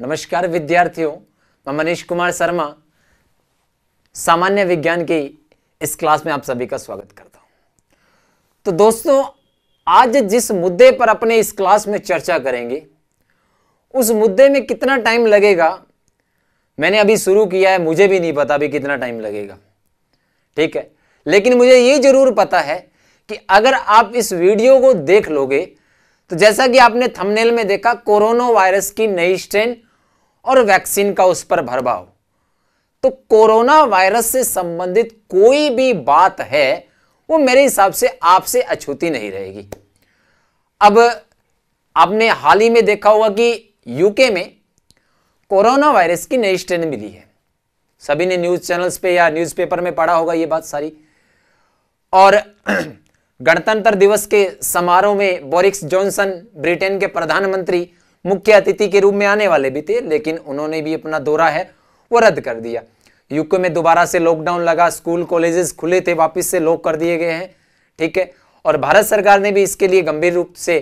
नमस्कार विद्यार्थियों मैं मनीष कुमार शर्मा सामान्य विज्ञान की इस क्लास में आप सभी का स्वागत करता हूं तो दोस्तों आज जिस मुद्दे पर अपने इस क्लास में चर्चा करेंगे उस मुद्दे में कितना टाइम लगेगा मैंने अभी शुरू किया है मुझे भी नहीं पता अभी कितना टाइम लगेगा ठीक है लेकिन मुझे ये जरूर पता है कि अगर आप इस वीडियो को देख लोगे तो जैसा कि आपने थंबनेल में देखा कोरोना वायरस की नई स्ट्रेन और वैक्सीन का उस पर भरभाव तो कोरोना वायरस से संबंधित कोई भी बात है वो मेरे हिसाब से आपसे अछूती नहीं रहेगी अब आपने हाल ही में देखा होगा कि यूके में कोरोना वायरस की नई स्ट्रेन मिली है सभी ने न्यूज चैनल्स पे या न्यूज़पेपर में पढ़ा होगा ये बात सारी और गणतंत्र दिवस के समारोह में बोरिक्स जॉनसन ब्रिटेन के प्रधानमंत्री मुख्य अतिथि के रूप में आने वाले भी थे लेकिन उन्होंने भी अपना दौरा है वो रद्द कर दिया यूके में दोबारा से लॉकडाउन लगा स्कूल कॉलेजेस खुले थे वापस से लॉक कर दिए गए हैं ठीक है और भारत सरकार ने भी इसके लिए गंभीर रूप से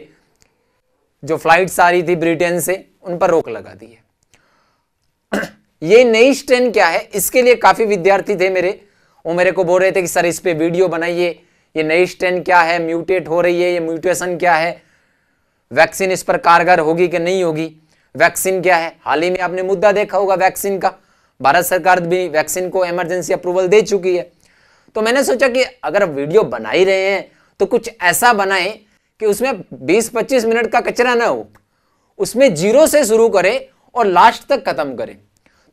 जो फ्लाइट्स आ रही थी ब्रिटेन से उन पर रोक लगा दी है ये नई स्ट्रेन क्या है इसके लिए काफ़ी विद्यार्थी थे मेरे वो मेरे को बोल रहे थे कि सर इस पर वीडियो बनाइए ये नई स्ट्रेन क्या है म्यूटेट हो रही है ये म्यूटेशन क्या है वैक्सीन इस पर कारगर होगी कि नहीं होगी वैक्सीन क्या है हाल ही में आपने मुद्दा देखा होगा वैक्सीन का भारत सरकार भी वैक्सीन को इमरजेंसी अप्रूवल दे चुकी है तो मैंने सोचा कि अगर वीडियो बना ही रहे हैं तो कुछ ऐसा बनाए कि उसमें 20-25 मिनट का कचरा ना हो उसमें जीरो से शुरू करें और लास्ट तक खत्म करें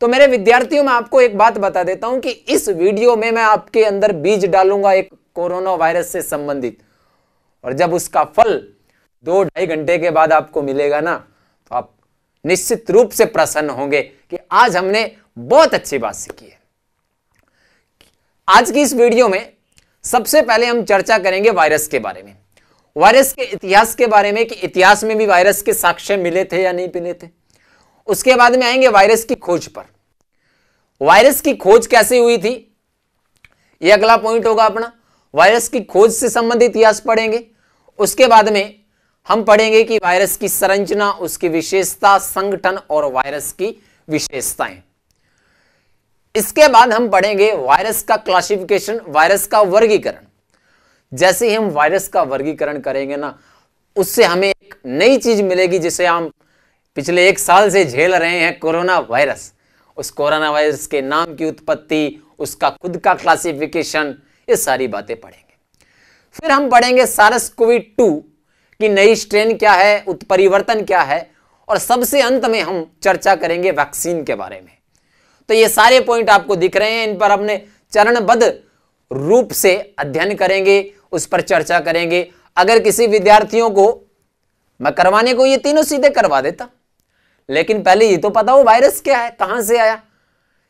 तो मेरे विद्यार्थियों मैं आपको एक बात बता देता हूं कि इस वीडियो में मैं आपके अंदर बीज डालूंगा एक कोरोना वायरस से संबंधित और जब उसका फल दो ढाई घंटे के बाद आपको मिलेगा ना तो आप निश्चित रूप से प्रसन्न होंगे कि आज हमने बहुत अच्छी बात सीखी है आज की इस वीडियो में सबसे पहले हम चर्चा करेंगे वायरस के बारे में वायरस के इतिहास के बारे में कि इतिहास में भी वायरस के साक्ष्य मिले थे या नहीं मिले थे उसके बाद में आएंगे वायरस की खोज पर वायरस की खोज कैसे हुई थी यह अगला पॉइंट होगा अपना वायरस की खोज से संबंधित इतिहास पढ़ेंगे उसके बाद में हम पढ़ेंगे कि वायरस की संरचना उसकी विशेषता संगठन और वायरस की विशेषताएं इसके बाद हम पढ़ेंगे वायरस का क्लासिफिकेशन वायरस का वर्गीकरण जैसे ही हम वायरस का वर्गीकरण करेंगे ना उससे हमें एक नई चीज मिलेगी जिसे हम पिछले एक साल से झेल रहे हैं कोरोना वायरस उस कोरोना वायरस के नाम की उत्पत्ति उसका खुद का क्लासिफिकेशन ये सारी बातें पढ़ेंगे फिर हम पढ़ेंगे सारस कोविड टू कि नई स्ट्रेन क्या है उत्परिवर्तन क्या है और सबसे अंत में हम चर्चा करेंगे वैक्सीन के बारे में तो ये सारे पॉइंट आपको दिख रहे हैं इन पर हमने चरणबद्ध रूप से अध्ययन करेंगे उस पर चर्चा करेंगे अगर किसी विद्यार्थियों को मैं करवाने को ये तीनों सीधे करवा देता लेकिन पहले ये तो पता हो वायरस क्या है कहां से आया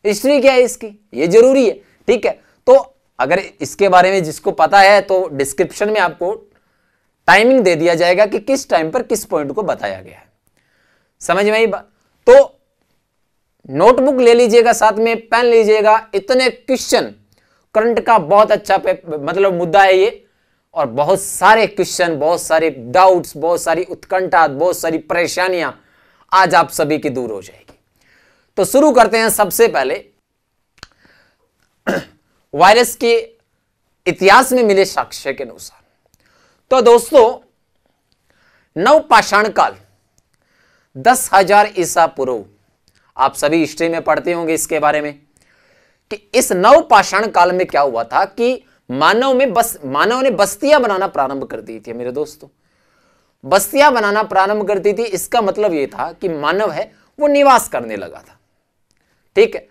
हिस्ट्री क्या है इसकी ये जरूरी है ठीक है तो अगर इसके बारे में जिसको पता है तो डिस्क्रिप्शन में आपको टाइमिंग दे दिया जाएगा कि किस टाइम पर किस पॉइंट को बताया गया है समझ में आई तो नोटबुक ले लीजिएगा साथ में पेन लीजिएगा इतने क्वेश्चन करंट का बहुत अच्छा मतलब मुद्दा है ये और बहुत सारे क्वेश्चन बहुत सारे डाउट्स बहुत सारी उत्कंठा बहुत सारी परेशानियां आज आप सभी की दूर हो जाएगी तो शुरू करते हैं सबसे पहले वायरस के इतिहास में मिले साक्ष्य के अनुसार तो दोस्तों नवपाषाण काल दस हजार ईसा पूर्व आप सभी हिस्ट्री में पढ़ते होंगे इसके बारे में कि इस नवपाषाण काल में क्या हुआ था कि मानव में बस मानव ने बस्तियां बनाना प्रारंभ कर दी थी मेरे दोस्तों बस्तियां बनाना प्रारंभ कर दी थी इसका मतलब यह था कि मानव है वो निवास करने लगा था ठीक है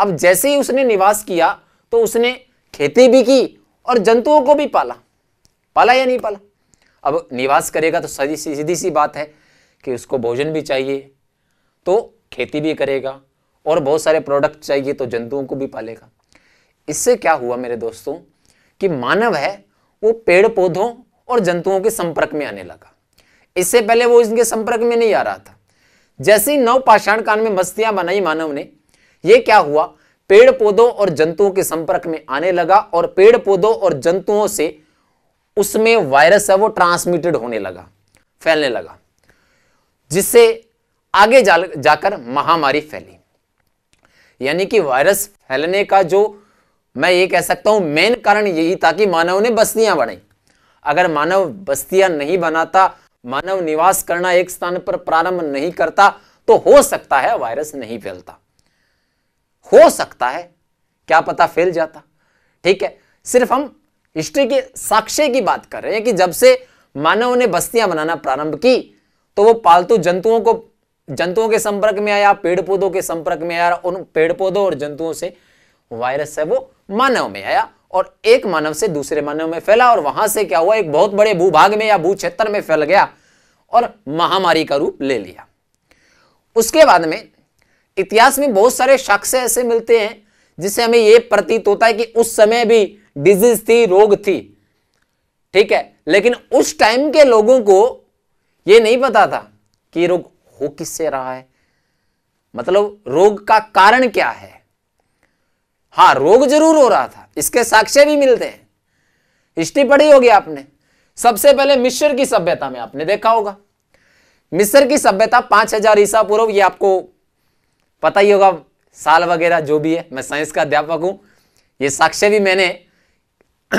अब जैसे ही उसने निवास किया तो उसने खेती भी की और जंतुओं को भी पाला पाला या नहीं पाला अब निवास करेगा तो सीधी सीधी सी बात है कि उसको भोजन भी चाहिए तो खेती भी करेगा और बहुत सारे प्रोडक्ट चाहिए तो जंतुओं को भी पालेगा इससे क्या हुआ मेरे दोस्तों कि मानव है वो पेड़ पौधों और जंतुओं के संपर्क में आने लगा इससे पहले वो इनके संपर्क में नहीं आ रहा था जैसे ही नवपाषाण काल में मस्तियां बनाई मानव ने यह क्या हुआ पेड़ पौधों और जंतुओं के संपर्क में आने लगा और पेड़ पौधों और जंतुओं से उसमें वायरस है वो ट्रांसमिटेड होने लगा फैलने लगा जिससे आगे जा, जाकर महामारी फैली यानी कि वायरस फैलने का जो मैं ये कह सकता हूं मेन कारण यही था कि मानव ने बस्तियां बनाई अगर मानव बस्तियां नहीं बनाता मानव निवास करना एक स्थान पर प्रारंभ नहीं करता तो हो सकता है वायरस नहीं फैलता हो सकता है क्या पता फैल जाता ठीक है सिर्फ हम हिस्ट्री के साक्ष्य की बात कर रहे हैं कि जब से मानव ने बस्तियां बनाना प्रारंभ की तो वो पालतू जंतुओं को जंतुओं के संपर्क में आया पेड़ पौधों के संपर्क में आया उन पेड़ पौधों और जंतुओं से वायरस है वो मानव में आया और एक मानव से दूसरे मानव में फैला और वहां से क्या हुआ एक बहुत बड़े भूभाग में या भू क्षेत्र में फैल गया और महामारी का रूप ले लिया उसके बाद में इतिहास में बहुत सारे शख्स ऐसे मिलते हैं जिससे हमें यह प्रतीत होता है कि उस समय भी डिजीज थी रोग थी ठीक है लेकिन उस टाइम के लोगों को यह नहीं पता था कि रोग हो किससे रहा है मतलब रोग का कारण क्या है हाँ रोग जरूर हो रहा था इसके साक्ष्य भी मिलते हैं हिस्ट्री पढ़ी होगी आपने सबसे पहले मिस्र की सभ्यता में आपने देखा होगा मिस्र की सभ्यता पांच हजार ईसा पूर्व ये आपको पता ही होगा साल वगैरह जो भी है मैं साइंस का अध्यापक हूं ये साक्ष्य भी मैंने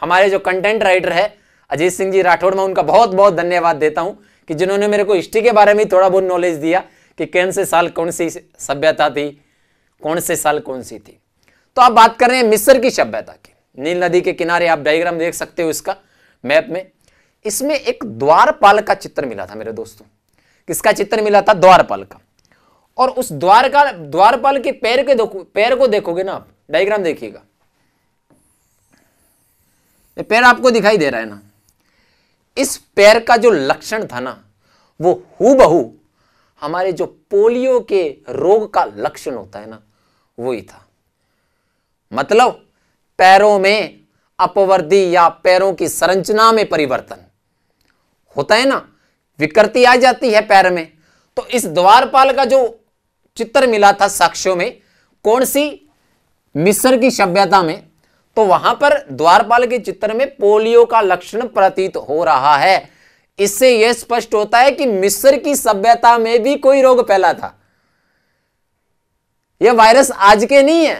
हमारे जो कंटेंट राइटर है अजीत सिंह जी राठौड़ मैं उनका बहुत बहुत धन्यवाद देता हूँ कि जिन्होंने मेरे को हिस्ट्री के बारे में थोड़ा बहुत नॉलेज दिया कि कौन से साल कौन सी सभ्यता थी कौन से साल कौन सी थी तो आप बात कर रहे हैं मिस्र की सभ्यता की नील नदी के किनारे आप डायग्राम देख सकते हो इसका मैप में इसमें एक द्वारपाल का चित्र मिला था मेरे दोस्तों किसका चित्र मिला था द्वारपाल का और उस द्वार का द्वारपाल के पैर के पैर को देखोगे ना आप डायग्राम देखिएगा ये पैर आपको दिखाई दे रहा है ना इस पैर का जो लक्षण था ना वो हु हमारे जो पोलियो के रोग का लक्षण होता है ना वो ही था मतलब पैरों में अपवर्दी या पैरों की संरचना में परिवर्तन होता है ना विकृति आ जाती है पैर में तो इस द्वारपाल का जो चित्र मिला था साक्ष्यों में कौन सी मिस्र की सभ्यता में तो वहां पर द्वारपाल के चित्र में पोलियो का लक्षण प्रतीत हो रहा है इससे यह स्पष्ट होता है कि मिस्र की सभ्यता में भी कोई रोग फैला था यह वायरस आज के नहीं है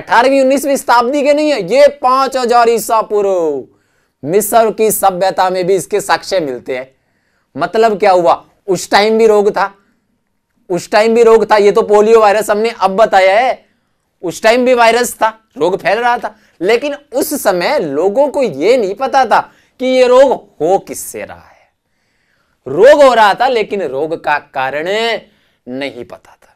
अठारहवीं 19वीं शताब्दी के नहीं है यह पांच हजार ईसा पूर्व मिस्र की सभ्यता में भी इसके साक्ष्य मिलते हैं मतलब क्या हुआ उस टाइम भी रोग था उस टाइम भी रोग था यह तो पोलियो वायरस हमने अब बताया है उस टाइम भी वायरस था रोग फैल रहा था लेकिन उस समय लोगों को यह नहीं पता था कि यह रोग हो किससे रहा है रोग हो रहा था लेकिन रोग का कारण नहीं पता था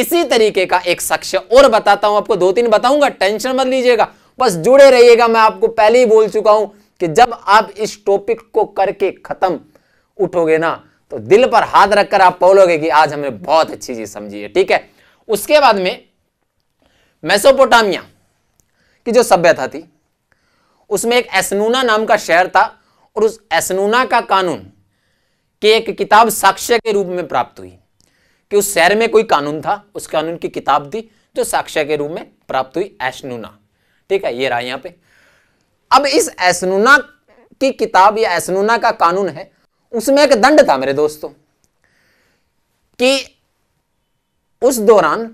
इसी तरीके का एक शख्स और बताता हूं आपको दो तीन बताऊंगा टेंशन मत लीजिएगा बस जुड़े रहिएगा मैं आपको पहले ही बोल चुका हूं कि जब आप इस टॉपिक को करके खत्म उठोगे ना तो दिल पर हाथ रखकर आप बोलोगे कि आज हमने बहुत अच्छी चीज समझी है ठीक है उसके बाद में मेसोपोटामिया की जो सभ्यता थी उसमें एक एसनूना नाम का शहर था और उस एसनूना का कानून की एक किताब साक्ष्य के रूप में प्राप्त हुई कि उस शहर में कोई कानून था उस कानून की किताब थी जो साक्ष्य के रूप में प्राप्त हुई एसनूना ठीक है ये रहा यहां पे अब इस एसनूना की किताब या एसनूना का कानून है उसमें एक दंड था मेरे दोस्तों कि उस दौरान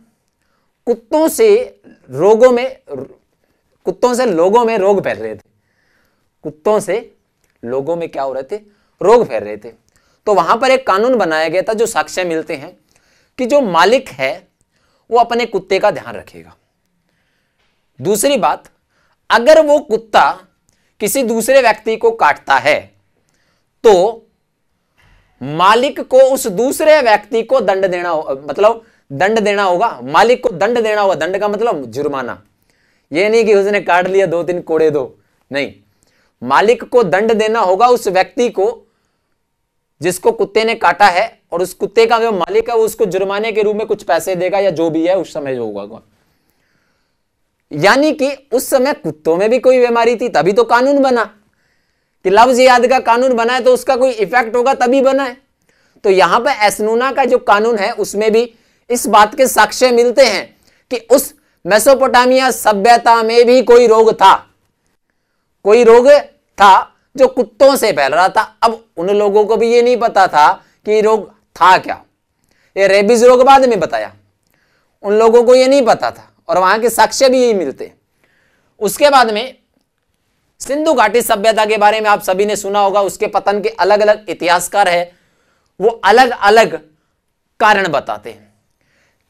कुत्तों से रोगों में कुत्तों से लोगों में रोग फैल रहे थे कुत्तों से लोगों में क्या हो रहे थे रोग फैल रहे थे तो वहां पर एक कानून बनाया गया था जो साक्ष्य मिलते हैं कि जो मालिक है वो अपने कुत्ते का ध्यान रखेगा दूसरी बात अगर वो कुत्ता किसी दूसरे व्यक्ति को काटता है तो मालिक को उस दूसरे व्यक्ति को दंड देना मतलब दंड देना होगा मालिक को दंड देना होगा दंड का मतलब जुर्माना ये नहीं कि उसने काट लिया दो तीन कोड़े दो नहीं मालिक को दंड देना होगा उस व्यक्ति को जिसको कुत्ते ने काटा है और उस कुत्ते का जो मालिक है वो उसको जुर्माने के रूप में कुछ पैसे देगा या जो भी है उस समय जो होगा यानी कि उस समय कुत्तों में भी कोई बीमारी थी तभी तो कानून बना कि लफ्ज याद का कानून बना है तो उसका कोई इफेक्ट होगा तभी बना है तो यहां पर एसनूना का जो कानून है उसमें भी इस बात के साक्ष्य मिलते हैं कि उस मेसोपोटामिया सभ्यता में भी कोई रोग था कोई रोग था जो कुत्तों से फैल रहा था अब उन लोगों को भी ये नहीं पता था कि रोग था क्या ये रेबीज रोग बाद में बताया उन लोगों को ये नहीं पता था और वहां के साक्ष्य भी यही मिलते उसके बाद में सिंधु घाटी सभ्यता के बारे में आप सभी ने सुना होगा उसके पतन के अलग अलग इतिहासकार है वो अलग अलग कारण बताते हैं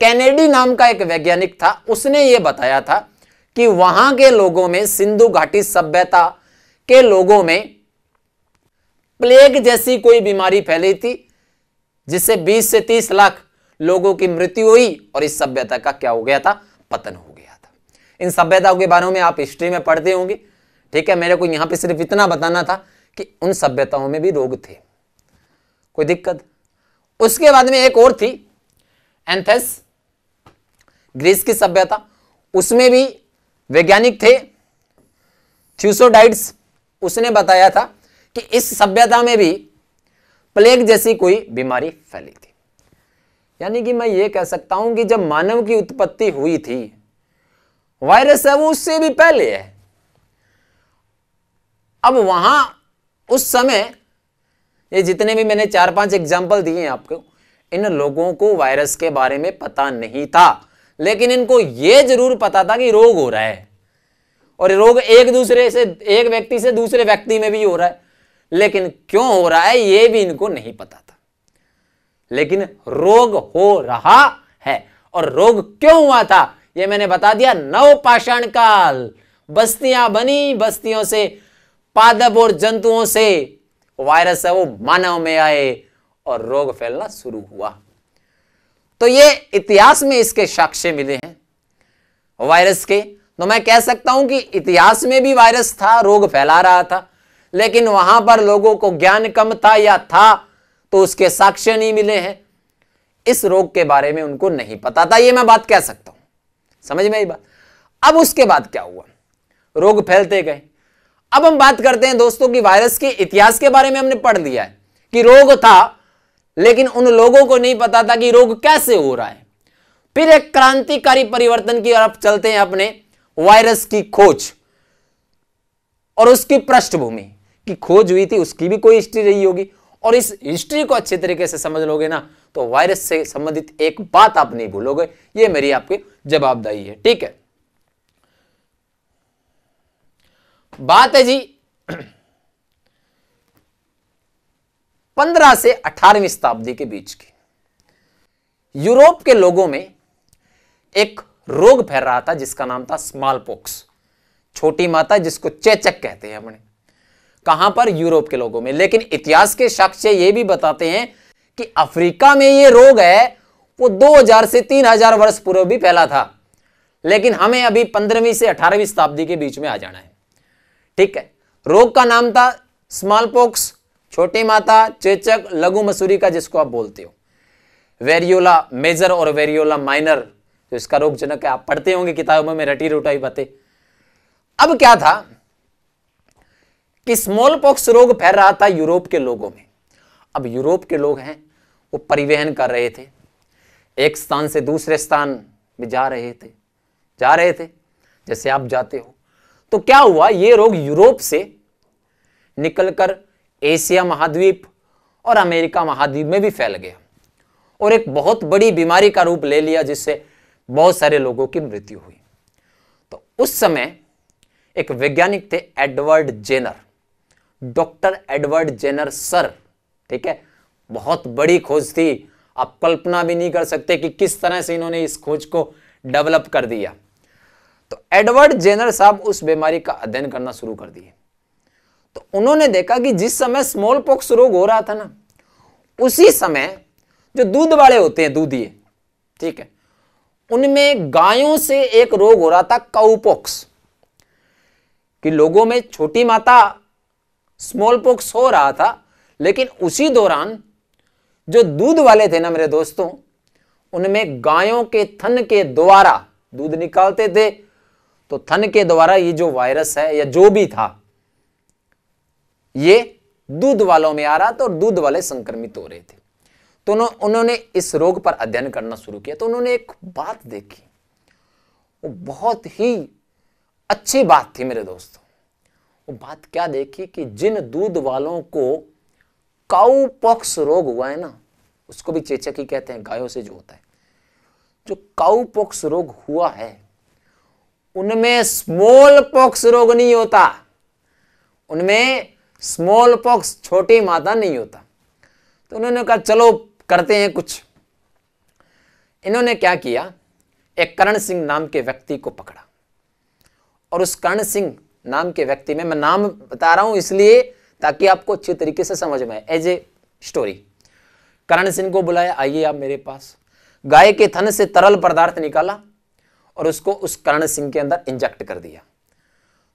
कैनेडी नाम का एक वैज्ञानिक था उसने ये बताया था कि वहां के लोगों में सिंधु घाटी सभ्यता के लोगों में प्लेग जैसी कोई बीमारी फैली थी जिससे 20 से 30 लाख लोगों की मृत्यु हुई और इस सभ्यता का क्या हो गया था पतन हो गया था इन सभ्यताओं के बारे में आप हिस्ट्री में पढ़ते होंगे ठीक है मेरे को यहां पे सिर्फ इतना बताना था कि उन सभ्यताओं में भी रोग थे कोई दिक्कत उसके बाद में एक और थी एंथेस ग्रीस की सभ्यता उसमें भी वैज्ञानिक थे थ्यूसोडाइट्स उसने बताया था कि इस सभ्यता में भी प्लेग जैसी कोई बीमारी फैली थी यानी कि मैं ये कह सकता हूं कि जब मानव की उत्पत्ति हुई थी वायरस है वो उससे भी पहले है अब वहां उस समय ये जितने भी मैंने चार पांच एग्जाम्पल दिए हैं आपको इन लोगों को वायरस के बारे में पता नहीं था लेकिन इनको ये जरूर पता था कि रोग हो रहा है और रोग एक दूसरे से एक व्यक्ति से दूसरे व्यक्ति में भी हो रहा है लेकिन क्यों हो रहा है ये भी इनको नहीं पता था लेकिन रोग हो रहा है और रोग क्यों हुआ था ये मैंने बता दिया नव पाषाण काल बस्तियां बनी बस्तियों से पादप और जंतुओं से वायरस है वो मानव में आए और रोग फैलना शुरू हुआ तो ये इतिहास में इसके साक्ष्य मिले हैं वायरस के तो मैं कह सकता हूं कि इतिहास में भी वायरस था रोग फैला रहा था लेकिन वहां पर लोगों को ज्ञान कम था या था तो उसके साक्ष्य नहीं मिले हैं इस रोग के बारे में उनको नहीं पता था ये मैं बात कह सकता हूं समझ में ये बात अब उसके बाद क्या हुआ रोग फैलते गए अब हम बात करते हैं दोस्तों की वायरस के इतिहास के बारे में हमने पढ़ लिया है कि रोग था लेकिन उन लोगों को नहीं पता था कि रोग कैसे हो रहा है फिर एक क्रांतिकारी परिवर्तन की ओर चलते हैं अपने वायरस की खोज और उसकी पृष्ठभूमि की खोज हुई थी उसकी भी कोई हिस्ट्री रही होगी और इस हिस्ट्री को अच्छे तरीके से समझ लोगे ना तो वायरस से संबंधित एक बात आप नहीं भूलोगे ये मेरी आपकी जवाबदारी है ठीक है बात है जी 15 से 18वीं शताब्दी के बीच की यूरोप के लोगों में एक रोग फैल रहा था जिसका नाम था स्मॉल पॉक्स छोटी माता जिसको चेचक कहते हैं अपने कहां पर यूरोप के लोगों में लेकिन इतिहास के साक्ष्य ये भी बताते हैं कि अफ्रीका में ये रोग है वो 2000 से 3000 वर्ष पूर्व भी फैला था लेकिन हमें अभी 15वीं से 18वीं शताब्दी के बीच में आ जाना है ठीक है रोग का नाम था स्मॉल पॉक्स छोटी माता चेचक लघु मसूरी का जिसको आप बोलते हो वेरियोला मेजर और वेरियोला माइनर जो तो इसका रोगजनक है आप पढ़ते होंगे किताबों में रटी रोटाई बातें अब क्या था कि स्मॉल पॉक्स रोग फैल रहा था यूरोप के लोगों में अब यूरोप के लोग हैं वो परिवहन कर रहे थे एक स्थान से दूसरे स्थान में जा रहे थे जा रहे थे जैसे आप जाते हो तो क्या हुआ ये रोग यूरोप से निकलकर एशिया महाद्वीप और अमेरिका महाद्वीप में भी फैल गया और एक बहुत बड़ी बीमारी का रूप ले लिया जिससे बहुत सारे लोगों की मृत्यु हुई तो उस समय एक वैज्ञानिक थे Edward Jenner doctor Edward Jenner sir ठीक है बहुत बड़ी खोज थी आप कल्पना भी नहीं कर सकते कि किस तरह से इन्होंने इस खोज को डेवलप कर दिया तो एडवर्ड जेनर साहब उस बीमारी का अध्ययन करना शुरू कर दिए तो उन्होंने देखा कि जिस समय स्मॉल पॉक्स रोग हो रहा था ना उसी समय जो दूध वाले होते हैं दूधिए ठीक है उनमें गायों से एक रोग हो रहा था काउपॉक्स कि लोगों में छोटी माता स्मॉल पॉक्स हो रहा था लेकिन उसी दौरान जो दूध वाले थे ना मेरे दोस्तों उनमें गायों के थन के द्वारा दूध निकालते थे तो थन के द्वारा ये जो वायरस है या जो भी था ये दूध वालों में आ रहा था और दूध वाले संक्रमित हो रहे थे तो उन्होंने इस रोग पर अध्ययन करना शुरू किया तो उन्होंने एक बात देखी वो बहुत ही अच्छी बात थी मेरे दोस्तों वो बात क्या देखी कि जिन दूध वालों को काउपॉक्स रोग हुआ है ना उसको भी चेचक ही कहते हैं गायों से जो होता है जो काउपॉक्स रोग हुआ है उनमें स्मॉल पॉक्स रोग नहीं होता उनमें स्मॉल पॉक्स छोटी माता नहीं होता तो उन्होंने कहा चलो करते हैं कुछ इन्होंने क्या किया एक करण सिंह नाम के व्यक्ति को पकड़ा और उस करण सिंह नाम के व्यक्ति में मैं नाम बता रहा हूं इसलिए ताकि आपको अच्छी तरीके से समझ में आए as a story Karan Singh को बुलाया आइए आप मेरे पास गाय के थन से तरल पदार्थ निकाला और उसको उस करण सिंह के अंदर इंजेक्ट कर दिया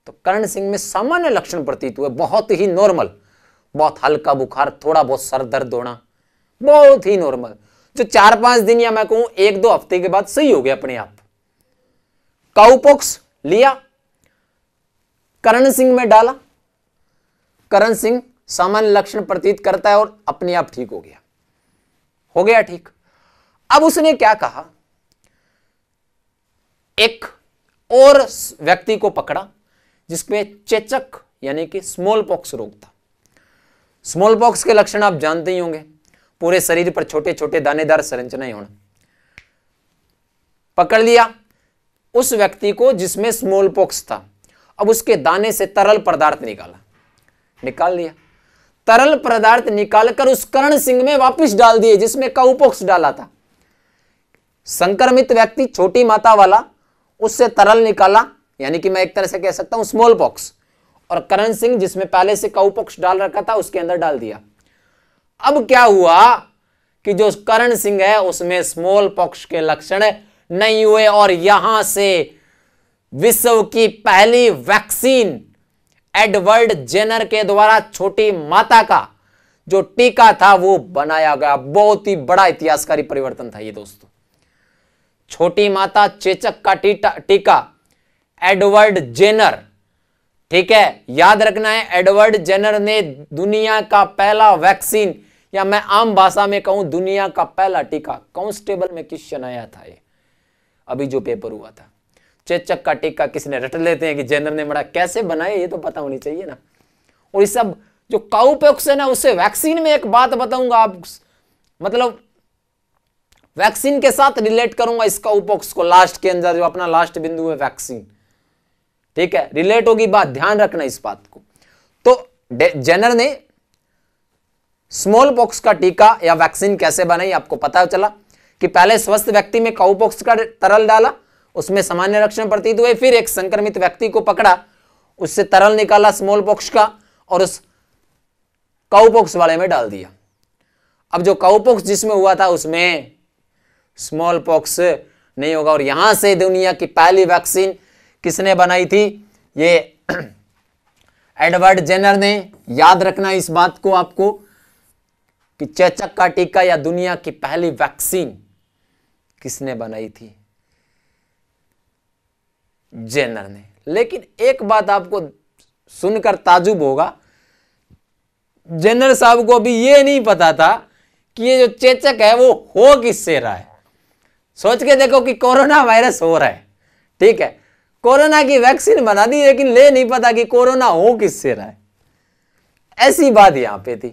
तो करण सिंह में सामान्य लक्षण प्रतीत हुए बहुत ही नॉर्मल बहुत हल्का बुखार थोड़ा बहुत सर दर्द होना बहुत ही नॉर्मल जो चार पांच दिन या मैं कहूं एक दो हफ्ते के बाद सही हो गया अपने आप काउपोक्स लिया करण सिंह में डाला करण सिंह सामान्य लक्षण प्रतीत करता है और अपने आप ठीक हो गया हो गया ठीक अब उसने क्या कहा एक और व्यक्ति को पकड़ा जिसमें चेचक यानी कि स्मॉल पॉक्स रोग था स्मॉल पॉक्स के लक्षण आप जानते ही होंगे पूरे शरीर पर छोटे छोटे दानेदार संरचनाएं होना पकड़ लिया उस व्यक्ति को जिसमें स्मॉल पॉक्स था अब उसके दाने से तरल पदार्थ निकाला निकाल लिया तरल पदार्थ निकालकर उस करण सिंह में वापस डाल दिए जिसमें काउपॉक्स डाला था संक्रमित व्यक्ति छोटी माता वाला उससे तरल निकाला यानी कि मैं एक तरह से कह सकता हूं स्मॉल पॉक्स और करण सिंह जिसमें पहले से काऊ पॉक्स डाल रखा था उसके अंदर डाल दिया अब क्या हुआ कि जो करण सिंह है उसमें स्मॉल पॉक्स के लक्षण नहीं हुए और यहां से विश्व की पहली वैक्सीन एडवर्ड जेनर के द्वारा छोटी माता का जो टीका था वो बनाया गया बहुत ही बड़ा इतिहासकारी परिवर्तन था ये दोस्तों छोटी माता चेचक का टीका एडवर्ड जेनर ठीक है याद रखना है एडवर्ड जेनर ने दुनिया का पहला वैक्सीन या मैं आम भाषा में कहूं दुनिया का पहला टीका कॉन्स्टेबल में क्वेश्चन आया था ये अभी जो पेपर हुआ था चेचक का टीका किसने रट लेते हैं कि जेनर ने मरा कैसे बनाया ये तो पता होनी चाहिए ना और इस सब जो काउ है है उससे वैक्सीन में एक बात बताऊंगा आप मतलब वैक्सीन के साथ रिलेट करूंगा इसका उपॉक्स को लास्ट के अंदर जो अपना लास्ट बिंदु है वैक्सीन ठीक है रिलेट होगी बात ध्यान रखना इस बात को तो जेनर ने स्मॉल पॉक्स का टीका या वैक्सीन कैसे बनाई आपको पता चला कि पहले स्वस्थ व्यक्ति में काउपॉक्स का तरल डाला उसमें सामान्य लक्षण प्रतीत हुए फिर एक संक्रमित व्यक्ति को पकड़ा उससे तरल निकाला स्मॉल पॉक्स का और उस काउपॉक्स वाले में डाल दिया अब जो काउपॉक्स जिसमें हुआ था उसमें स्मॉल पॉक्स नहीं होगा और यहां से दुनिया की पहली वैक्सीन किसने बनाई थी ये एडवर्ड जेनर ने याद रखना इस बात को आपको कि चेचक का टीका या दुनिया की पहली वैक्सीन किसने बनाई थी जेनर ने लेकिन एक बात आपको सुनकर ताजुब होगा जेनर साहब को अभी यह नहीं पता था कि ये जो चेचक है वो हो किससे रहा है सोच के देखो कि कोरोना वायरस हो रहा है ठीक है कोरोना की वैक्सीन बना दी लेकिन ले नहीं पता कि कोरोना हो किससे रहा है ऐसी बात यहां पे थी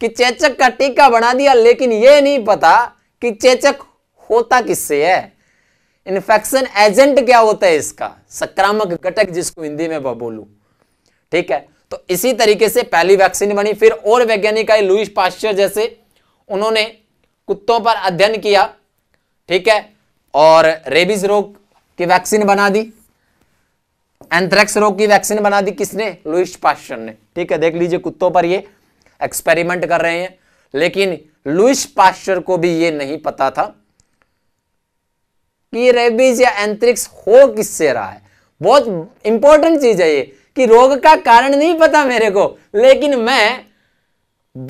कि चेचक का टीका बना दिया लेकिन यह नहीं पता कि चेचक होता किससे है इन्फेक्शन एजेंट क्या होता है इसका संक्रामक घटक जिसको हिंदी में बोलू ठीक है तो इसी तरीके से पहली वैक्सीन बनी फिर और वैज्ञानिक आए लुइस पाश्चर जैसे उन्होंने कुत्तों पर अध्ययन किया ठीक है और रेबीज रोग की वैक्सीन बना दी एंथ्रेक्स रोग की वैक्सीन बना दी किसने लुइस पाश्चर ने ठीक है देख लीजिए कुत्तों पर ये एक्सपेरिमेंट कर रहे हैं लेकिन लुइस पाश्चर को भी ये नहीं पता था कि रेबीज या एंथ्रिक्स हो किससे रहा है बहुत इंपॉर्टेंट चीज है ये कि रोग का कारण नहीं पता मेरे को लेकिन मैं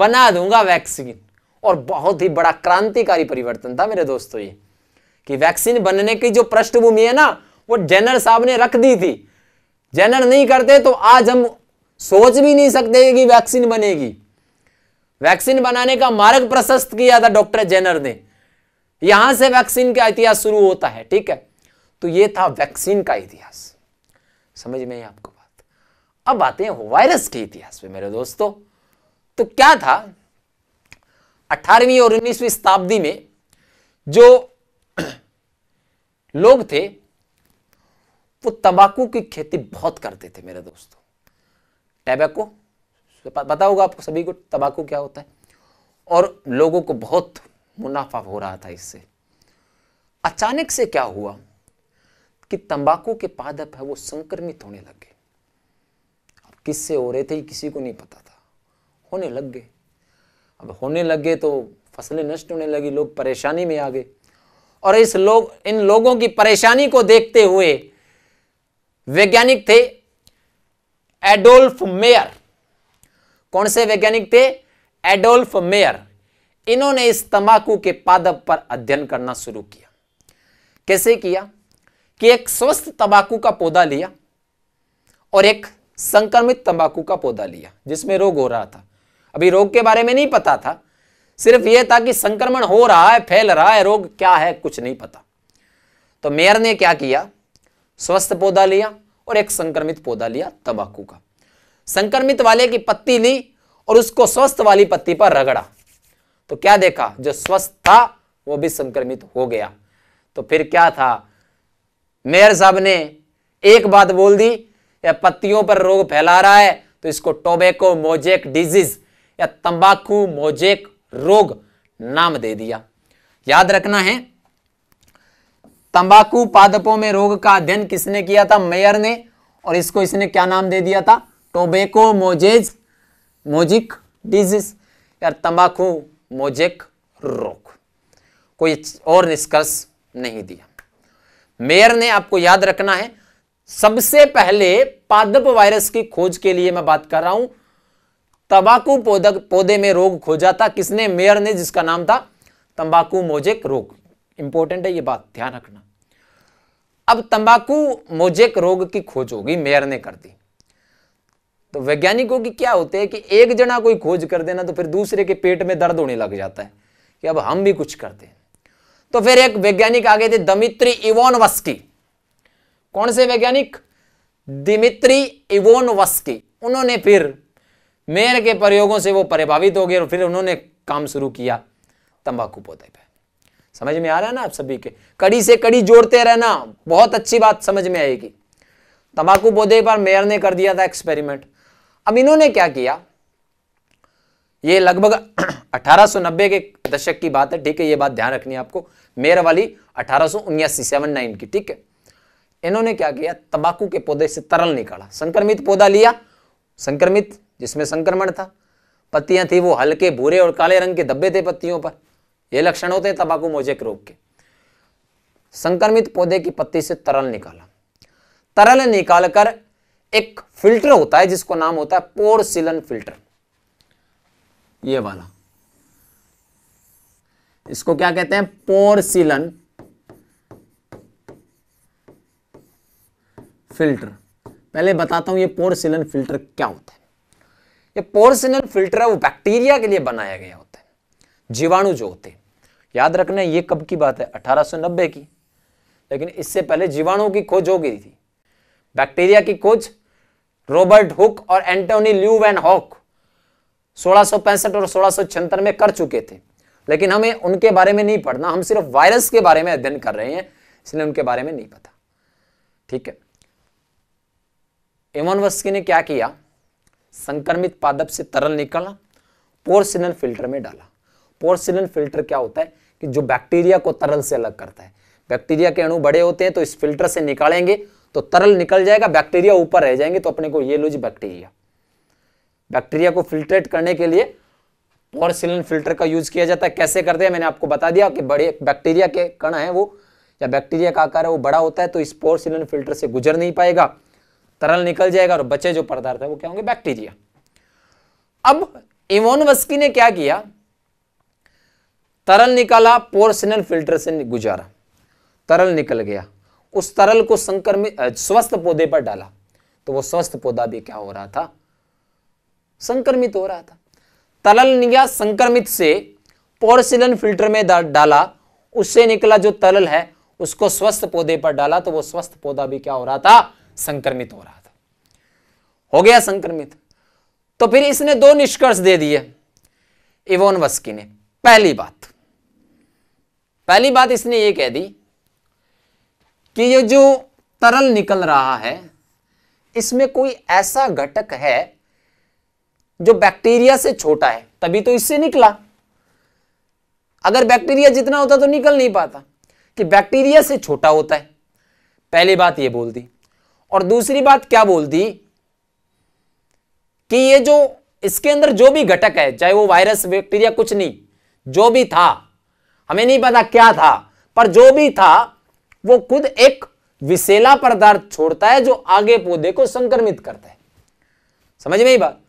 बना दूंगा वैक्सीन और बहुत ही बड़ा क्रांतिकारी परिवर्तन था मेरे दोस्तों ये कि वैक्सीन बनने की जो पृष्ठभूमि है ना वो जेनर साहब ने रख दी थी जेनर नहीं करते तो आज हम सोच भी नहीं सकते कि वैक्सीन बनेगी वैक्सीन बनाने का मार्ग प्रशस्त किया था डॉक्टर जेनर ने यहां से वैक्सीन का इतिहास शुरू होता है ठीक है तो ये था वैक्सीन का इतिहास समझ में आपको बात अब आते हैं वायरस के इतिहास पे मेरे दोस्तों तो क्या था 18वीं और 19वीं शताब्दी में जो लोग थे वो तंबाकू की खेती बहुत करते थे मेरे दोस्तों टैबैको पता होगा आपको सभी को तंबाकू क्या होता है और लोगों को बहुत मुनाफा हो रहा था इससे अचानक से क्या हुआ कि तंबाकू के पादप है वो संक्रमित होने लग गए अब किससे हो रहे थे किसी को नहीं पता था होने लग गए अब होने लग गए तो फसलें नष्ट होने लगी लोग परेशानी में आ गए और इस लोग इन लोगों की परेशानी को देखते हुए वैज्ञानिक थे एडोल्फ मेयर कौन से वैज्ञानिक थे एडोल्फ मेयर इन्होंने इस तंबाकू के पादप पर अध्ययन करना शुरू किया कैसे किया कि एक स्वस्थ तंबाकू का पौधा लिया और एक संक्रमित तंबाकू का पौधा लिया जिसमें रोग हो रहा था अभी रोग के बारे में नहीं पता था सिर्फ यह था कि संक्रमण हो रहा है फैल रहा है रोग क्या है कुछ नहीं पता तो मेयर ने क्या किया स्वस्थ पौधा लिया और एक संक्रमित पौधा लिया तंबाकू का संक्रमित वाले की पत्ती ली और उसको स्वस्थ वाली पत्ती पर रगड़ा तो क्या देखा जो स्वस्थ था वो भी संक्रमित हो गया तो फिर क्या था मेयर साहब ने एक बात बोल दी या पत्तियों पर रोग फैला रहा है तो इसको टोबेको मोजेक डिजीज या तंबाकू मोजेक रोग नाम दे दिया याद रखना है तंबाकू पादपों में रोग का अध्ययन किसने किया था मेयर ने और इसको इसने क्या नाम दे दिया था टोबेको मोजेज मोजिक डिजीज यार तंबाकू मोजेक रोग कोई और निष्कर्ष नहीं दिया मेयर ने आपको याद रखना है सबसे पहले पादप वायरस की खोज के लिए मैं बात कर रहा हूं तंबाकू पौधक पौधे में रोग खोजा था किसने मेयर ने जिसका नाम था तंबाकू मोजेक रोग इंपॉर्टेंट है ये बात ध्यान रखना अब तंबाकू मोजेक रोग की खोज होगी मेयर ने कर दी तो वैज्ञानिकों की क्या होते हैं कि एक जना कोई खोज कर देना तो फिर दूसरे के पेट में दर्द होने लग जाता है कि अब हम भी कुछ करते हैं तो फिर एक वैज्ञानिक आ गए थे दमित्री इवोन वस्की कौन से वैज्ञानिक दिमित्री इवोन वस्की उन्होंने फिर मेयर के प्रयोगों से वो प्रभावित हो गए और फिर उन्होंने काम शुरू किया तंबाकू पौधे पे समझ में आ रहा है ना आप सभी के कड़ी से कड़ी जोड़ते रहना बहुत अच्छी बात समझ में आएगी तंबाकू पौधे पर मेयर ने कर दिया था एक्सपेरिमेंट अब इन्होंने क्या किया ये लगभग 1890 के दशक की बात है ठीक है ये बात ध्यान रखनी है आपको मेयर वाली अठारह सौ की ठीक है इन्होंने क्या किया तंबाकू के पौधे से तरल निकाला संक्रमित पौधा लिया संक्रमित जिसमें संक्रमण था पत्तियां थी वो हल्के भूरे और काले रंग के धब्बे थे पत्तियों पर ये लक्षण होते हैं तंबाकू मोजेक रोग के संक्रमित पौधे की पत्ती से तरल निकाला तरल निकालकर एक फिल्टर होता है जिसको नाम होता है पोरसिलन फिल्टर ये वाला इसको क्या कहते हैं पोरसिलन फिल्टर पहले बताता हूं ये पोरसिलन फिल्टर क्या होता है ये पोर्सिनल फिल्टर है वो बैक्टीरिया के लिए बनाया गया होता है जीवाणु जो होते हैं याद रखना ये कब की बात है 1890 की लेकिन इससे पहले जीवाणुओं की खोज हो गई थी बैक्टीरिया की खोज रॉबर्ट हुक और एंटोनी वैन हॉक सोलह और सोलह में कर चुके थे लेकिन हमें उनके बारे में नहीं पढ़ना हम सिर्फ वायरस के बारे में अध्ययन कर रहे हैं इसलिए उनके बारे में नहीं पता ठीक है एमोनवस्की वस्की ने क्या किया संक्रमित पादप से तरल निकला पोर्सिलन फिल्टर में डाला पोर्सिलन फिल्टर क्या होता है कि जो बैक्टीरिया को तरल से अलग करता है बैक्टीरिया के अणु बड़े होते हैं तो इस फिल्टर से निकालेंगे तो तरल निकल जाएगा बैक्टीरिया ऊपर रह जाएंगे तो अपने को ये लूज बैक्टीरिया बैक्टीरिया को फिल्ट्रेट करने के लिए पोर्सिलन फिल्टर का यूज किया जाता है कैसे करते हैं मैंने आपको बता दिया कि बड़े बैक्टीरिया के कण है वो या बैक्टीरिया का आकार है वो बड़ा होता है तो इस पोर्सिलन फिल्टर से गुजर नहीं पाएगा तरल निकल जाएगा और बचे जो पदार्थ है वो क्या होंगे बैक्टीरिया अब इवोन ने क्या किया तरल निकाला पोर्सिनल फिल्टर से गुजारा तरल निकल गया उस तरल को संक्रमित स्वस्थ पौधे पर डाला तो वो स्वस्थ पौधा भी क्या हो रहा था संक्रमित हो रहा था तरल निया संक्रमित से पोर्सिलन फिल्टर में डाला उससे निकला जो तरल है उसको स्वस्थ पौधे पर डाला तो वो स्वस्थ पौधा भी क्या हो रहा था संक्रमित हो रहा था हो गया संक्रमित तो फिर इसने दो निष्कर्ष दे दिए इवोन वस्की ने पहली बात पहली बात इसने ये कह दी कि ये जो तरल निकल रहा है इसमें कोई ऐसा घटक है जो बैक्टीरिया से छोटा है तभी तो इससे निकला अगर बैक्टीरिया जितना होता तो निकल नहीं पाता कि बैक्टीरिया से छोटा होता है पहली बात ये बोल दी और दूसरी बात क्या बोल दी कि ये जो इसके अंदर जो भी घटक है चाहे वो वायरस बैक्टीरिया कुछ नहीं जो भी था हमें नहीं पता क्या था पर जो भी था वो खुद एक विशेला पदार्थ छोड़ता है जो आगे पौधे को संक्रमित करता है समझ में ही बात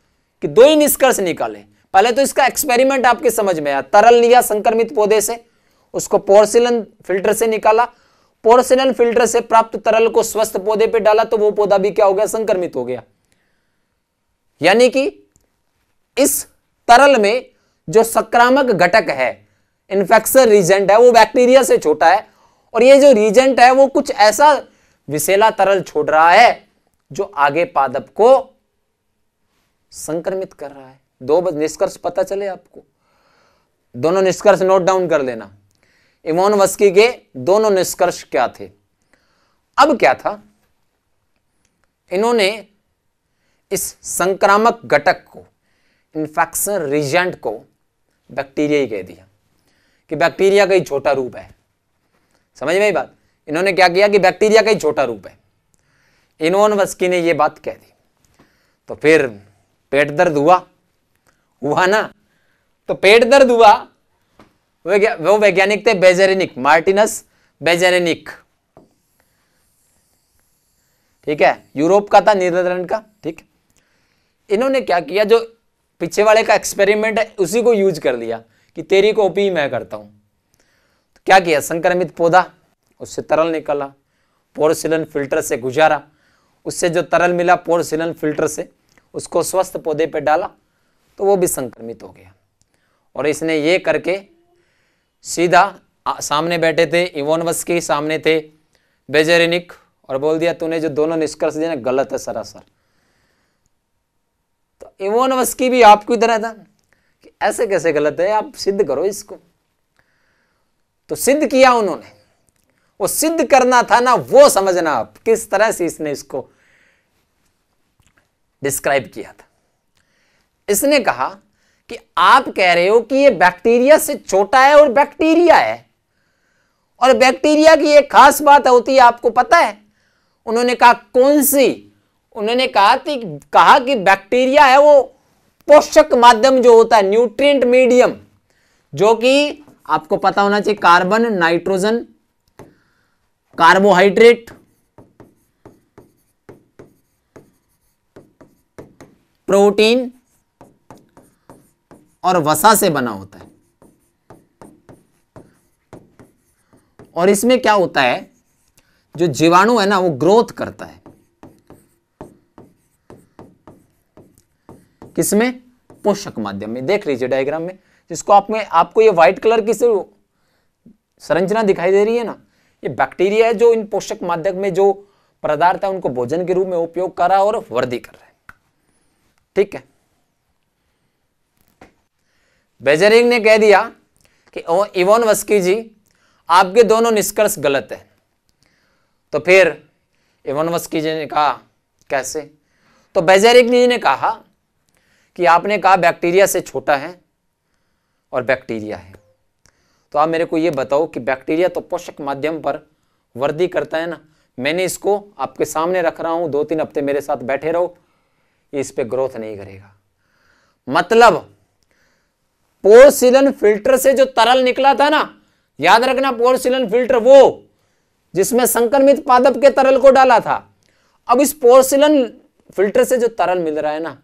कि दो ही निष्कर्ष निकाले पहले तो इसका एक्सपेरिमेंट आपके समझ में आया तरल लिया संक्रमित पौधे से उसको पोर्सिलन फिल्टर से निकाला पोर्सनल फिल्टर से प्राप्त तरल को स्वस्थ पौधे पर डाला तो वो पौधा भी क्या हो गया संक्रमित हो गया यानी कि इस तरल में जो संक्रामक घटक है इन्फेक्शन रीजेंट है वो बैक्टीरिया से छोटा है और ये जो रीजेंट है वो कुछ ऐसा विशेला तरल छोड़ रहा है जो आगे पादप को संक्रमित कर रहा है दो निष्कर्ष पता चले आपको दोनों निष्कर्ष नोट डाउन कर लेना इमोन वस्की के दोनों निष्कर्ष क्या थे अब क्या था इन्होंने इस संक्रामक घटक को इन्फेक्शन रिजेंट को बैक्टीरिया ही कह दिया कि बैक्टीरिया का ही छोटा रूप है समझ में ही बात इन्होंने क्या किया कि बैक्टीरिया का ही छोटा रूप है इनोन वस्की ने यह बात कह दी तो फिर पेट दर्द हुआ हुआ ना तो पेट दर्द हुआ वो वैज्ञानिक थे बेजेरेनिक मार्टिनस बेजेरेनिक ठीक है यूरोप का था नीदरलैंड का ठीक इन्होंने क्या किया जो पीछे वाले का एक्सपेरिमेंट है उसी को यूज कर लिया कि तेरी कॉपी मैं करता हूं तो क्या किया संक्रमित पौधा उससे तरल निकला पोरसिलन फिल्टर से गुजारा उससे जो तरल मिला पोरसिलन फिल्टर से उसको स्वस्थ पौधे पर डाला तो वो भी संक्रमित हो गया और इसने ये करके सीधा सामने बैठे थे इवोन वस्की सामने थे बेजेरिनिक और बोल दिया तूने जो दोनों निष्कर्ष दिया ना गलत है सरासर तो इवोनवस की भी आपको इधर था कि ऐसे कैसे गलत है आप सिद्ध करो इसको तो सिद्ध किया उन्होंने वो सिद्ध करना था ना वो समझना आप किस तरह से इसने इसको डिस्क्राइब किया था इसने कहा कि आप कह रहे हो कि ये बैक्टीरिया से छोटा है और बैक्टीरिया है और बैक्टीरिया की एक खास बात होती है आपको पता है उन्होंने कहा कौन सी उन्होंने कहा कि कहा कि बैक्टीरिया है वो पोषक माध्यम जो होता है न्यूट्रिएंट मीडियम जो कि आपको पता होना चाहिए कार्बन नाइट्रोजन कार्बोहाइड्रेट प्रोटीन और वसा से बना होता है और इसमें क्या होता है जो जीवाणु है ना वो ग्रोथ करता है किसमें पोषक माध्यम में देख लीजिए डायग्राम में जिसको आप में आपको ये व्हाइट कलर की संरचना दिखाई दे रही है ना ये बैक्टीरिया है जो इन पोषक माध्यम में जो पदार्थ है उनको भोजन के रूप में उपयोग कर रहा है और वृद्धि कर रहा है ठीक है बेजरिंग ने कह दिया कि इवोन वस्की जी आपके दोनों निष्कर्ष गलत है तो फिर इवोन वस्की जी ने कहा कैसे तो बेजरिंग जी ने कहा कि आपने कहा बैक्टीरिया से छोटा है और बैक्टीरिया है तो आप मेरे को ये बताओ कि बैक्टीरिया तो पोषक माध्यम पर वृद्धि करता है ना मैंने इसको आपके सामने रख रहा हूँ दो तीन हफ्ते मेरे साथ बैठे रहो इस पर ग्रोथ नहीं करेगा मतलब पोर्सिलन फिल्टर से जो तरल निकला था ना याद रखना पोर्सिलन फिल्टर वो जिसमें संक्रमित पादप के तरल को डाला था अब इस पोर्सिलन फिल्टर से जो तरल मिल रहा है ना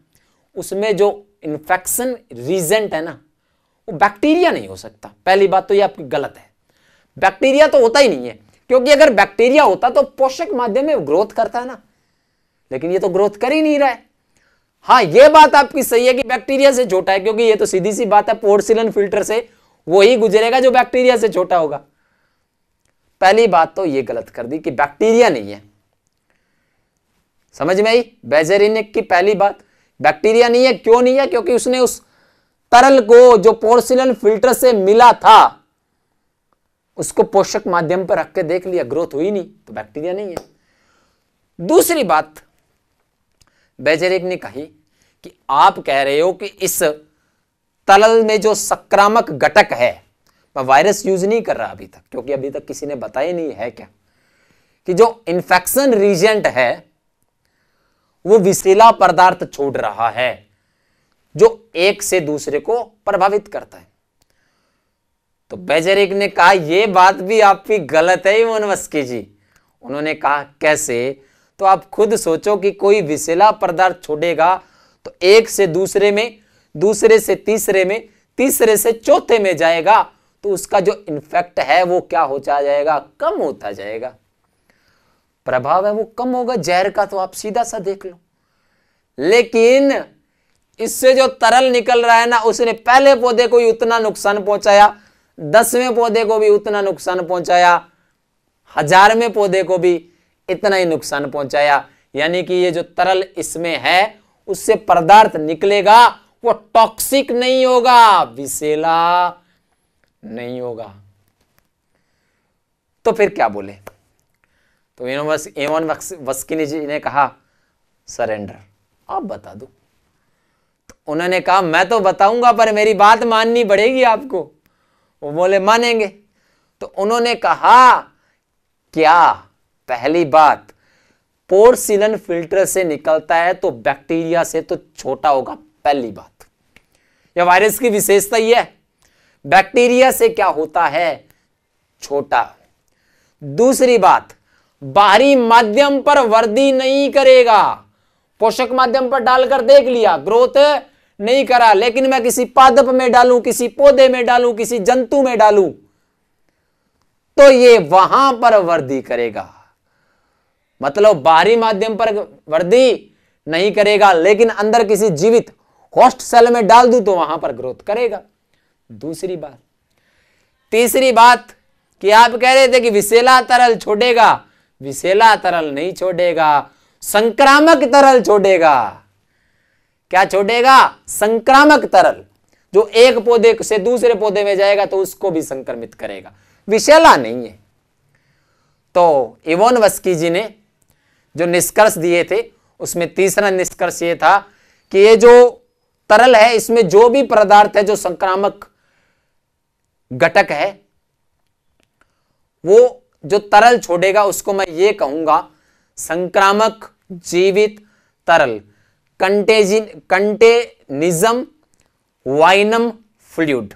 उसमें जो इन्फेक्शन रीजेंट है ना वो बैक्टीरिया नहीं हो सकता पहली बात तो ये आपकी गलत है बैक्टीरिया तो होता ही नहीं है क्योंकि अगर बैक्टीरिया होता तो पोषक माध्यम में ग्रोथ करता है ना लेकिन ये तो ग्रोथ कर ही नहीं रहा है हाँ ये बात आपकी सही है कि बैक्टीरिया से छोटा है क्योंकि ये तो सीधी सी बात है पोर्सिलन फिल्टर से वही गुजरेगा जो बैक्टीरिया से छोटा होगा पहली बात तो ये गलत कर दी कि बैक्टीरिया नहीं है समझ में आई बेजरिन की पहली बात बैक्टीरिया नहीं है क्यों नहीं है क्योंकि उसने उस तरल को जो पोर्सिलन फिल्टर से मिला था उसको पोषक माध्यम पर रख के देख लिया ग्रोथ हुई नहीं तो बैक्टीरिया नहीं है दूसरी बात बेजेरिक ने कही कि आप कह रहे हो कि इस तलल में जो संक्रामक घटक है मैं वायरस यूज नहीं कर रहा अभी तक क्योंकि अभी तक किसी ने बताया नहीं है क्या कि जो इंफेक्शन रीजेंट है वो विशेला पदार्थ छोड़ रहा है जो एक से दूसरे को प्रभावित करता है तो बेजरिक ने कहा यह बात भी आपकी गलत है इमोन वस्की जी उन्होंने कहा कैसे तो आप खुद सोचो कि कोई विशेला पदार्थ छोड़ेगा तो एक से दूसरे में दूसरे से तीसरे में तीसरे से चौथे में जाएगा तो उसका जो इन्फेक्ट है वो क्या हो जाएगा कम होता जाएगा प्रभाव है वो कम होगा जहर का तो आप सीधा सा देख लो लेकिन इससे जो तरल निकल रहा है ना उसने पहले पौधे को ही उतना नुकसान पहुंचाया दसवें पौधे को भी उतना नुकसान पहुंचाया हजारवें पौधे को भी इतना ही नुकसान पहुंचाया यानी कि ये जो तरल इसमें है उससे पदार्थ निकलेगा वो टॉक्सिक नहीं होगा विषेला नहीं होगा तो फिर क्या बोले तो एवन वस्किनी जी ने कहा सरेंडर आप बता दो तो उन्होंने कहा मैं तो बताऊंगा पर मेरी बात माननी पड़ेगी आपको वो बोले मानेंगे तो उन्होंने कहा क्या पहली बात पोर्सिलन फिल्टर से निकलता है तो बैक्टीरिया से तो छोटा होगा पहली बात यह वायरस की विशेषता यह है बैक्टीरिया से क्या होता है छोटा दूसरी बात बाहरी माध्यम पर वर्दी नहीं करेगा पोषक माध्यम पर डालकर देख लिया ग्रोथ नहीं करा लेकिन मैं किसी पादप में डालूं किसी पौधे में डालूं किसी जंतु में डालूं तो ये वहां पर वर्दी करेगा मतलब बाहरी माध्यम पर वृद्धि नहीं करेगा लेकिन अंदर किसी जीवित होस्ट सेल में डाल दू तो वहां पर ग्रोथ करेगा दूसरी बात तीसरी बात कि आप कह रहे थे कि विशेला तरल छोड़ेगा विशेला तरल नहीं छोड़ेगा संक्रामक तरल छोड़ेगा क्या छोड़ेगा संक्रामक तरल जो एक पौधे से दूसरे पौधे में जाएगा तो उसको भी संक्रमित करेगा विशेला नहीं है तो इवोन वस्की जी ने जो निष्कर्ष दिए थे उसमें तीसरा निष्कर्ष ये था कि ये जो तरल है इसमें जो भी पदार्थ है जो संक्रामक घटक है वो जो तरल छोड़ेगा उसको मैं ये कहूंगा संक्रामक जीवित तरल कंटेजिन कंटेनिज्म वाइनम फ्लूड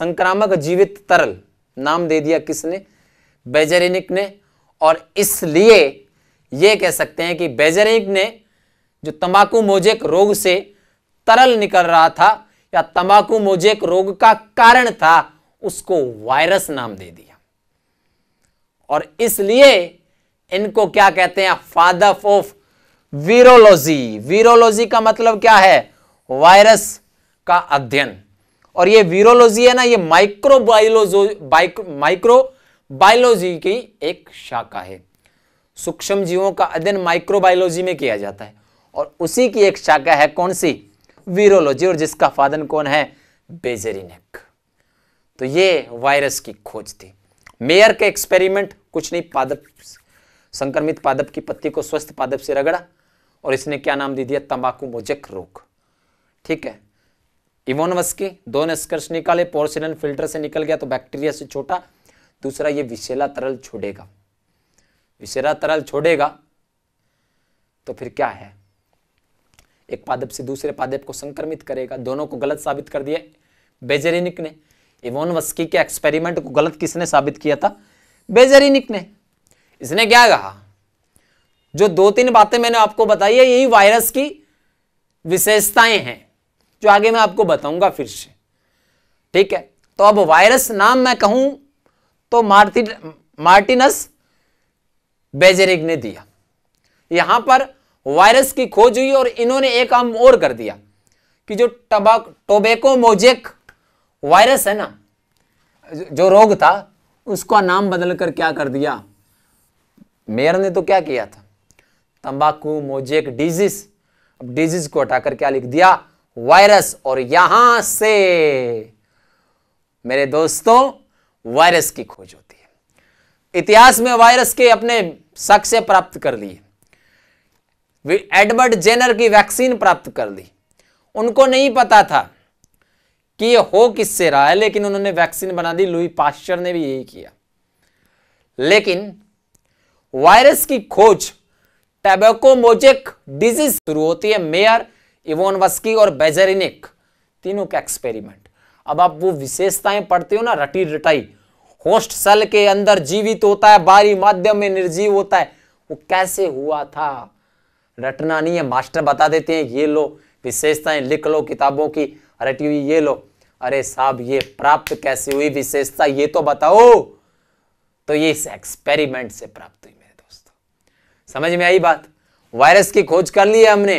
संक्रामक जीवित तरल नाम दे दिया किसने बेजेरिनिक ने और इसलिए ये कह सकते हैं कि बेजरिंग ने जो तंबाकू मोजेक रोग से तरल निकल रहा था या तंबाकू मोजेक रोग का कारण था उसको वायरस नाम दे दिया और इसलिए इनको क्या कहते हैं फादर ऑफ वीरोलॉजी वीरोलॉजी का मतलब क्या है वायरस का अध्ययन और ये वीरोलॉजी है ना ये माइक्रोबायोलॉजी माइक्रो बायोलॉजी की एक शाखा है सूक्ष्म जीवों का अध्ययन माइक्रोबायोलॉजी में किया जाता है और उसी की एक शाखा है कौन सी वीरोलॉजी और जिसका फादन कौन है बेजरीनेक तो ये वायरस की खोज थी मेयर के एक्सपेरिमेंट कुछ नहीं पादप संक्रमित पादप की पत्ती को स्वस्थ पादप से रगड़ा और इसने क्या नाम दे दिया तंबाकू मोजक रोग ठीक है इवोनवस्की दो निष्कर्ष निकाले पोर्सिलन फिल्टर से निकल गया तो बैक्टीरिया से छोटा दूसरा ये विशेला तरल छोड़ेगा विसरा तरल छोड़ेगा तो फिर क्या है एक पादप से दूसरे पादप को संक्रमित करेगा दोनों को गलत साबित कर दिया बेजेरिनिक ने इवोन वस्की के एक्सपेरिमेंट को गलत किसने साबित किया था बेजेरिनिक ने इसने क्या कहा जो दो तीन बातें मैंने आपको बताई है यही वायरस की विशेषताएं हैं जो आगे मैं आपको बताऊंगा फिर से ठीक है तो अब वायरस नाम मैं कहूं तो मार्टिन मार्टिनस बेजेरिक ने दिया यहां पर वायरस की खोज हुई और इन्होंने एक काम और कर दिया कि जो टबाक टोबेको मोजेक वायरस है ना जो रोग था उसका नाम बदलकर क्या कर दिया मेयर ने तो क्या किया था तंबाकू मोजेक डिजीज अब डिजीज को हटाकर क्या लिख दिया वायरस और यहां से मेरे दोस्तों वायरस की खोज होती है इतिहास में वायरस के अपने साक्ष्य प्राप्त कर लिए एडवर्ड जेनर की वैक्सीन प्राप्त कर ली उनको नहीं पता था कि ये हो किससे रहा है लेकिन उन्होंने वैक्सीन बना दी लुई पास्चर ने भी यही किया लेकिन वायरस की खोज टैबेको मोजेक डिजीज शुरू होती है मेयर इवोन वस्की और बेजरिनिक तीनों का एक्सपेरिमेंट अब आप वो विशेषताएं पढ़ते हो ना रटी रटाई होस्ट सेल के अंदर जीवित होता है बाहरी माध्यम में निर्जीव होता है वो कैसे हुआ था रटना नहीं है मास्टर बता देते हैं ये लो विशेषताएं लिख लो किताबों की रटी हुई ये लो अरे साहब ये प्राप्त कैसे हुई विशेषता ये तो बताओ तो ये इस एक्सपेरिमेंट से प्राप्त हुई मेरे दोस्तों समझ में आई बात वायरस की खोज कर ली है हमने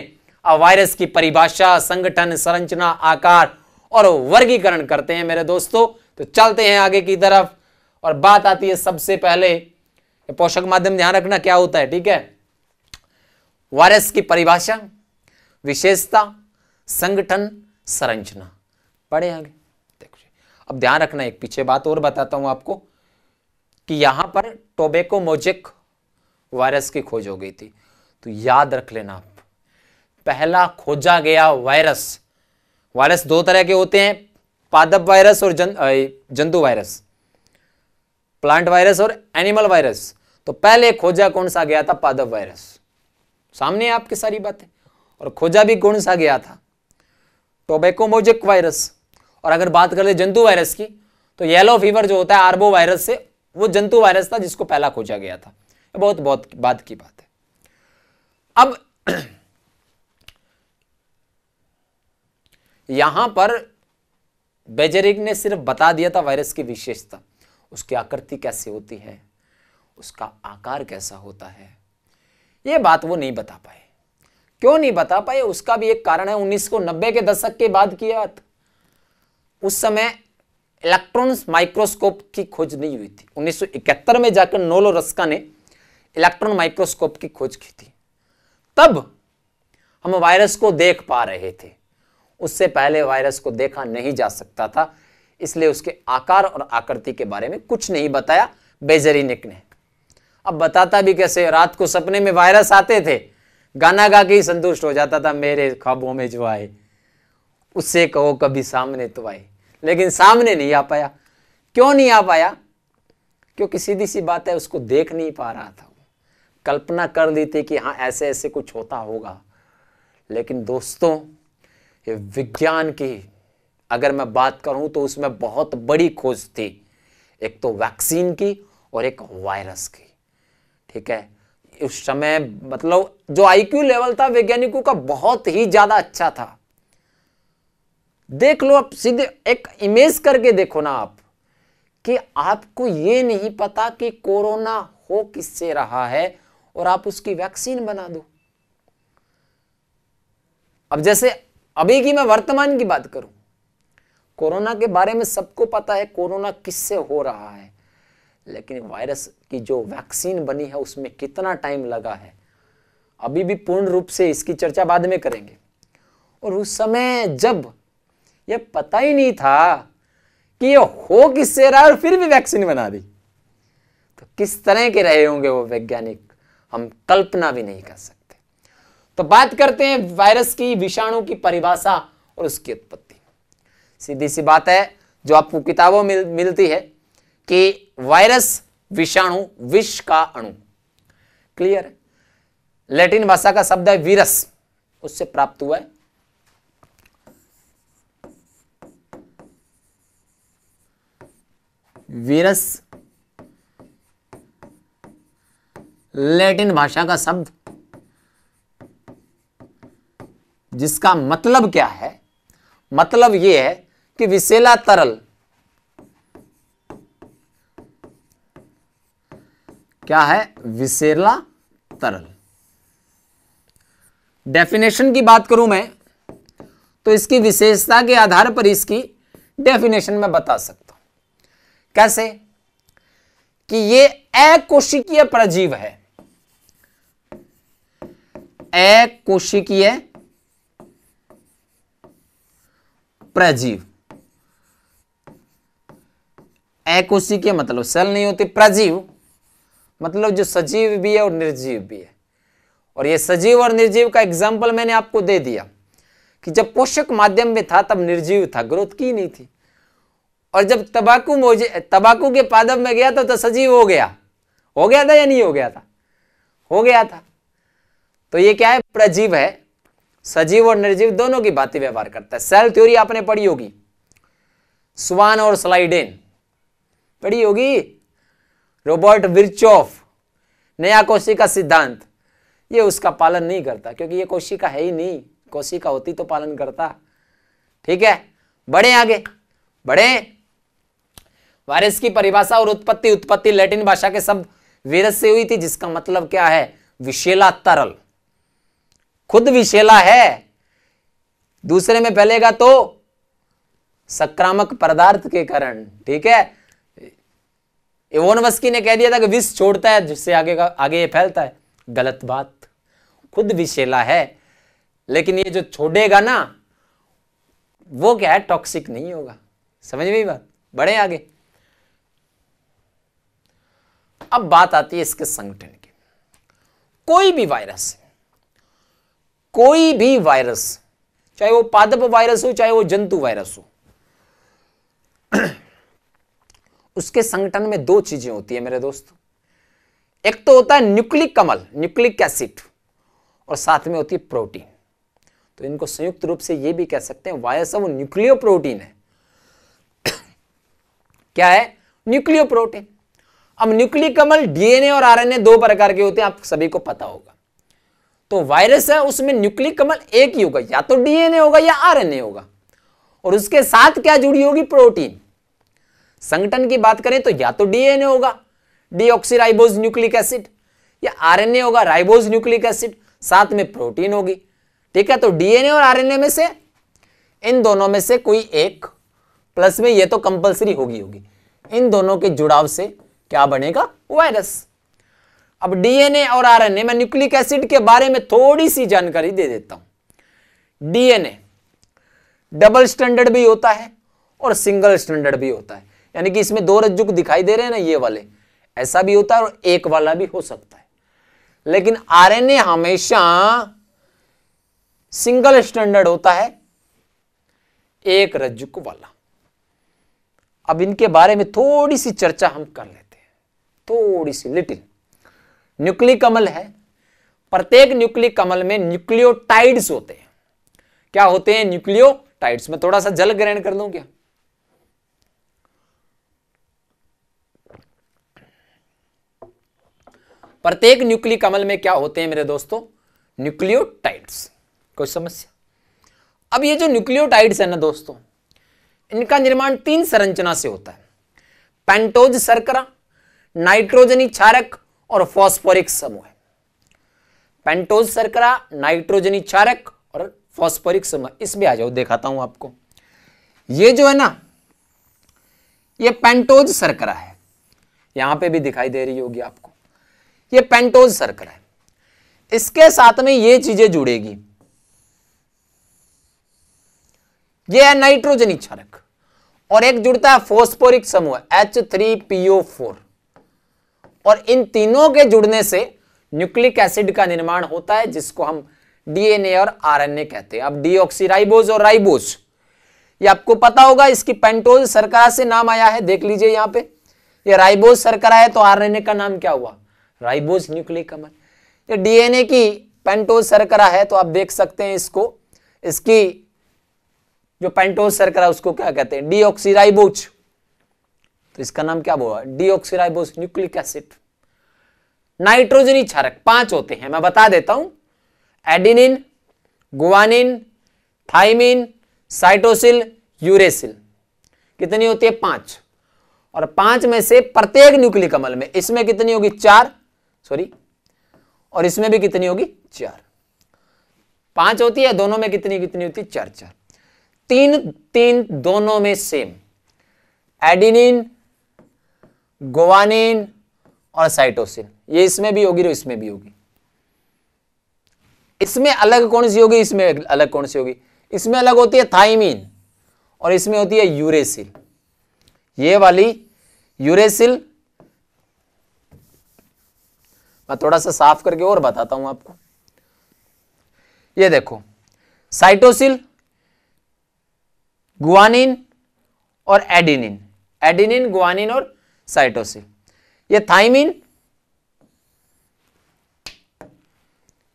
अब वायरस की परिभाषा संगठन संरचना आकार और वर्गीकरण करते हैं मेरे दोस्तों तो चलते हैं आगे की तरफ और बात आती है सबसे पहले पोषक माध्यम ध्यान रखना क्या होता है ठीक है वायरस की परिभाषा विशेषता संगठन संरचना पढ़े आगे देखिए अब ध्यान रखना एक पीछे बात और बताता हूं आपको कि यहां पर टोबेको मोजिक वायरस की खोज हो गई थी तो याद रख लेना आप पहला खोजा गया वायरस वायरस दो तरह के होते हैं पादप वायरस और जन जंतु वायरस प्लांट वायरस और एनिमल वायरस तो पहले खोजा कौन सा गया था पादप वायरस सामने आपकी सारी बातें और खोजा भी कौन सा गया था टोबेकोमोजिक वायरस और अगर बात कर ले जंतु वायरस की तो येलो फीवर जो होता है आर्बो वायरस से वो जंतु वायरस था जिसको पहला खोजा गया था बहुत बहुत बात की बात है अब यहां पर बेजेरिक ने सिर्फ बता दिया था वायरस की विशेषता उसकी आकृति कैसे होती है उसका आकार कैसा होता है ये बात वो नहीं बता पाए क्यों नहीं बता पाए उसका भी एक कारण है उन्नीस नब्बे के दशक के बाद की बात उस समय इलेक्ट्रॉन माइक्रोस्कोप की खोज नहीं हुई थी 1971 में जाकर नोलो रस्का ने इलेक्ट्रॉन माइक्रोस्कोप की खोज की थी तब हम वायरस को देख पा रहे थे उससे पहले वायरस को देखा नहीं जा सकता था इसलिए उसके आकार और आकृति के बारे में कुछ नहीं बताया बेजरीनिक ने अब बताता भी कैसे रात को सपने में वायरस आते थे गाना गा के ही संतुष्ट हो जाता था मेरे ख्वाबों में जो आए उससे कहो कभी सामने तो आए लेकिन सामने नहीं आ पाया क्यों नहीं आ पाया क्योंकि सीधी सी बात है उसको देख नहीं पा रहा था कल्पना कर ली थी कि हाँ ऐसे ऐसे कुछ होता होगा लेकिन दोस्तों ये विज्ञान की अगर मैं बात करूं तो उसमें बहुत बड़ी खोज थी एक तो वैक्सीन की और एक वायरस की ठीक है उस समय मतलब जो आईक्यू लेवल था वैज्ञानिकों का बहुत ही ज्यादा अच्छा था देख लो आप सीधे एक इमेज करके देखो ना आप कि आपको यह नहीं पता कि कोरोना हो किससे रहा है और आप उसकी वैक्सीन बना दो अब जैसे अभी की मैं वर्तमान की बात करूं कोरोना के बारे में सबको पता है कोरोना किससे हो रहा है लेकिन वायरस की जो वैक्सीन बनी है उसमें कितना टाइम लगा है अभी भी पूर्ण रूप से इसकी चर्चा बाद में करेंगे और उस समय जब यह पता ही नहीं था कि यह हो किससे रहा और फिर भी वैक्सीन बना दी तो किस तरह के रहे होंगे वो वैज्ञानिक हम कल्पना भी नहीं कर सकते तो बात करते हैं वायरस की विषाणु की परिभाषा और उसकी उत्पत्ति सीधी सी बात है जो आपको किताबों मिल, मिलती है कि वायरस विषाणु विष का अणु क्लियर है लैटिन भाषा का शब्द है वीरस उससे प्राप्त हुआ है वीरस लैटिन भाषा का शब्द जिसका मतलब क्या है मतलब यह है कि विशेला तरल क्या है विशेला तरल डेफिनेशन की बात करूं मैं तो इसकी विशेषता के आधार पर इसकी डेफिनेशन में बता सकता हूं कैसे कि ये अकोशिकीय परजीव है अकोशिकीय प्रजीव अकोशिकीय मतलब सेल नहीं होती प्रजीव मतलब जो सजीव भी है और निर्जीव भी है और ये सजीव और निर्जीव का एग्जाम्पल मैंने आपको दे दिया कि जब पोषक माध्यम में था तब निर्जीव था ग्रोथ की नहीं थी और जब तबाकू मोजे तबाकू के पादप में गया तो, तो सजीव हो गया हो गया था या नहीं हो गया था हो गया था तो ये क्या है प्रजीव है सजीव और निर्जीव दोनों की बातें व्यवहार करता है सेल थ्योरी आपने पढ़ी होगी स्वान और स्लाइडेन पढ़ी होगी रोबर्ट विरचोफ नया कोशिका सिद्धांत ये उसका पालन नहीं करता क्योंकि ये कोशिका है ही नहीं कोशिका होती तो पालन करता ठीक है बढ़े आगे बढ़े वायरस की परिभाषा और उत्पत्ति उत्पत्ति लैटिन भाषा के शब्द वीरस से हुई थी जिसका मतलब क्या है विशेला तरल खुद विशेला है दूसरे में फैलेगा तो संक्रामक पदार्थ के कारण ठीक है इवोन मस्की ने कह दिया था कि विष छोड़ता है जिससे आगे का आगे ये फैलता है गलत बात खुद विषेला है लेकिन ये जो छोड़ेगा ना वो क्या है टॉक्सिक नहीं होगा समझ में बात बढ़े आगे अब बात आती है इसके संगठन की कोई भी वायरस कोई भी वायरस चाहे वो पादप वायरस हो चाहे वो जंतु वायरस हो उसके संगठन में दो चीजें होती है मेरे दोस्त एक तो होता है न्यूक्लिक कमल न्यूक्लिक एसिड और साथ में होती है प्रोटीन तो इनको संयुक्त रूप से ये भी कह सकते हैं वायस वो न्यूक्लियो प्रोटीन है क्या है न्यूक्लियो प्रोटीन अब न्यूक्लिक कमल डीएनए और आरएनए दो प्रकार के होते हैं आप सभी को पता होगा तो वायरस है उसमें न्यूक्लिक कमल एक ही होगा या तो डीएनए होगा या आरएनए होगा और उसके साथ क्या जुड़ी होगी प्रोटीन संगठन की बात करें तो या तो डीएनए होगा डीऑक्सीराइबोज न्यूक्लिक एसिड या आरएनए होगा राइबोज न्यूक्लिक एसिड साथ में प्रोटीन होगी ठीक है तो डीएनए और आरएनए में से इन दोनों में से कोई एक प्लस में ये तो कंपलसरी होगी होगी इन दोनों के जुड़ाव से क्या बनेगा वायरस अब डीएनए और आरएनए मैं न्यूक्लिक एसिड के बारे में थोड़ी सी जानकारी दे देता हूं डीएनए डबल स्टैंडर्ड भी होता है और सिंगल स्टैंडर्ड भी होता है यानी कि इसमें दो रज्जुक दिखाई दे रहे हैं ना ये वाले ऐसा भी होता है और एक वाला भी हो सकता है लेकिन आरएनए हमेशा सिंगल स्टैंडर्ड होता है एक रज्जुक वाला अब इनके बारे में थोड़ी सी चर्चा हम कर लेते हैं थोड़ी सी लिटिल न्यूक्लिक अमल है प्रत्येक न्यूक्लिक अमल में न्यूक्लियोटाइड्स होते हैं क्या होते हैं न्यूक्लियोटाइड्स में थोड़ा सा जल ग्रहण कर लूं क्या प्रत्येक न्यूक्लिक अमल में क्या होते हैं मेरे दोस्तों न्यूक्लियोटाइड्स कोई समस्या अब ये जो न्यूक्लियोटाइड्स है ना दोस्तों इनका निर्माण तीन संरचना से होता है पेंटोज सरकरा नाइट्रोजनी क्षारक और फॉस्फोरिक समूह पेंटोज सरकरा नाइट्रोजनी क्षारक और फॉस्फोरिक समूह इसमें आ जाओ दिखाता हूं आपको ये जो है ना ये पेंटोज सरकरा है यहां पे भी दिखाई दे रही होगी आपको ये पेंटोज सर्कल है इसके साथ में ये चीजें जुड़ेगी ये है नाइट्रोजनिक क्षारक और एक जुड़ता है फोस्पोरिक समूह एच थ्री पीओ फोर और इन तीनों के जुड़ने से न्यूक्लिक एसिड का निर्माण होता है जिसको हम डीएनए और आरएनए कहते हैं अब डीऑक्सीराइबोज और राइबोज ये आपको पता होगा इसकी पेंटोज सरकरा से नाम आया है देख लीजिए यहां पे ये राइबोज सरकरा है तो आरएनए का नाम क्या हुआ राइबोज न्यूक्लिक अमल ये डीएनए की पेंटोज सरकरा है तो आप देख सकते हैं इसको इसकी जो पेंटोज सरकरा उसको क्या कहते हैं डीऑक्सीराइबोज तो इसका नाम क्या हुआ डीऑक्सीराइबोज न्यूक्लिक एसिड नाइट्रोजनी क्षारक पांच होते हैं मैं बता देता हूं adenine guanine thymine cytosine uracil कितनी होती है पांच और पांच में से प्रत्येक न्यूक्लिक अमल में इसमें कितनी होगी चार सॉरी और इसमें भी कितनी होगी चार पांच होती है दोनों में कितनी कितनी होती है चार चार तीन तीन दोनों में सेम एडिनिन गोवानिन और साइटोसिन ये इसमें भी होगी और इसमें भी होगी इसमें अलग कौन सी होगी इसमें अलग कौन सी होगी इसमें अलग होती है थाइमीन और इसमें होती है यूरेसिल ये वाली यूरेसिल मैं थोड़ा सा साफ करके और बताता हूं आपको ये देखो साइटोसिल गुआनिन और एडिनिन एडिनिन गुआनिन और साइटोसिल ये थाइमिन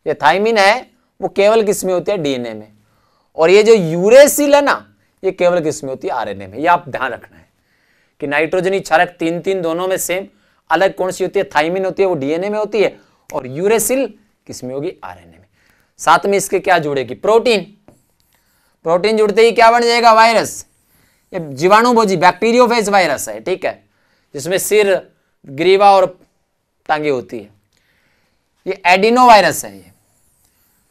ये थाइमिन है वो केवल किसमें होती है डीएनए में और ये जो यूरेसिल है ना ये केवल किसमें होती है आरएनए में ये आप ध्यान रखना है कि नाइट्रोजन क्षारक तीन तीन दोनों में सेम अलग कौन सी होती है थाइमिन होती है वो डीएनए में होती है और यूरेसिल किस में होगी आरएनए में साथ में इसके क्या जुड़ेगी प्रोटीन प्रोटीन जुड़ते ही क्या बन जाएगा वायरस ये भोजी बैक्टीरियोफेज वायरस है ठीक है जिसमें सिर ग्रीवा और टांगे होती है ये एडिनो वायरस है ये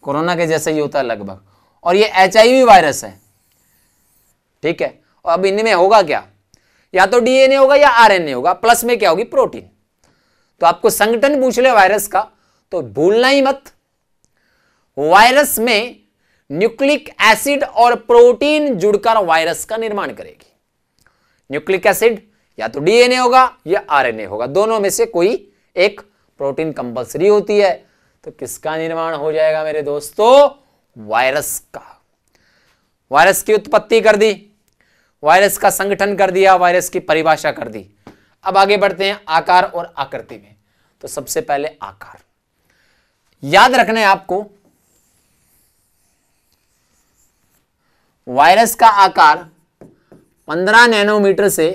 कोरोना के जैसे ही होता है लगभग और ये एच वायरस है ठीक है और अब इनमें होगा क्या या तो डीएनए होगा या आरएनए होगा प्लस में क्या होगी प्रोटीन तो आपको संगठन पूछ ले वायरस का तो भूलना ही मत वायरस में न्यूक्लिक एसिड और प्रोटीन जुड़कर वायरस का निर्माण करेगी न्यूक्लिक एसिड या तो डीएनए होगा या आरएनए होगा दोनों में से कोई एक प्रोटीन कंपलसरी होती है तो किसका निर्माण हो जाएगा मेरे दोस्तों वायरस का वायरस की उत्पत्ति कर दी वायरस का संगठन कर दिया वायरस की परिभाषा कर दी अब आगे बढ़ते हैं आकार और आकृति में तो सबसे पहले आकार याद रखना है आपको वायरस का आकार 15 नैनोमीटर से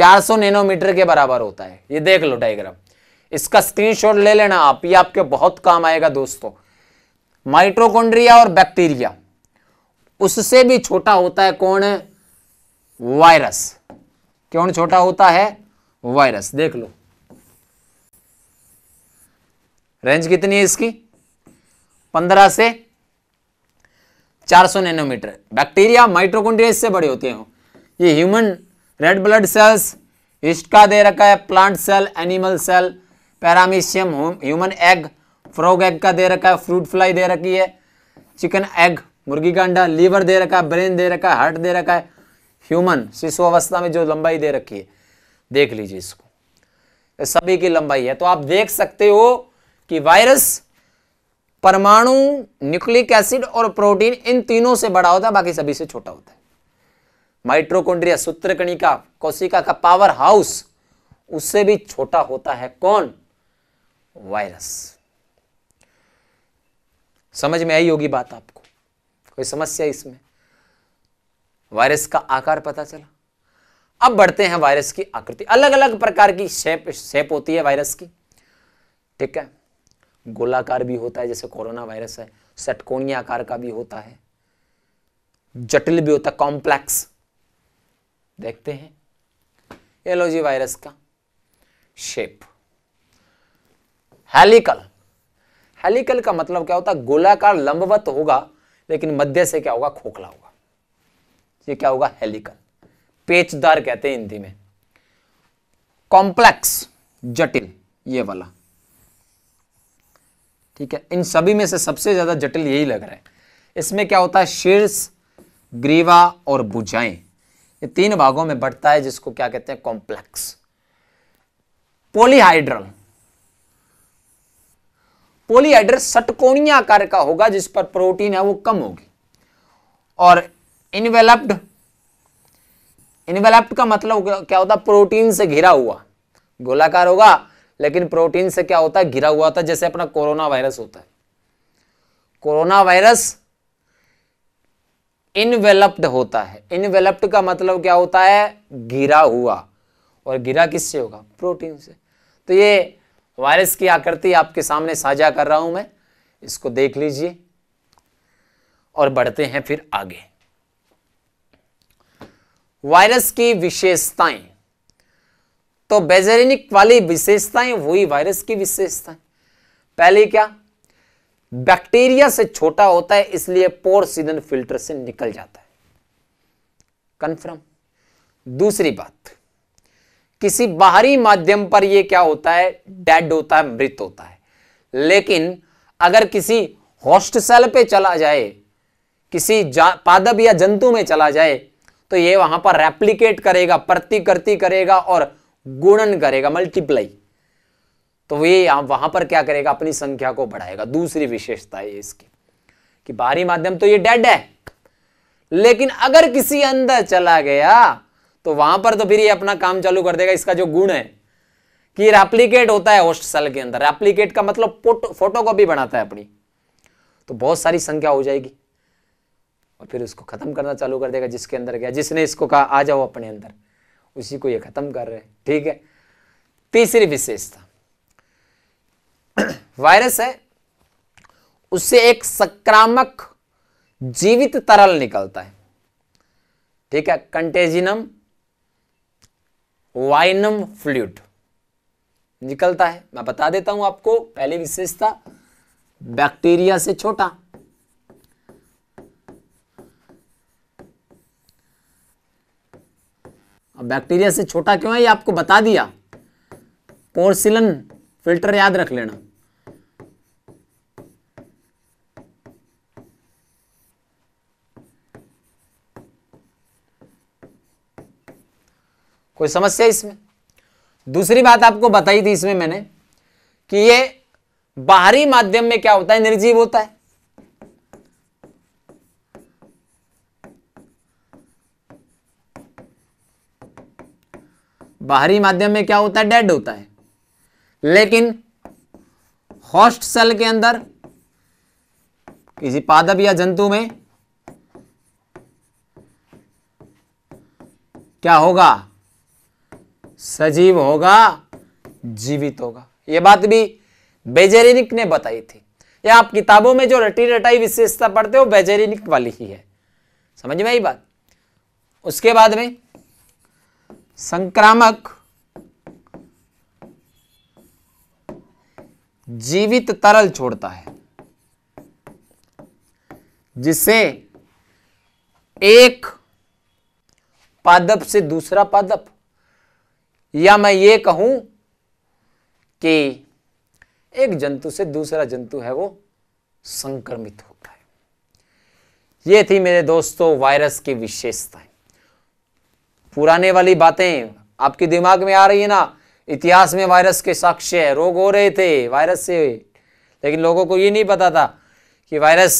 400 नैनोमीटर के बराबर होता है ये देख लो डायग्राम इसका स्क्रीनशॉट ले लेना आप ये आपके बहुत काम आएगा दोस्तों माइट्रोकोन्ड्रिया और बैक्टीरिया उससे भी छोटा होता है कौन वायरस कौन छोटा होता है वायरस देख लो रेंज कितनी है इसकी पंद्रह से चार सौ नैनोमीटर बैक्टीरिया माइट्रोकोन्ड्रिया इससे बड़े होते हैं ये ह्यूमन रेड ब्लड सेल्स इसका दे रखा है plant cell animal cell paramecium human egg frog egg का दे रखा है फ्रूट फ्लाई दे रखी है चिकन एग मुर्गी का अंडा लीवर दे रखा है ब्रेन दे रखा है हार्ट दे रखा है ह्यूमन शिशु अवस्था में जो लंबाई दे रखी है देख लीजिए इसको सभी की लंबाई है तो आप देख सकते हो कि वायरस परमाणु न्यूक्लिक एसिड और प्रोटीन इन तीनों से बड़ा होता है बाकी सभी से छोटा होता है माइट्रोकोन्ड्रिया सूत्रकणिका कोशिका का पावर हाउस उससे भी छोटा होता है कौन वायरस समझ में आई होगी बात आपको कोई समस्या इसमें वायरस का आकार पता चला अब बढ़ते हैं वायरस की आकृति अलग अलग प्रकार की शेप शेप होती है वायरस की ठीक है गोलाकार भी होता है जैसे कोरोना वायरस है सटकोनी आकार का भी होता है जटिल भी होता है कॉम्प्लेक्स देखते हैं एलोजी वायरस का शेप हेलिकल हेलिकल का मतलब क्या होता है गोलाकार लंबवत होगा लेकिन मध्य से क्या होगा खोखला होगा ये क्या होगा हेलिकल पेचदार कहते हैं हिंदी में कॉम्प्लेक्स जटिल ये वाला ठीक है इन सभी में से सबसे ज्यादा जटिल यही लग रहा है इसमें क्या होता है शीर्ष ग्रीवा और बुझाएं ये तीन भागों में बढ़ता है जिसको क्या कहते हैं कॉम्प्लेक्स पोलिहाइड्रल पोलीहाइड्रेट षटकोणीय आकार का होगा जिस पर प्रोटीन है वो कम होगी और इनवेलप्ड इनवेलप्ड का मतलब क्या होता प्रोटीन से घिरा हुआ गोलाकार होगा लेकिन प्रोटीन से क्या होता है घिरा हुआ होता है जैसे अपना कोरोना वायरस होता है कोरोना वायरस इनवेलप्ड होता है इनवेलप्ड का मतलब क्या होता है घिरा हुआ और घिरा किससे होगा प्रोटीन से तो ये वायरस की आकृति आपके सामने साझा कर रहा हूं मैं इसको देख लीजिए और बढ़ते हैं फिर आगे वायरस की विशेषताएं तो बेजरिनिक वाली विशेषताएं वही वायरस की विशेषताएं पहले क्या बैक्टीरिया से छोटा होता है इसलिए पोर सीजन फिल्टर से निकल जाता है कंफर्म दूसरी बात किसी बाहरी माध्यम पर यह क्या होता है डेड होता है मृत होता है लेकिन अगर किसी होस्ट सेल पे चला जाए किसी जा, पादब या जंतु में चला जाए तो ये वहां पर रेप्लीकेट करेगा प्रतिकृति करेगा और गुणन करेगा मल्टीप्लाई तो ये वहां पर क्या करेगा अपनी संख्या को बढ़ाएगा दूसरी विशेषता है इसकी कि बाहरी माध्यम तो ये डेड है लेकिन अगर किसी अंदर चला गया तो वहां पर तो फिर ये अपना काम चालू कर देगा इसका जो गुण है कि रेप्लीकेट होता है होस्ट सेल के अंदर रेप्लीकेट का मतलब फोटो कॉपी बनाता है अपनी तो बहुत सारी संख्या हो जाएगी और फिर उसको खत्म करना चालू कर देगा जिसके अंदर गया जिसने इसको कहा आ जाओ अपने अंदर उसी को ये खत्म कर रहे ठीक है तीसरी विशेषता वायरस है उससे एक संक्रामक जीवित तरल निकलता है ठीक है कंटेजिनम वाइनम फ्लूड निकलता है मैं बता देता हूं आपको पहले विशेषता बैक्टीरिया से छोटा बैक्टीरिया से छोटा क्यों है ये आपको बता दिया पोर्सिलन फिल्टर याद रख लेना कोई समस्या इसमें दूसरी बात आपको बताई थी इसमें मैंने कि ये बाहरी माध्यम में क्या होता है निर्जीव होता है बाहरी माध्यम में क्या होता है डेड होता है लेकिन हॉस्ट सेल के अंदर किसी पादप या जंतु में क्या होगा सजीव होगा जीवित होगा यह बात भी बेजेरिनिक ने बताई थी या आप किताबों में जो रटी रटाई विशेषता पढ़ते हो बेजेरिनिक वाली ही है समझ में आई बात उसके बाद में संक्रामक जीवित तरल छोड़ता है जिससे एक पादप से दूसरा पादप या मैं ये कहूं कि एक जंतु से दूसरा जंतु है वो संक्रमित होता है ये थी मेरे दोस्तों वायरस की विशेषताएं पुराने वाली बातें आपके दिमाग में आ रही है ना इतिहास में वायरस के साक्ष्य है रोग हो रहे थे वायरस से लेकिन लोगों को ये नहीं पता था कि वायरस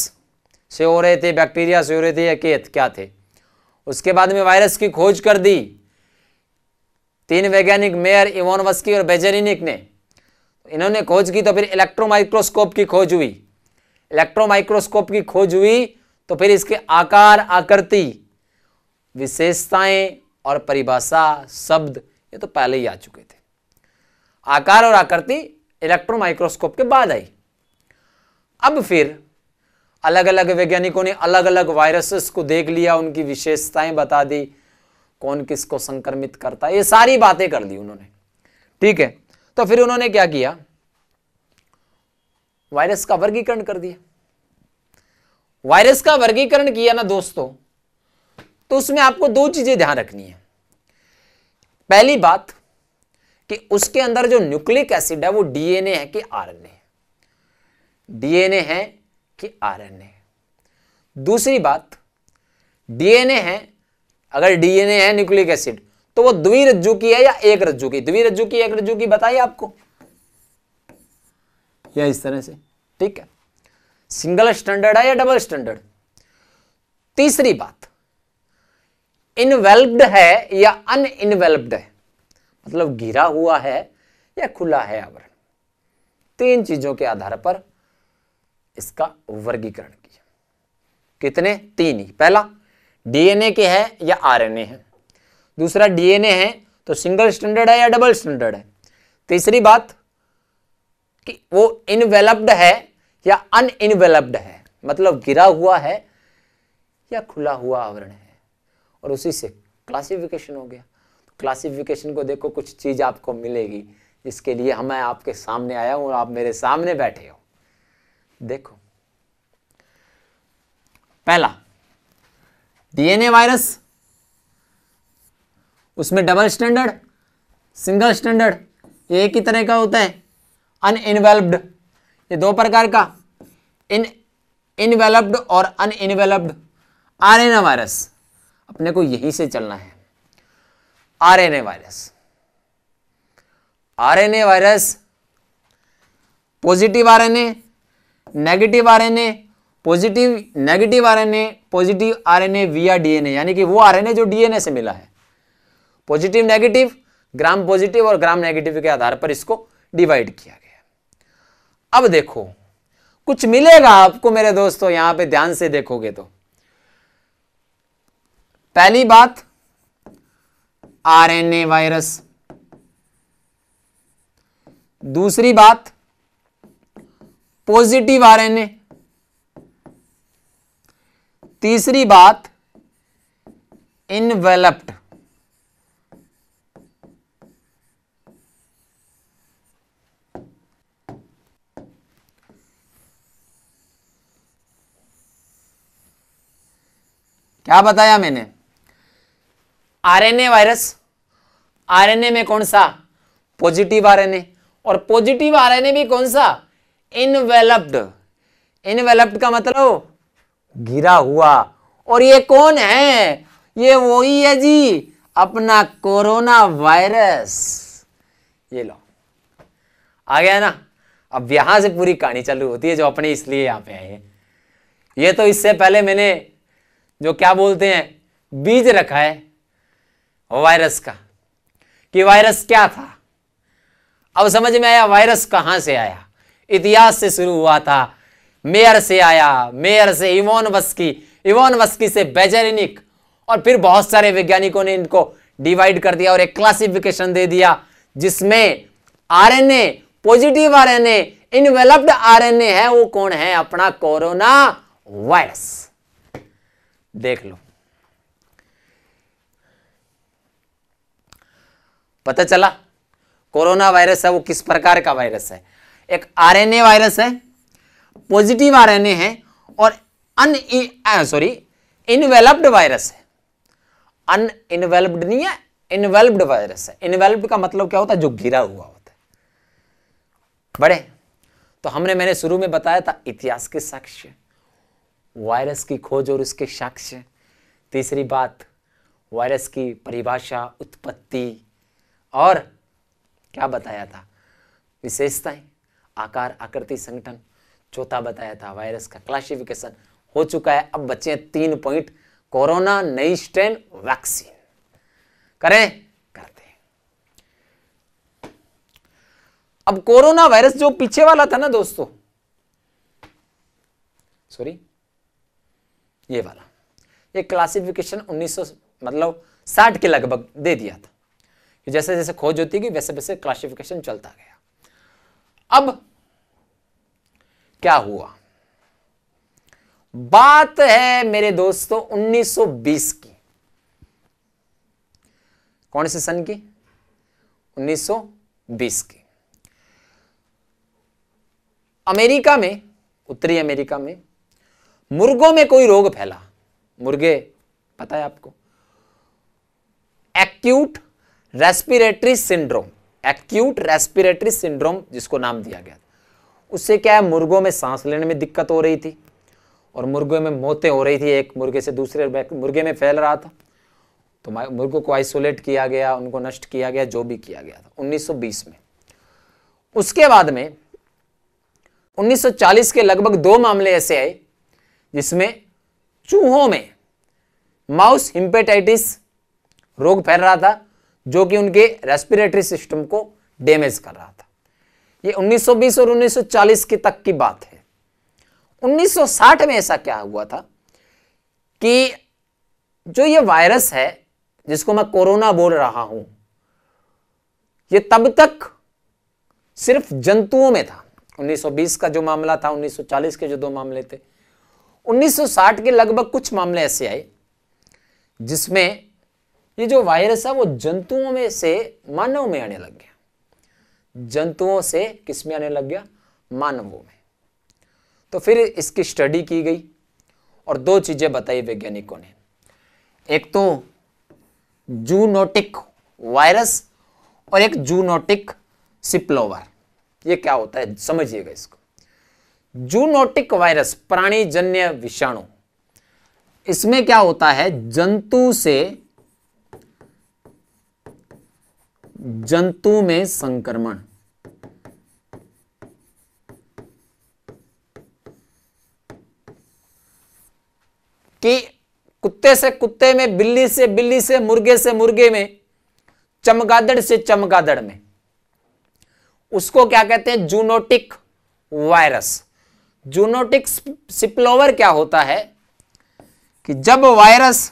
से हो रहे थे बैक्टीरिया से हो रहे थे या के क्या थे उसके बाद में वायरस की खोज कर दी तीन वैज्ञानिक मेयर इवोन वस्की और बेजेरिनिक ने तो इन्होंने खोज की तो फिर इलेक्ट्रोमाइक्रोस्कोप की खोज हुई इलेक्ट्रोमाइक्रोस्कोप की खोज हुई तो फिर इसके आकार आकृति विशेषताएं और परिभाषा शब्द ये तो पहले ही आ चुके थे आकार और आकृति इलेक्ट्रोमाइक्रोस्कोप के बाद आई अब फिर अलग अलग वैज्ञानिकों ने अलग अलग वायरसेस को देख लिया उनकी विशेषताएं बता दी कौन किसको संक्रमित करता ये सारी बातें कर दी उन्होंने ठीक है तो फिर उन्होंने क्या किया वायरस का वर्गीकरण कर दिया वायरस का वर्गीकरण किया ना दोस्तों तो उसमें आपको दो चीजें ध्यान रखनी है पहली बात कि उसके अंदर जो न्यूक्लिक एसिड है वो डीएनए है कि आरएनए डीएनए है कि आरएनए दूसरी बात डीएनए है अगर डीएनए है न्यूक्लिक एसिड तो वो द्वि रज्जु की है या एक रज्जु की द्वि रज्जु की एक रज्जु की बताइए आपको या इस तरह से ठीक है सिंगल स्टैंडर्ड है या डबल स्टैंडर्ड तीसरी बात इनवेल्ब्ड है या अन अनइनवेल्ब्ड है मतलब घिरा हुआ है या खुला है आवरण तीन चीजों के आधार पर इसका वर्गीकरण किया कितने तीन ही पहला डीएनए के है या आरएनए है दूसरा डीएनए है तो सिंगल स्टैंडर्ड है या डबल स्टैंडर्ड है तीसरी बात कि वो इनवेलप्ड है या इनवेलप्ड है मतलब गिरा हुआ है या खुला हुआ आवरण है और उसी से क्लासिफिकेशन हो गया क्लासिफिकेशन को देखो कुछ चीज़ आपको मिलेगी इसके लिए हमें आपके सामने आया और आप मेरे सामने बैठे हो देखो पहला डीएनए वायरस उसमें डबल स्टैंडर्ड सिंगल स्टैंडर्ड ये एक ही तरह का होता है अन इनवेल्ब्ड ये दो प्रकार का इन इनवेलप्ड और अनइनवेलप्ड आरएनए वायरस अपने को यही से चलना है RNA virus RNA virus positive RNA negative RNA positive negative RNA positive RNA via DNA यानी कि वो आरएनए जो डीएनए से मिला है पॉजिटिव नेगेटिव ग्राम पॉजिटिव और ग्राम नेगेटिव के आधार पर इसको डिवाइड किया गया अब देखो कुछ मिलेगा आपको मेरे दोस्तों यहां पे ध्यान से देखोगे तो पहली बात आरएनए वायरस दूसरी बात पॉजिटिव आरएनए तीसरी बात इनवेलप्ड क्या बताया मैंने आरएनए वायरस आरएनए में कौन सा पॉजिटिव आरएनए और पॉजिटिव आरएनए भी कौन सा इनवेलप्ड इनवेलप्ड का मतलब घिरा हुआ और ये कौन है ये वही है जी अपना कोरोना वायरस ये लो आ गया ना अब यहां से पूरी कहानी चालू होती है जो अपने इसलिए यहां पे आए हैं ये तो इससे पहले मैंने जो क्या बोलते हैं बीज रखा है वायरस का कि वायरस क्या था अब समझ में आया वायरस कहां से आया इतिहास से शुरू हुआ था मेयर से आया मेयर से इवोन वस्की इवोन वस्की से बेजेरिनिक और फिर बहुत सारे वैज्ञानिकों ने इनको डिवाइड कर दिया और एक क्लासिफिकेशन दे दिया जिसमें RNA positive RNA enveloped RNA है वो कौन है अपना कोरोना वायरस देख लो पता चला कोरोना वायरस है वो किस प्रकार का वायरस है एक आरएनए वायरस है पॉजिटिव आर एन ए है और अन सॉरी इनवेलप्ड वायरस है अन इनवेलप्ड नहीं है इनवेल्ब्ड वायरस है इनवेल्ब्ड का मतलब क्या होता है जो घिरा हुआ होता है बड़े तो हमने मैंने शुरू में बताया था इतिहास के साक्ष्य वायरस की खोज और उसके साक्ष्य तीसरी बात वायरस की परिभाषा उत्पत्ति और क्या बताया था विशेषताएं आकार आकृति संगठन चौथा बताया था वायरस का क्लासिफिकेशन हो चुका है अब बचे हैं तीन पॉइंट कोरोना नई स्ट्रेन वैक्सीन करें करते हैं अब कोरोना वायरस जो पीछे वाला था ना दोस्तों सॉरी ये वाला ये क्लासिफिकेशन 1900 मतलब 60 के लगभग दे दिया था जैसे जैसे खोज होती गई वैसे वैसे क्लासिफिकेशन चलता गया अब क्या हुआ बात है मेरे दोस्तों 1920 की कौन से सन की 1920 की अमेरिका में उत्तरी अमेरिका में मुर्गों में कोई रोग फैला मुर्गे पता है आपको acute respiratory syndrome acute respiratory syndrome जिसको नाम दिया गया था उससे क्या है मुर्गों में सांस लेने में दिक्कत हो रही थी और मुर्गे में मौतें हो रही थी एक मुर्गे से दूसरे मुर्गे में फैल रहा था तो मुर्गों को आइसोलेट किया गया उनको नष्ट किया गया जो भी किया गया था 1920 में उसके बाद में 1940 के लगभग दो मामले ऐसे आए जिसमें चूहों में माउस हिम्पेटाइटिस रोग फैल रहा था जो कि उनके रेस्पिरेटरी सिस्टम को डैमेज कर रहा था ये 1920 और 1940 की तक की बात है 1960 में ऐसा क्या हुआ था कि जो ये वायरस है जिसको मैं कोरोना बोल रहा हूं ये तब तक सिर्फ जंतुओं में था 1920 का जो मामला था 1940 के जो दो मामले थे 1960 के लगभग कुछ मामले ऐसे आए जिसमें ये जो वायरस है वो जंतुओं में से मानव में आने लग गया जंतुओं से किसमें आने लग गया मानवों में तो फिर इसकी स्टडी की गई और दो चीज़ें बताई वैज्ञानिकों ने एक तो जूनोटिक वायरस और एक जूनोटिक सिप्लोवर ये क्या होता है समझिएगा इसको जूनोटिक वायरस प्राणी जन्य विषाणु इसमें क्या होता है जंतु से जंतु में संक्रमण कि कुत्ते से कुत्ते में बिल्ली से बिल्ली से मुर्गे से मुर्गे में चमगादड़ से चमगादड़ में उसको क्या कहते हैं जूनोटिक वायरस जूनोटिक सिप्लोवर क्या होता है कि जब वायरस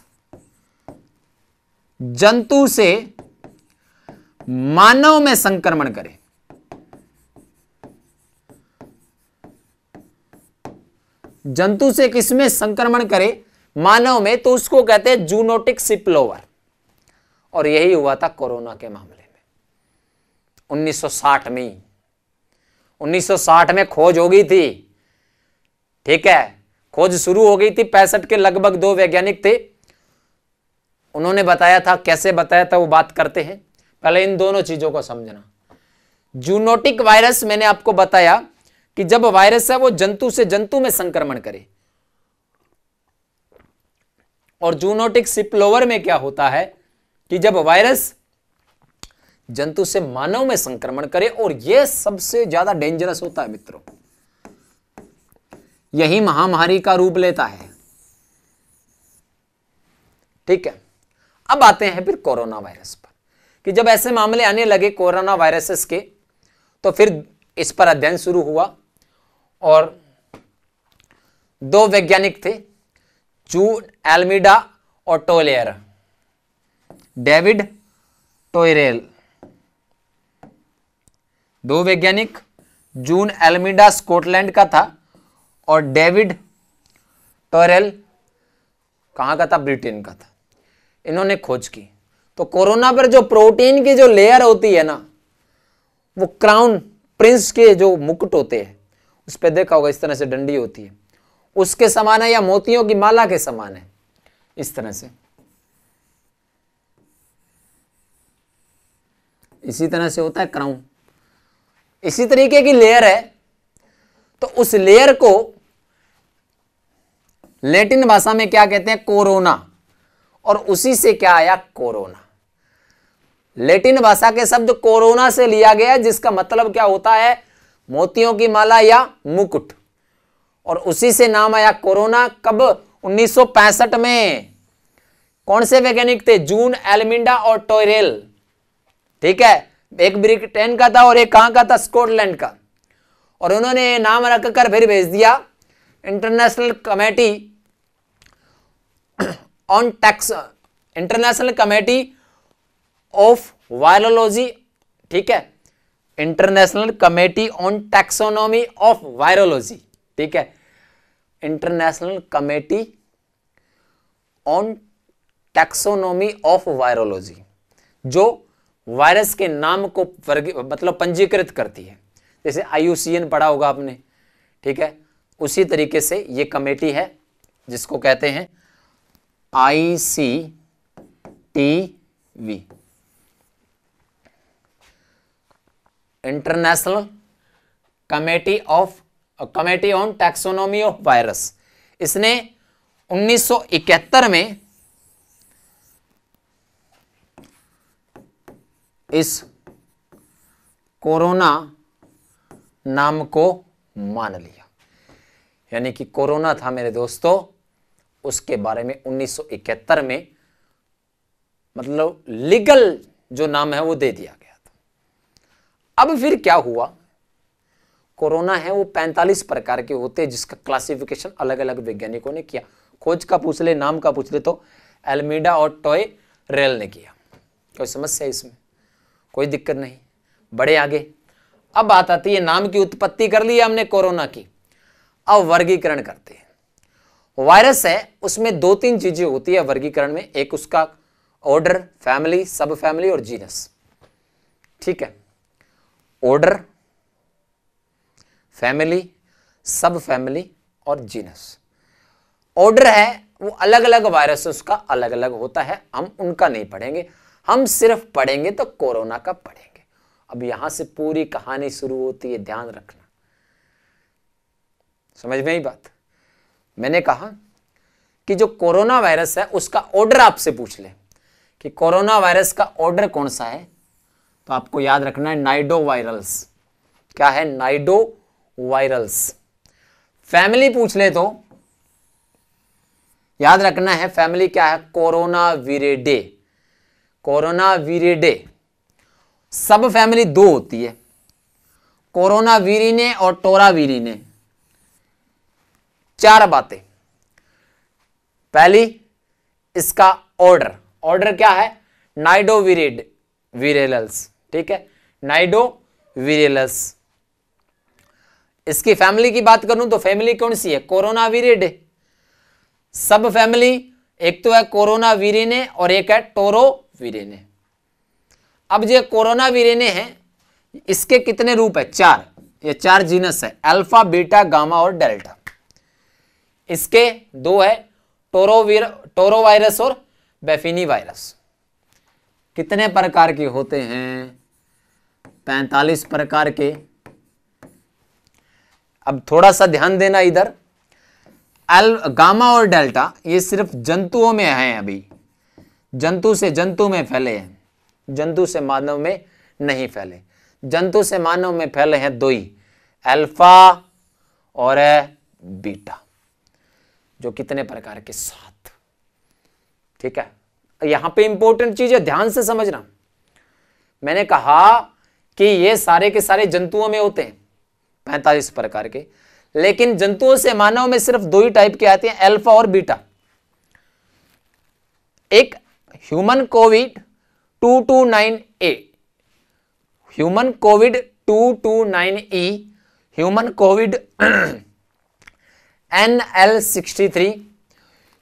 जंतु से मानव में संक्रमण करे जंतु से किसमें संक्रमण करे मानव में तो उसको कहते हैं जूनोटिक सिप्लोवर और यही हुआ था कोरोना के मामले में 1960 में 1960 में खोज हो गई थी ठीक है खोज शुरू हो गई थी पैंसठ के लगभग दो वैज्ञानिक थे उन्होंने बताया था कैसे बताया था वो बात करते हैं पहले इन दोनों चीजों को समझना जूनोटिक वायरस मैंने आपको बताया कि जब वायरस है वो जंतु से जंतु में संक्रमण करे और जूनोटिक सिप्लोवर में क्या होता है कि जब वायरस जंतु से मानव में संक्रमण करे और यह सबसे ज्यादा डेंजरस होता है मित्रों यही महामारी का रूप लेता है ठीक है अब आते हैं फिर कोरोना वायरस पर कि जब ऐसे मामले आने लगे कोरोना वायरसेस के तो फिर इस पर अध्ययन शुरू हुआ और दो वैज्ञानिक थे चू एलमिडा और टोलेयर डेविड टोयरेल दो वैज्ञानिक जून एलमिडा स्कॉटलैंड का था और डेविड टोरेल कहां का था ब्रिटेन का था इन्होंने खोज की तो कोरोना पर जो प्रोटीन की जो लेयर होती है ना वो क्राउन प्रिंस के जो मुकुट होते हैं उस पर देखा होगा इस तरह से डंडी होती है उसके समान है या मोतियों की माला के समान है इस तरह से इसी तरह से होता है क्राउन इसी तरीके की लेयर है तो उस लेयर को लेटिन भाषा में क्या कहते हैं कोरोना और उसी से क्या आया कोरोना लेटिन भाषा के शब्द कोरोना से लिया गया जिसका मतलब क्या होता है मोतियों की माला या मुकुट और उसी से नाम आया कोरोना कब 1965 में कौन से वैज्ञानिक थे जून एलमिंडा और टोयरेल ठीक है एक ब्रिटेन का था और एक कहां का था स्कॉटलैंड का और उन्होंने नाम रखकर फिर भेज दिया International Committee on tax International Committee of Virology ठीक है International Committee on Taxonomy of Virology ठीक है International Committee on taxonomy of Virology जो वायरस के नाम को मतलब पंजीकृत करती है जैसे आईयूसीएन पढ़ा होगा आपने ठीक है उसी तरीके से ये कमेटी है जिसको कहते हैं ICTV T V International Committee of committee on taxonomy of virus इसने 1971 में इस कोरोना नाम को मान लिया यानी कि कोरोना था मेरे दोस्तों उसके बारे में 1971 में मतलब लीगल जो नाम है वो दे दिया गया था अब फिर क्या हुआ कोरोना है वो 45 प्रकार के होते हैं जिसका क्लासिफिकेशन अलग अलग वैज्ञानिकों ने किया खोज का पूछ ले नाम का पूछ ले तो एलमीडा और टॉय रेल ने किया कोई समस्या इसमें कोई दिक्कत नहीं बड़े आगे अब बात आती है नाम की उत्पत्ति कर ली हमने कोरोना की अब वर्गीकरण करते हैं वायरस है उसमें दो तीन चीजें होती है वर्गीकरण में एक उसका ऑर्डर फैमिली सब फैमिली और जीनस ठीक है ऑर्डर फैमिली सब फैमिली और जीनस ऑर्डर है वो अलग अलग वायरस का अलग अलग होता है हम उनका नहीं पढ़ेंगे हम सिर्फ पढ़ेंगे तो कोरोना का पढ़ेंगे अब यहां से पूरी कहानी शुरू होती है ध्यान रखना समझ में ही बात मैंने कहा कि जो कोरोना वायरस है उसका ऑर्डर आपसे पूछ ले कि कोरोना वायरस का ऑर्डर कौन सा है तो आपको याद रखना है नाइडो वायरल्स क्या है नाइडो वायरल्स फैमिली पूछ ले तो याद रखना है फैमिली क्या है कोरोना वीरेडे कोरोना वीरेडे सब फैमिली दो होती है कोरोना वीरिने और टोरा वीरिने चार बातें पहली इसका ऑर्डर ऑर्डर क्या है नाइडो वीरेड वीरेलस ठीक है नाइडो वीरेलस इसकी फैमिली की बात करूं तो फैमिली कौन सी है कोरोना वीरिड सब फैमिली एक तो है कोरोना वीरेने और एक है टोरो वीरेने अब जो कोरोना वीरेने हैं इसके कितने रूप है चार ये चार जीनस है अल्फा बीटा गामा और डेल्टा इसके दो है टोरो टोरो वायरस और बेफिनी वायरस कितने प्रकार के होते हैं पैंतालीस प्रकार के अब थोड़ा सा ध्यान देना इधर अल गामा और डेल्टा ये सिर्फ जंतुओं में हैं अभी जंतु से जंतु में फैले हैं जंतु से मानव में नहीं फैले जंतु से मानव में फैले हैं दो ही अल्फा और बीटा जो कितने प्रकार के साथ ठीक है यहां पे इंपॉर्टेंट चीज है ध्यान से समझना मैंने कहा कि ये सारे के सारे जंतुओं में होते हैं पैंतालीस प्रकार के लेकिन जंतुओं से मानव में सिर्फ दो ही टाइप के आते हैं अल्फा और बीटा एक human COVID two two nine A human COVID two two nine E human COVID N L sixty three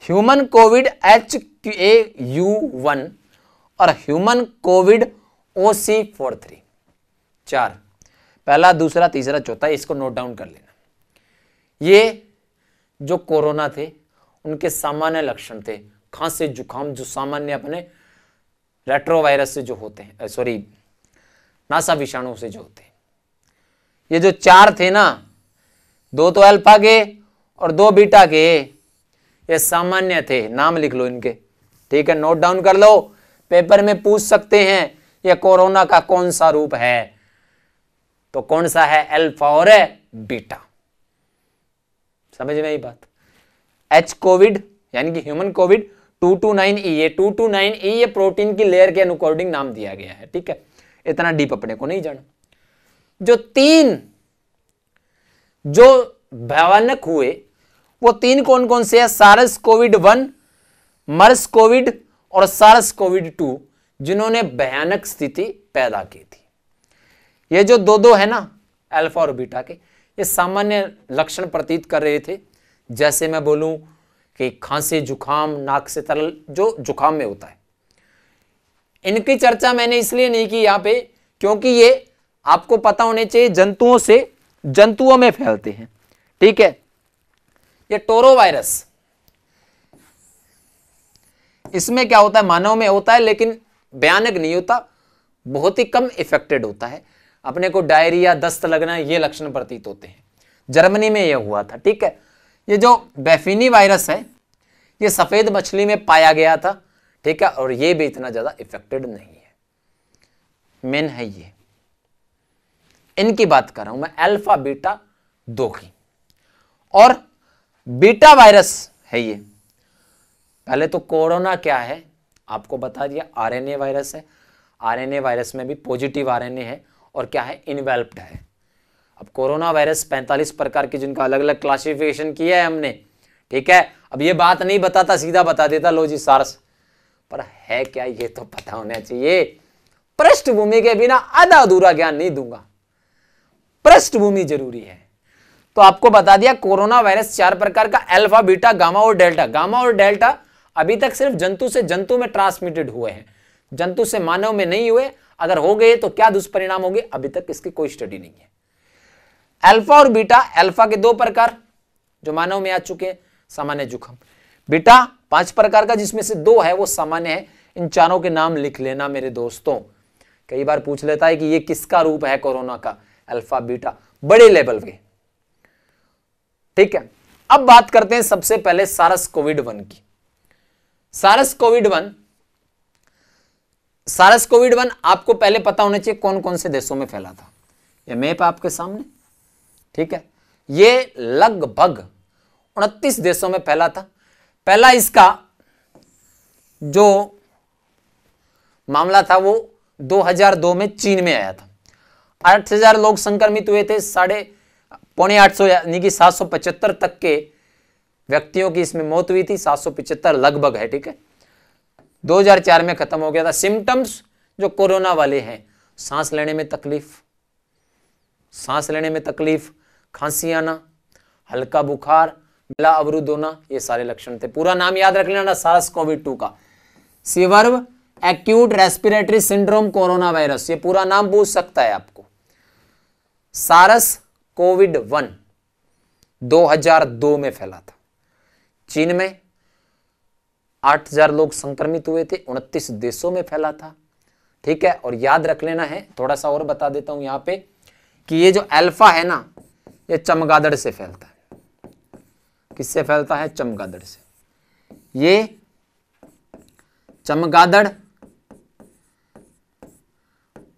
human COVID H A U one और human COVID O C four three चार पहला दूसरा तीसरा चौथा इसको note down कर लेना ये जो कोरोना थे उनके सामान्य लक्षण थे खांसी जुकाम जो सामान्य अपने रेट्रोवायरस से जो होते हैं सॉरी नासा विषाणु से जो होते हैं ये जो चार थे ना दो तो अल्फा के और दो बीटा के ये सामान्य थे नाम लिख लो इनके ठीक है नोट डाउन कर लो पेपर में पूछ सकते हैं यह कोरोना का कौन सा रूप है तो कौन सा है अल्फा और बीटा समझ में आई बात एच कोविड यानी कि ह्यूमन कोविड 229 ई ये 229 ई ये प्रोटीन की लेयर के अनुकॉर्डिंग नाम दिया गया है ठीक है इतना डीप अपने को नहीं जाना जो तीन जो भयानक हुए वो तीन कौन कौन से है सारस कोविड वन मर्स कोविड और सारस कोविड टू जिन्होंने भयानक स्थिति पैदा की थी ये जो दो दो है ना अल्फा और बीटा के ये सामान्य लक्षण प्रतीत कर रहे थे जैसे मैं बोलूं कि खांसी जुखाम नाक से तरल जो जुखाम में होता है इनकी चर्चा मैंने इसलिए नहीं की यहां पे क्योंकि ये आपको पता होने चाहिए जंतुओं से जंतुओं में फैलते हैं ठीक है ये टोरो वायरस इसमें क्या होता है मानव में होता है लेकिन भयानक नहीं होता बहुत ही कम इफेक्टेड होता है अपने को डायरिया दस्त लगना ये लक्षण प्रतीत होते हैं जर्मनी में यह हुआ था ठीक है ये जो बेफिनी वायरस है ये सफ़ेद मछली में पाया गया था ठीक है और ये भी इतना ज़्यादा इफेक्टेड नहीं है मेन है ये इनकी बात कर रहा हूं मैं अल्फा बीटा दो की और बीटा वायरस है ये पहले तो कोरोना क्या है आपको बता दिया आरएनए वायरस है आरएनए वायरस में भी पॉजिटिव आरएनए है और क्या है इनवेल्प्ड है अब कोरोना वायरस 45 प्रकार की जिनका अलग अलग क्लासिफिकेशन किया है हमने ठीक है अब ये बात नहीं बताता सीधा बता देता लो जी सार्स पर है क्या ये तो पता होना चाहिए पृष्ठभूमि के बिना आधा अधूरा ज्ञान नहीं दूंगा पृष्ठभूमि जरूरी है तो आपको बता दिया कोरोना वायरस चार प्रकार का अल्फा बीटा गामा और डेल्टा गामा और डेल्टा अभी तक सिर्फ जंतु से जंतु में ट्रांसमिटेड हुए हैं जंतु से मानव में नहीं हुए अगर हो गए तो क्या दुष्परिणाम होंगे अभी तक इसकी कोई स्टडी नहीं है अल्फा और बीटा अल्फा के दो प्रकार जो मानव में आ चुके हैं सामान्य जुखम बीटा पांच प्रकार का जिसमें से दो है वो सामान्य है इन चारों के नाम लिख लेना मेरे दोस्तों कई बार पूछ लेता है कि ये किसका रूप है कोरोना का अल्फा बीटा बड़े लेवल के ठीक है अब बात करते हैं सबसे पहले सारस कोविड वन की SARS COVID one SARS COVID one आपको पहले पता होना चाहिए कौन कौन से देशों में फैला था यह मैप आपके सामने ठीक है ये लगभग उनतीस देशों में फैला था पहला इसका जो मामला था वो 2002 में चीन में आया था 8000 लोग संक्रमित हुए थे साढ़े पौने आठ सौ यानी कि सात तक के व्यक्तियों की इसमें मौत हुई थी सात लगभग है ठीक है 2004 में खत्म हो गया था सिम्टम्स जो कोरोना वाले हैं सांस लेने में तकलीफ सांस लेने में तकलीफ खांसी आना हल्का बुखार गला अवरुद्ध होना ये सारे लक्षण थे पूरा नाम याद रख लेना सार्स कोविड टू का severe acute respiratory syndrome corona virus ये पूरा नाम पूछ सकता है आपको सारस कोविड वन 2002 में फैला था चीन में आठ हजार लोग संक्रमित हुए थे उनतीस देशों में फैला था ठीक है और याद रख लेना है थोड़ा सा और बता देता हूं यहां पे कि ये जो अल्फा है ना ये चमगादड़ से फैलता है किससे फैलता है चमगादड़ से ये चमगादड़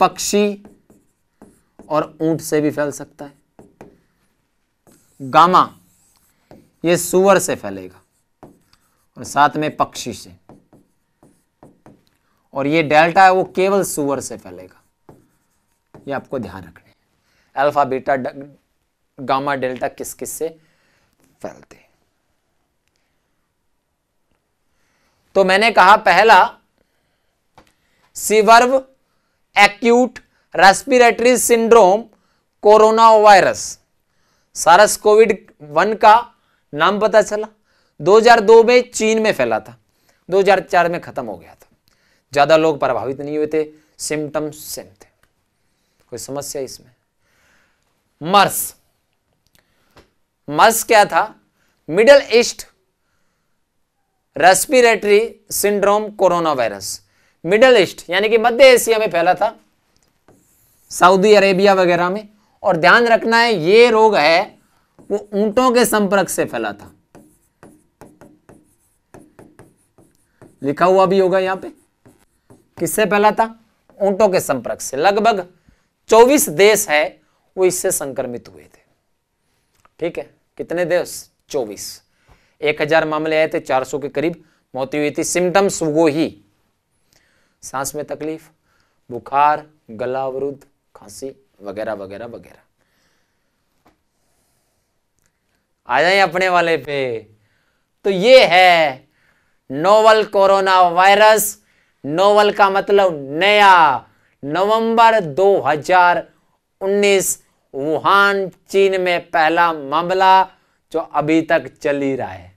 पक्षी और ऊंट से भी फैल सकता है गामा ये सुअर से फैलेगा और साथ में पक्षी से और ये डेल्टा है वो केवल सुअर से फैलेगा ये आपको ध्यान रखना है अल्फा बीटा गामा डेल्टा किस किस से फैलते तो मैंने कहा पहला severe acute respiratory syndrome corona virus SARS COVID one का नाम पता चला 2002 में चीन में फैला था 2004 में खत्म हो गया था ज़्यादा लोग प्रभावित नहीं हुए थे सिम्टम सेम थे कोई समस्या इसमें मर्स मर्स क्या था Middle East respiratory syndrome corona virus Middle East यानी कि मध्य एशिया में फैला था सऊदी अरेबिया वगैरह में और ध्यान रखना है ये रोग है वो ऊंटों के संपर्क से फैला था लिखा हुआ भी होगा यहां पे किससे पहला था ऊंटों के संपर्क से लगभग 24 देश है वो इससे संक्रमित हुए थे ठीक है कितने देश 24 1000 मामले आए थे 400 के करीब मौत हुई थी सिम्टम्स वो ही सांस में तकलीफ बुखार गला अवरुद्ध खांसी वगैरह वगैरह वगैरह आ जाए अपने वाले पे तो ये है नोवल कोरोना वायरस नोवल का मतलब नया नवंबर 2019 वुहान चीन में पहला मामला जो अभी तक चल ही रहा है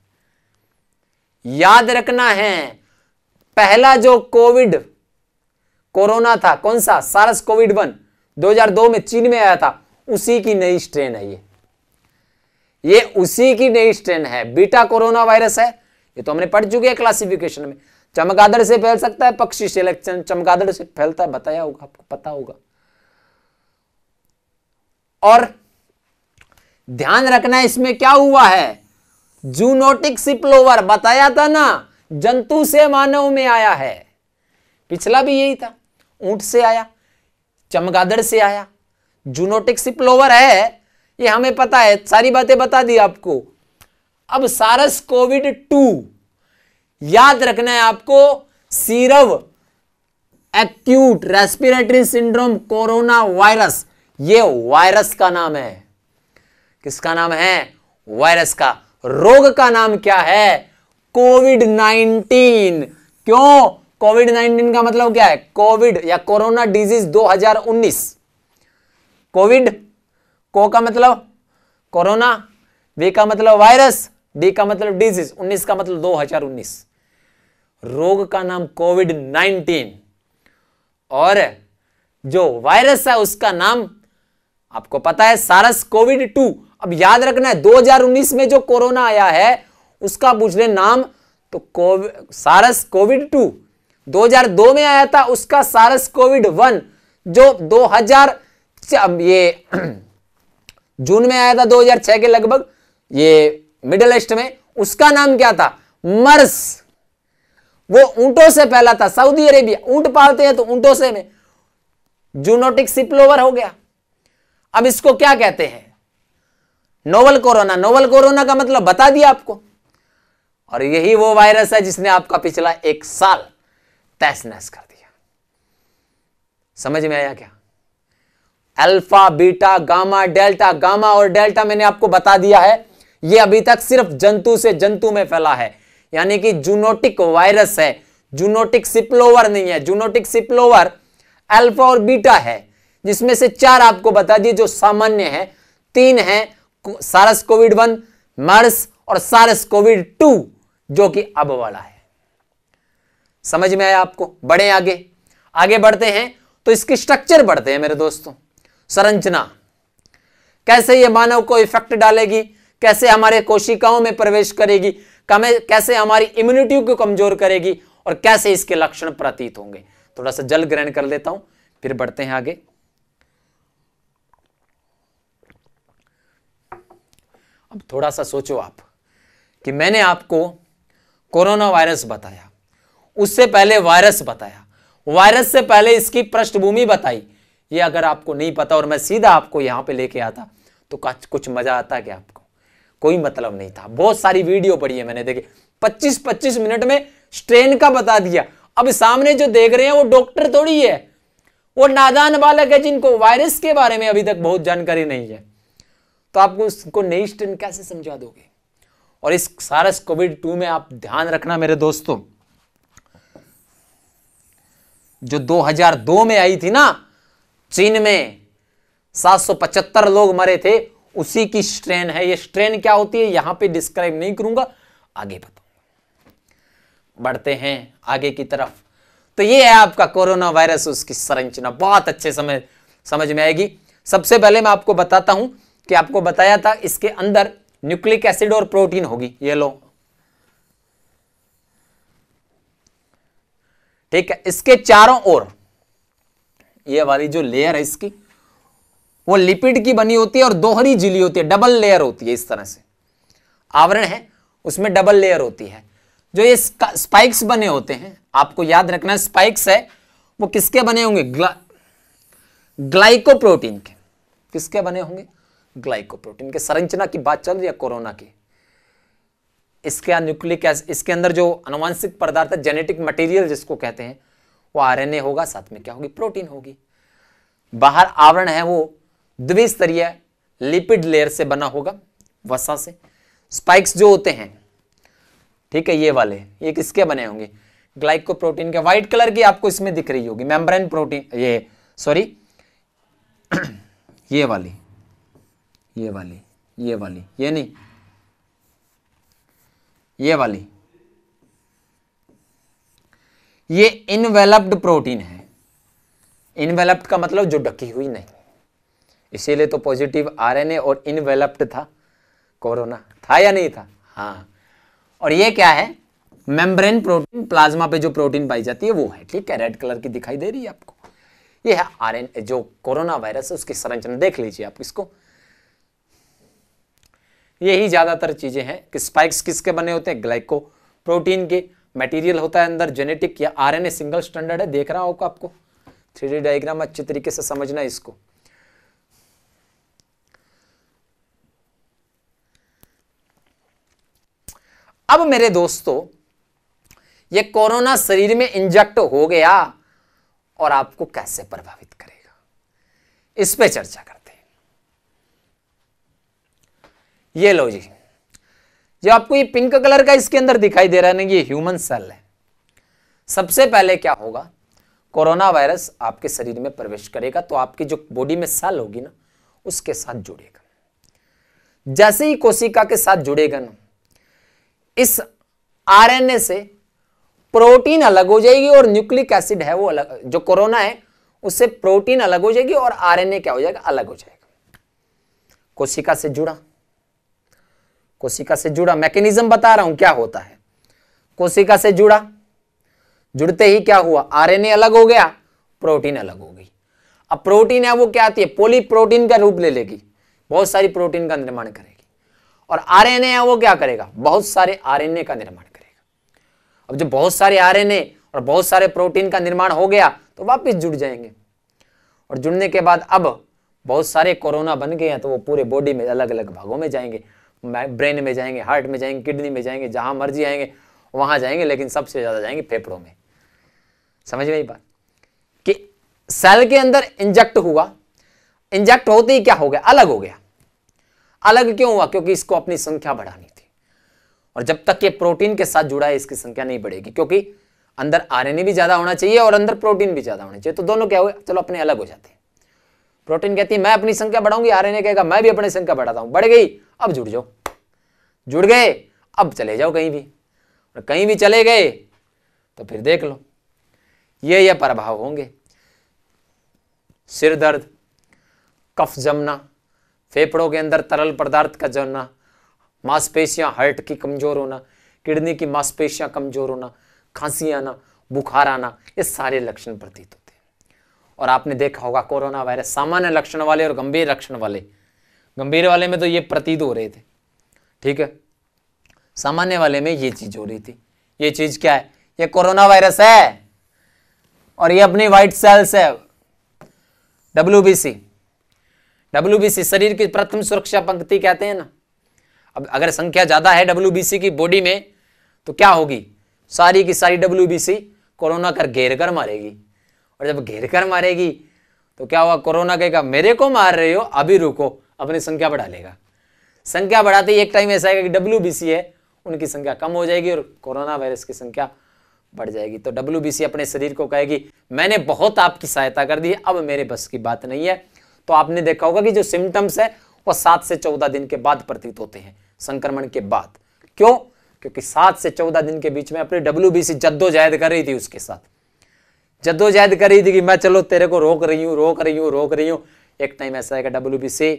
याद रखना है पहला जो कोविड कोरोना था कौन सा सारस कोविड वन 2002 में चीन में आया था उसी की नई स्ट्रेन है ये ये उसी की नई स्ट्रेन है बीटा कोरोना वायरस है ये तो हमने पढ़ चुके हैं क्लासिफिकेशन में चमगादड़ से फैल सकता है पक्षी सिलेक्शन चमगादड़ से फैलता है बताया होगा आपको पता होगा और ध्यान रखना इसमें क्या हुआ है जूनोटिक सिप्लोवर बताया था ना जंतु से मानव में आया है पिछला भी यही था ऊंट से आया चमगादड़ से आया जूनोटिक सिप्लोवर है ये हमें पता है सारी बातें बता दी आपको अब सारस कोविड टू याद रखना है आपको severe acute respiratory syndrome corona virus ये वायरस का नाम है किसका नाम है वायरस का रोग का नाम क्या है कोविड नाइनटीन क्यों कोविड नाइनटीन का मतलब क्या है कोविड या कोरोना डिजीज 2019 कोविड को का मतलब कोरोना वे का मतलब वायरस डी का मतलब डिजीज 19 का मतलब 2019 रोग का नाम कोविड 19 और जो वायरस है उसका नाम आपको पता है सारस कोविड 2 अब याद रखना है 2019 में जो कोरोना आया है उसका पूछ ले नाम तो कोविड सारस कोविड 2 2002 में आया था उसका सारस कोविड 1 जो 2000 ये जून में आया था 2006 के लगभग ये मिडल ईस्ट में उसका नाम क्या था मर्स वो ऊंटों से पहला था सऊदी अरेबिया ऊंट पालते हैं तो ऊंटों से में जूनोटिक सिप्लोवर हो गया अब इसको क्या कहते हैं नोवल कोरोना नोवल कोरोना का मतलब बता दिया आपको और यही वो वायरस है जिसने आपका पिछला एक साल तहस नहस कर दिया समझ में आया क्या alpha beta gamma delta gamma और डेल्टा मैंने आपको बता दिया है ये अभी तक सिर्फ जंतु से जंतु में फैला है यानी कि जूनोटिक वायरस है जूनोटिक सिप्लोवर नहीं है जूनोटिक सिप्लोवर अल्फा और बीटा है जिसमें से चार आपको बता दिए जो सामान्य है तीन है सारस कोविड वन मर्स और सारस कोविड टू जो कि अब वाला है समझ में आया आपको बढ़े आगे आगे बढ़ते हैं तो इसकी स्ट्रक्चर बढ़ते हैं मेरे दोस्तों संरचना कैसे ये मानव को इफेक्ट डालेगी कैसे हमारे कोशिकाओं में प्रवेश करेगी कैसे हमारी इम्यूनिटी को कमजोर करेगी और कैसे इसके लक्षण प्रतीत होंगे थोड़ा सा जल ग्रहण कर लेता हूं फिर बढ़ते हैं आगे अब थोड़ा सा सोचो आप कि मैंने आपको कोरोना वायरस बताया उससे पहले वायरस बताया वायरस से पहले इसकी पृष्ठभूमि बताई ये अगर आपको नहीं पता और मैं सीधा आपको यहां पे लेके आता तो कुछ मजा आता क्या आपको कोई मतलब नहीं था बहुत सारी वीडियो पड़ी है मैंने देखी पच्चीस पच्चीस मिनट में स्ट्रेन का बता दिया अब सामने जो देख रहे हैं वो डॉक्टर थोड़ी है वो नादान बालक है जिनको वायरस के बारे में अभी तक बहुत जानकारी नहीं है तो आपको उसको नई स्ट्रेन कैसे समझा दोगे और इस सारस कोविड टू में आप ध्यान रखना मेरे दोस्तों जो 2002 में आई थी ना चीन में सात लोग मरे थे उसी की स्ट्रेन है ये स्ट्रेन क्या होती है यहां पे डिस्क्राइब नहीं करूंगा आगे बताऊंगा बढ़ते हैं आगे की तरफ तो ये है आपका कोरोना वायरस उसकी संरचना बहुत अच्छे समय समझ में आएगी सबसे पहले मैं आपको बताता हूं कि आपको बताया था इसके अंदर न्यूक्लिक एसिड और प्रोटीन होगी ये लो ठीक है इसके चारों ओर ये वाली जो लेयर है इसकी वो लिपिड की बनी होती है और दोहरी झिली होती है डबल लेयर होती है इस तरह से आवरण है उसमें डबल लेयर होती है जो ये स्पाइक्स बने होते हैं आपको याद रखना स्पाइक्स है वो किसके बने होंगे ग्ला ग्लाइकोप्रोटीन के किसके बने होंगे ग्लाइकोप्रोटीन के संरचना की बात चल रही है कोरोना की इसके न्यूक्लिक एसिड इसके अंदर जो अनुवांशिक पदार्थ है जेनेटिक मटेरियल जिसको कहते हैं वो आरएनए होगा साथ में क्या होगी प्रोटीन होगी बाहर आवरण है वो द्विस्तरीय लिपिड लेयर से बना होगा वसा से स्पाइक्स जो होते हैं ठीक है ये वाले ये किसके बने होंगे ग्लाइको प्रोटीन के व्हाइट कलर की आपको इसमें दिख रही होगी मेम्ब्रेन प्रोटीन ये सॉरी ये वाली ये वाली ये वाली ये नहीं ये वाली ये इनवेलप्ड प्रोटीन है इनवेलप्ड का मतलब जो ढकी हुई नहीं इसीलिए तो पॉजिटिव आरएनए और इनवेलप्ड था कोरोना था या नहीं था हाँ और ये क्या है मेम्ब्रेन प्रोटीन प्लाज्मा पे जो प्रोटीन पाई जाती है वो है ठीक है रेड कलर की दिखाई दे रही है आपको ये है आरएनए जो कोरोना वायरस है उसकी संरचना देख लीजिए आप इसको यही ज़्यादातर चीज़ें हैं कि स्पाइक्स किसके बने होते हैं ग्लाइको प्रोटीन के मटेरियल होता है अंदर जेनेटिक या आरएनए सिंगल स्टैंडर्ड है देख रहा होगा आपको थ्री डायग्राम अच्छे तरीके से समझना इसको अब मेरे दोस्तों ये कोरोना शरीर में इंजेक्ट हो गया और आपको कैसे प्रभावित करेगा इस पे चर्चा करते हैं ये लो जी जो आपको ये पिंक कलर का इसके अंदर दिखाई दे रहा है ना ये ह्यूमन सेल है सबसे पहले क्या होगा कोरोना वायरस आपके शरीर में प्रवेश करेगा तो आपकी जो बॉडी में सेल होगी ना उसके साथ जुड़ेगा जैसे ही कोशिका के साथ जुड़ेगा ना इस आरएनए से प्रोटीन अलग हो जाएगी और न्यूक्लिक एसिड है वो अलग जो कोरोना है उससे प्रोटीन अलग हो जाएगी और आरएनए क्या हो जाएगा अलग हो जाएगा कोशिका से जुड़ा कोशिका से जुड़ा मैकेनिज्म बता रहा हूं क्या होता है कोशिका से जुड़ा जुड़ते ही क्या हुआ आरएनए अलग हो गया प्रोटीन अलग हो गई अब प्रोटीन है वो क्या आती है पोली प्रोटीन का रूप ले लेगी बहुत सारी प्रोटीन का निर्माण करेगी और आरएनए है वो क्या करेगा बहुत सारे आरएनए का निर्माण करेगा अब जब बहुत सारे आरएनए और बहुत सारे प्रोटीन का निर्माण हो गया तो वापस जुड़ जाएंगे और जुड़ने के बाद अब बहुत सारे कोरोना बन गए हैं तो वो पूरे बॉडी में अलग अलग भागों में जाएंगे ब्रेन में जाएंगे हार्ट में जाएंगे किडनी में जाएंगे जहां मर्जी आएंगे वहां जाएंगे लेकिन सबसे ज्यादा जाएंगे फेफड़ों में समझ में बात कि सेल के अंदर इंजेक्ट हुआ इंजेक्ट होते ही क्या हो गया अलग हो गया अलग क्यों हुआ क्योंकि इसको अपनी संख्या बढ़ानी थी और जब तक ये प्रोटीन के साथ जुड़ा है इसकी संख्या नहीं बढ़ेगी क्योंकि अंदर आरएनए भी ज्यादा होना चाहिए और अंदर प्रोटीन भी ज्यादा होना चाहिए तो दोनों क्या हुए चलो अपने अलग हो जाते हैं प्रोटीन कहती है मैं अपनी संख्या बढ़ाऊंगी आरएनए कहेगा मैं भी अपनी संख्या बढ़ाता हूं बढ़ गई अब जुड़ जाओ जुड़ गए अब चले जाओ कहीं भी और कहीं भी चले गए तो फिर देख लो ये ये प्रभाव होंगे सिर दर्द कफ जमना फेफड़ों के अंदर तरल पदार्थ का जलना मांसपेशियां हार्ट की कमज़ोर होना किडनी की मांसपेशियां कमज़ोर होना खांसी आना बुखार आना ये सारे लक्षण प्रतीत होते हैं और आपने देखा होगा कोरोना वायरस सामान्य लक्षण वाले और गंभीर लक्षण वाले गंभीर वाले में तो ये प्रतीत हो रहे थे ठीक है सामान्य वाले में ये चीज़ हो रही थी ये चीज़ क्या है ये कोरोना वायरस है और ये अपनी व्हाइट सेल्स है डब्ल्यू बी सी डब्ल्यू शरीर की प्रथम सुरक्षा पंक्ति कहते हैं ना अब अगर संख्या ज़्यादा है डब्ल्यू की बॉडी में तो क्या होगी सारी की सारी डब्ल्यू कोरोना कर घेर कर मारेगी और जब घेर कर मारेगी तो क्या हुआ कोरोना कहेगा मेरे को मार रहे हो अभी रुको अपनी संख्या बढ़ा लेगा संख्या बढ़ाते ही एक टाइम ऐसा आएगा कि डब्ल्यू है उनकी संख्या कम हो जाएगी और कोरोना वायरस की संख्या बढ़ जाएगी तो डब्ल्यू अपने शरीर को कहेगी मैंने बहुत आपकी सहायता कर दी अब मेरे बस की बात नहीं है तो आपने देखा होगा कि जो सिम्टम्स है वह सात से चौदह दिन के बाद प्रतीत होते हैं संक्रमण के बाद क्यों क्योंकि सात से चौदह दिन के बीच में अपनी डब्ल्यू बी सी जद्दोजहद कर रही थी उसके साथ जद्दोजहद कर रही थी कि मैं चलो तेरे को रोक रही हूं रोक रही हूं रोक रही हूं एक टाइम ऐसा है डब्ल्यू बी सी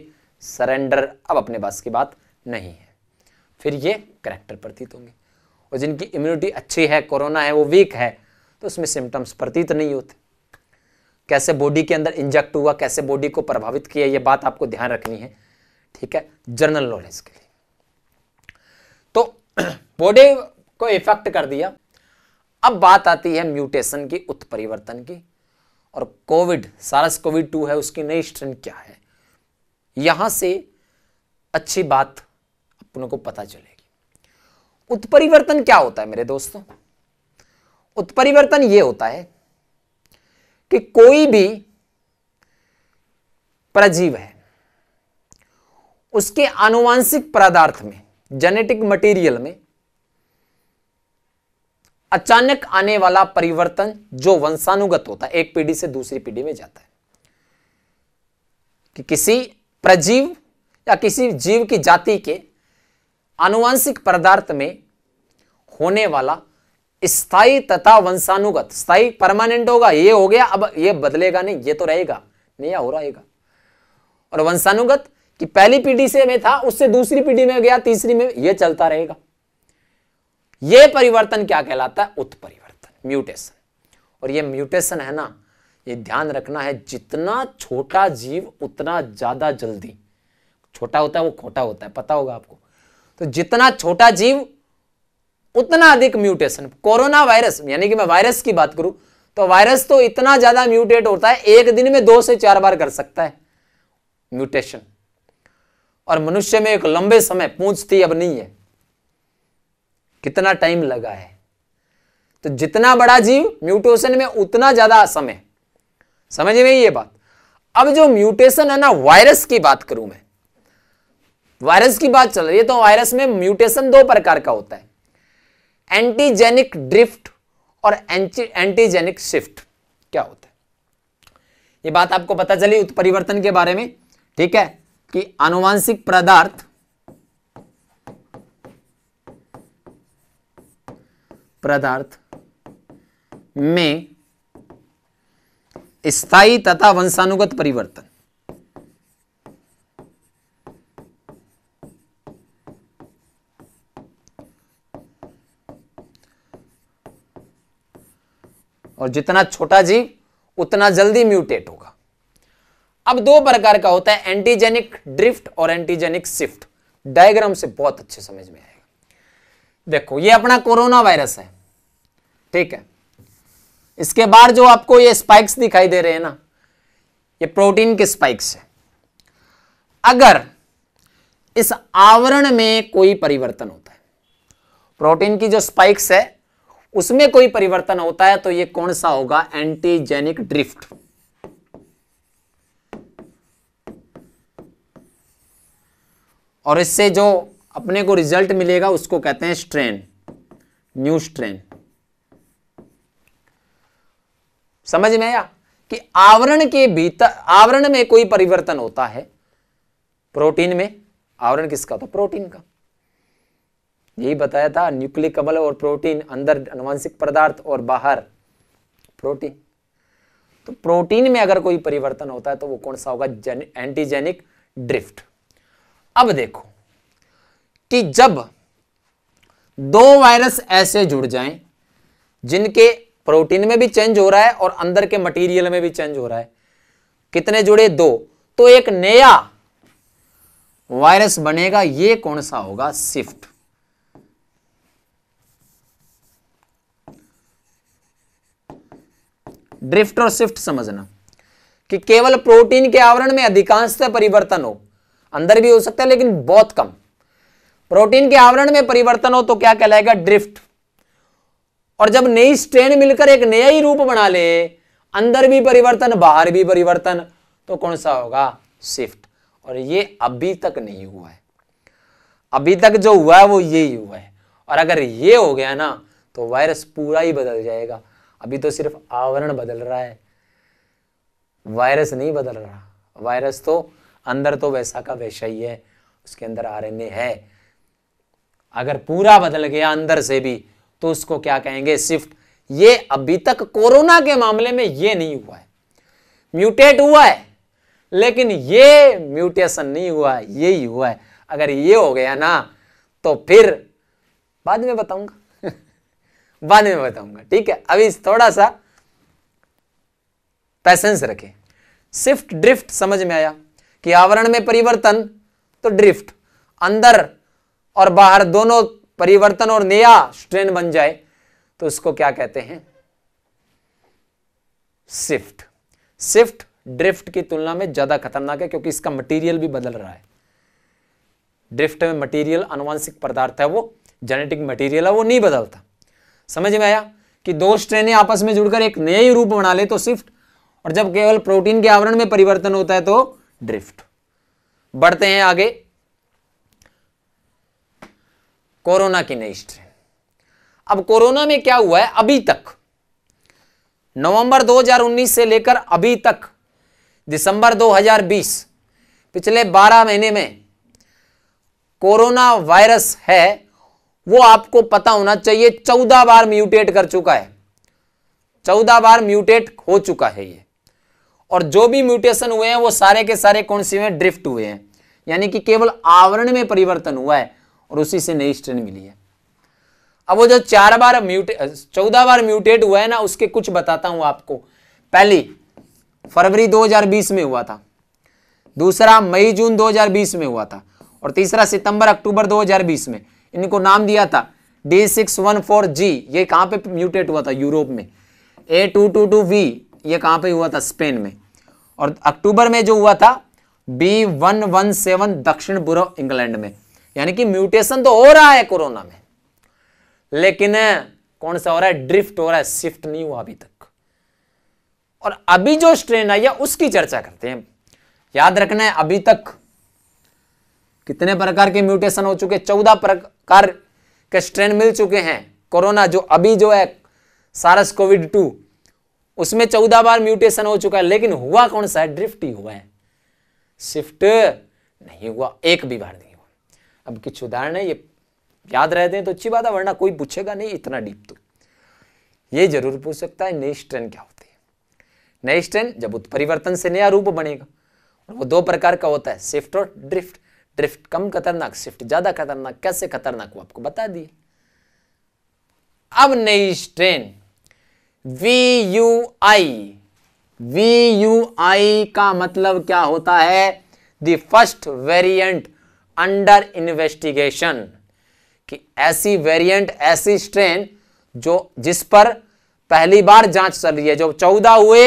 सरेंडर अब अपने पास की बात नहीं है फिर ये करेक्टर प्रतीत होंगे और जिनकी इम्यूनिटी अच्छी है कोरोना है वो वीक है तो उसमें सिम्टम्स प्रतीत नहीं होते कैसे बॉडी के अंदर इंजेक्ट हुआ कैसे बॉडी को प्रभावित किया ये बात आपको ध्यान रखनी है ठीक है जनरल नॉलेज के लिए तो बॉडी को इफेक्ट कर दिया अब बात आती है म्यूटेशन की उत्परिवर्तन की और कोविड सारस कोविड टू है उसकी नई स्ट्रेन क्या है यहां से अच्छी बात अपनों को पता चलेगी उत्परिवर्तन क्या होता है मेरे दोस्तों उत्परिवर्तन यह होता है कि कोई भी प्रजीव है उसके आनुवांशिक पदार्थ में जेनेटिक मटेरियल में अचानक आने वाला परिवर्तन जो वंशानुगत होता है एक पीढ़ी से दूसरी पीढ़ी में जाता है कि किसी प्रजीव या किसी जीव की जाति के आनुवांशिक पदार्थ में होने वाला स्थाई तथा वंशानुगत स्थाई परमानेंट होगा ये हो गया अब ये बदलेगा नहीं ये तो रहेगा नया हो रहेगा और वंशानुगत कि पहली पीढ़ी से में था उससे दूसरी पीढ़ी में गया तीसरी में यह चलता रहेगा यह परिवर्तन क्या कहलाता है उत्परिवर्तन म्यूटेशन और यह म्यूटेशन है ना ये ध्यान रखना है जितना छोटा जीव उतना ज्यादा जल्दी छोटा होता है वो खोटा होता है पता होगा आपको तो जितना छोटा जीव उतना अधिक म्यूटेशन कोरोना वायरस यानी कि मैं वायरस की बात करूं तो वायरस तो इतना ज्यादा म्यूटेट होता है एक दिन में दो से चार बार कर सकता है म्यूटेशन और मनुष्य में एक लंबे समय पूछ थी अब नहीं है कितना टाइम लगा है तो जितना बड़ा जीव म्यूटेशन में उतना ज्यादा समय समझ में ये बात अब जो म्यूटेशन है ना वायरस की बात करूं मैं वायरस की बात चल रही है तो वायरस में म्यूटेशन दो प्रकार का होता है एंटीजेनिक ड्रिफ्ट और एंटीजेनिक शिफ्ट क्या होता है ये बात आपको पता चली उत्परिवर्तन के बारे में ठीक है कि आनुवांशिक पदार्थ पदार्थ में स्थायी तथा वंशानुगत परिवर्तन और जितना छोटा जीव उतना जल्दी म्यूटेट होगा अब दो प्रकार का होता है एंटीजेनिक ड्रिफ्ट और एंटीजेनिक शिफ्ट डायग्राम से बहुत अच्छे समझ में आएगा देखो ये अपना कोरोना वायरस है ठीक है इसके बाद जो आपको ये स्पाइक्स दिखाई दे रहे हैं ना ये प्रोटीन के स्पाइक्स है अगर इस आवरण में कोई परिवर्तन होता है प्रोटीन की जो स्पाइक्स है उसमें कोई परिवर्तन होता है तो ये कौन सा होगा एंटीजेनिक ड्रिफ्ट और इससे जो अपने को रिजल्ट मिलेगा उसको कहते हैं स्ट्रेन न्यू स्ट्रेन समझ में आया कि आवरण के भीतर आवरण में कोई परिवर्तन होता है प्रोटीन में आवरण किसका होता है प्रोटीन का यही बताया था न्यूक्लिक अमल और प्रोटीन अंदर अनुवांशिक पदार्थ और बाहर प्रोटीन तो प्रोटीन में अगर कोई परिवर्तन होता है तो वो कौन सा होगा एंटीजेनिक ड्रिफ्ट अब देखो कि जब दो वायरस ऐसे जुड़ जाएं जिनके प्रोटीन में भी चेंज हो रहा है और अंदर के मटेरियल में भी चेंज हो रहा है कितने जुड़े दो तो एक नया वायरस बनेगा ये कौन सा होगा शिफ्ट ड्रिफ्ट और शिफ्ट समझना कि केवल प्रोटीन के आवरण में अधिकांशतः परिवर्तन हो अंदर भी हो सकता है लेकिन बहुत कम प्रोटीन के आवरण में परिवर्तन हो तो क्या कहलाएगा ड्रिफ्ट और जब नई स्ट्रेन मिलकर एक नया ही रूप बना ले अंदर भी परिवर्तन बाहर भी परिवर्तन तो कौन सा होगा शिफ्ट और ये अभी तक नहीं हुआ है अभी तक जो हुआ है वो यही हुआ है और अगर ये हो गया ना तो वायरस पूरा ही बदल जाएगा अभी तो सिर्फ आवरण बदल रहा है वायरस नहीं बदल रहा वायरस तो अंदर तो वैसा का वैसा ही है उसके अंदर आरएनए है अगर पूरा बदल गया अंदर से भी तो उसको क्या कहेंगे शिफ्ट ये अभी तक कोरोना के मामले में ये नहीं हुआ है म्यूटेट हुआ है लेकिन ये म्यूटेशन नहीं हुआ है ये ही हुआ है अगर ये हो गया ना तो फिर बाद में बताऊंगा बाद में बताऊंगा ठीक है अभी थोड़ा सा पैसेंस रखे शिफ्ट ड्रिफ्ट समझ में आया कि आवरण में परिवर्तन तो ड्रिफ्ट अंदर और बाहर दोनों परिवर्तन और नया स्ट्रेन बन जाए तो उसको क्या कहते हैं शिफ्ट शिफ्ट ड्रिफ्ट की तुलना में ज्यादा खतरनाक है क्योंकि इसका मटेरियल भी बदल रहा है ड्रिफ्ट में मटेरियल अनुवांशिक पदार्थ है वो जेनेटिक मटेरियल है वो नहीं बदलता समझ में आया कि दो स्ट्रेने आपस में जुड़कर एक नए रूप बना ले तो स्विफ्ट और जब केवल प्रोटीन के आवरण में परिवर्तन होता है तो ड्रिफ्ट बढ़ते हैं आगे कोरोना की नई स्ट्रेन अब कोरोना में क्या हुआ है अभी तक नवंबर 2019 से लेकर अभी तक दिसंबर 2020 पिछले 12 महीने में कोरोना वायरस है वो आपको पता होना चाहिए चौदह बार म्यूटेट कर चुका है चौदह बार म्यूटेट हो चुका है ये और जो भी म्यूटेशन हुए हैं वो सारे के सारे कौन से ड्रिफ्ट हुए हैं यानी कि केवल आवरण में परिवर्तन हुआ है और उसी से नई स्ट्रेन मिली है अब वो जो चार बार म्यूटे चौदह बार म्यूटेट हुआ है ना उसके कुछ बताता हूं आपको पहली फरवरी 2020 में हुआ था दूसरा मई जून 2020 में हुआ था और तीसरा सितंबर अक्टूबर 2020 में इनको नाम दिया था D six one four G ये कहाँ पे म्यूटेट हुआ था यूरोप में A two two two V ये कहाँ पे हुआ था स्पेन में और अक्टूबर में जो हुआ था बी वन वन सेवन दक्षिण पूर्व इंग्लैंड में यानी कि म्यूटेशन तो हो रहा है कोरोना में लेकिन कौन सा हो रहा है ड्रिफ्ट हो रहा है शिफ्ट नहीं हुआ अभी तक और अभी जो स्ट्रेन आई है उसकी चर्चा करते हैं याद रखना है अभी तक कितने प्रकार के म्यूटेशन हो चुके चौदह प्रकार के स्ट्रेन मिल चुके हैं कोरोना जो अभी जो है सारस कोविड टू उसमें चौदह बार म्यूटेशन हो चुका है लेकिन हुआ कौन सा है ड्रिफ्ट ही हुआ है शिफ्ट नहीं हुआ एक भी बार नहीं हुआ अब कुछ उदाहरण है ये याद रहते हैं तो अच्छी बात है वरना कोई पूछेगा नहीं इतना डीप तो ये जरूर पूछ सकता है नई स्ट्रेन क्या होती है नई स्ट्रेन जब उत्परिवर्तन से नया रूप बनेगा और वो दो प्रकार का होता है शिफ्ट और ड्रिफ्ट ड्रिफ्ट कम खतरनाक स्विफ्ट ज़्यादा खतरनाक कैसे खतरनाक वो आपको बता दिए अब नई train V U I V U I का मतलब क्या होता है the first variant under investigation कि ऐसी वेरिएंट ऐसी स्ट्रेन जो जिस पर पहली बार जांच चल रही है जो चौदह हुए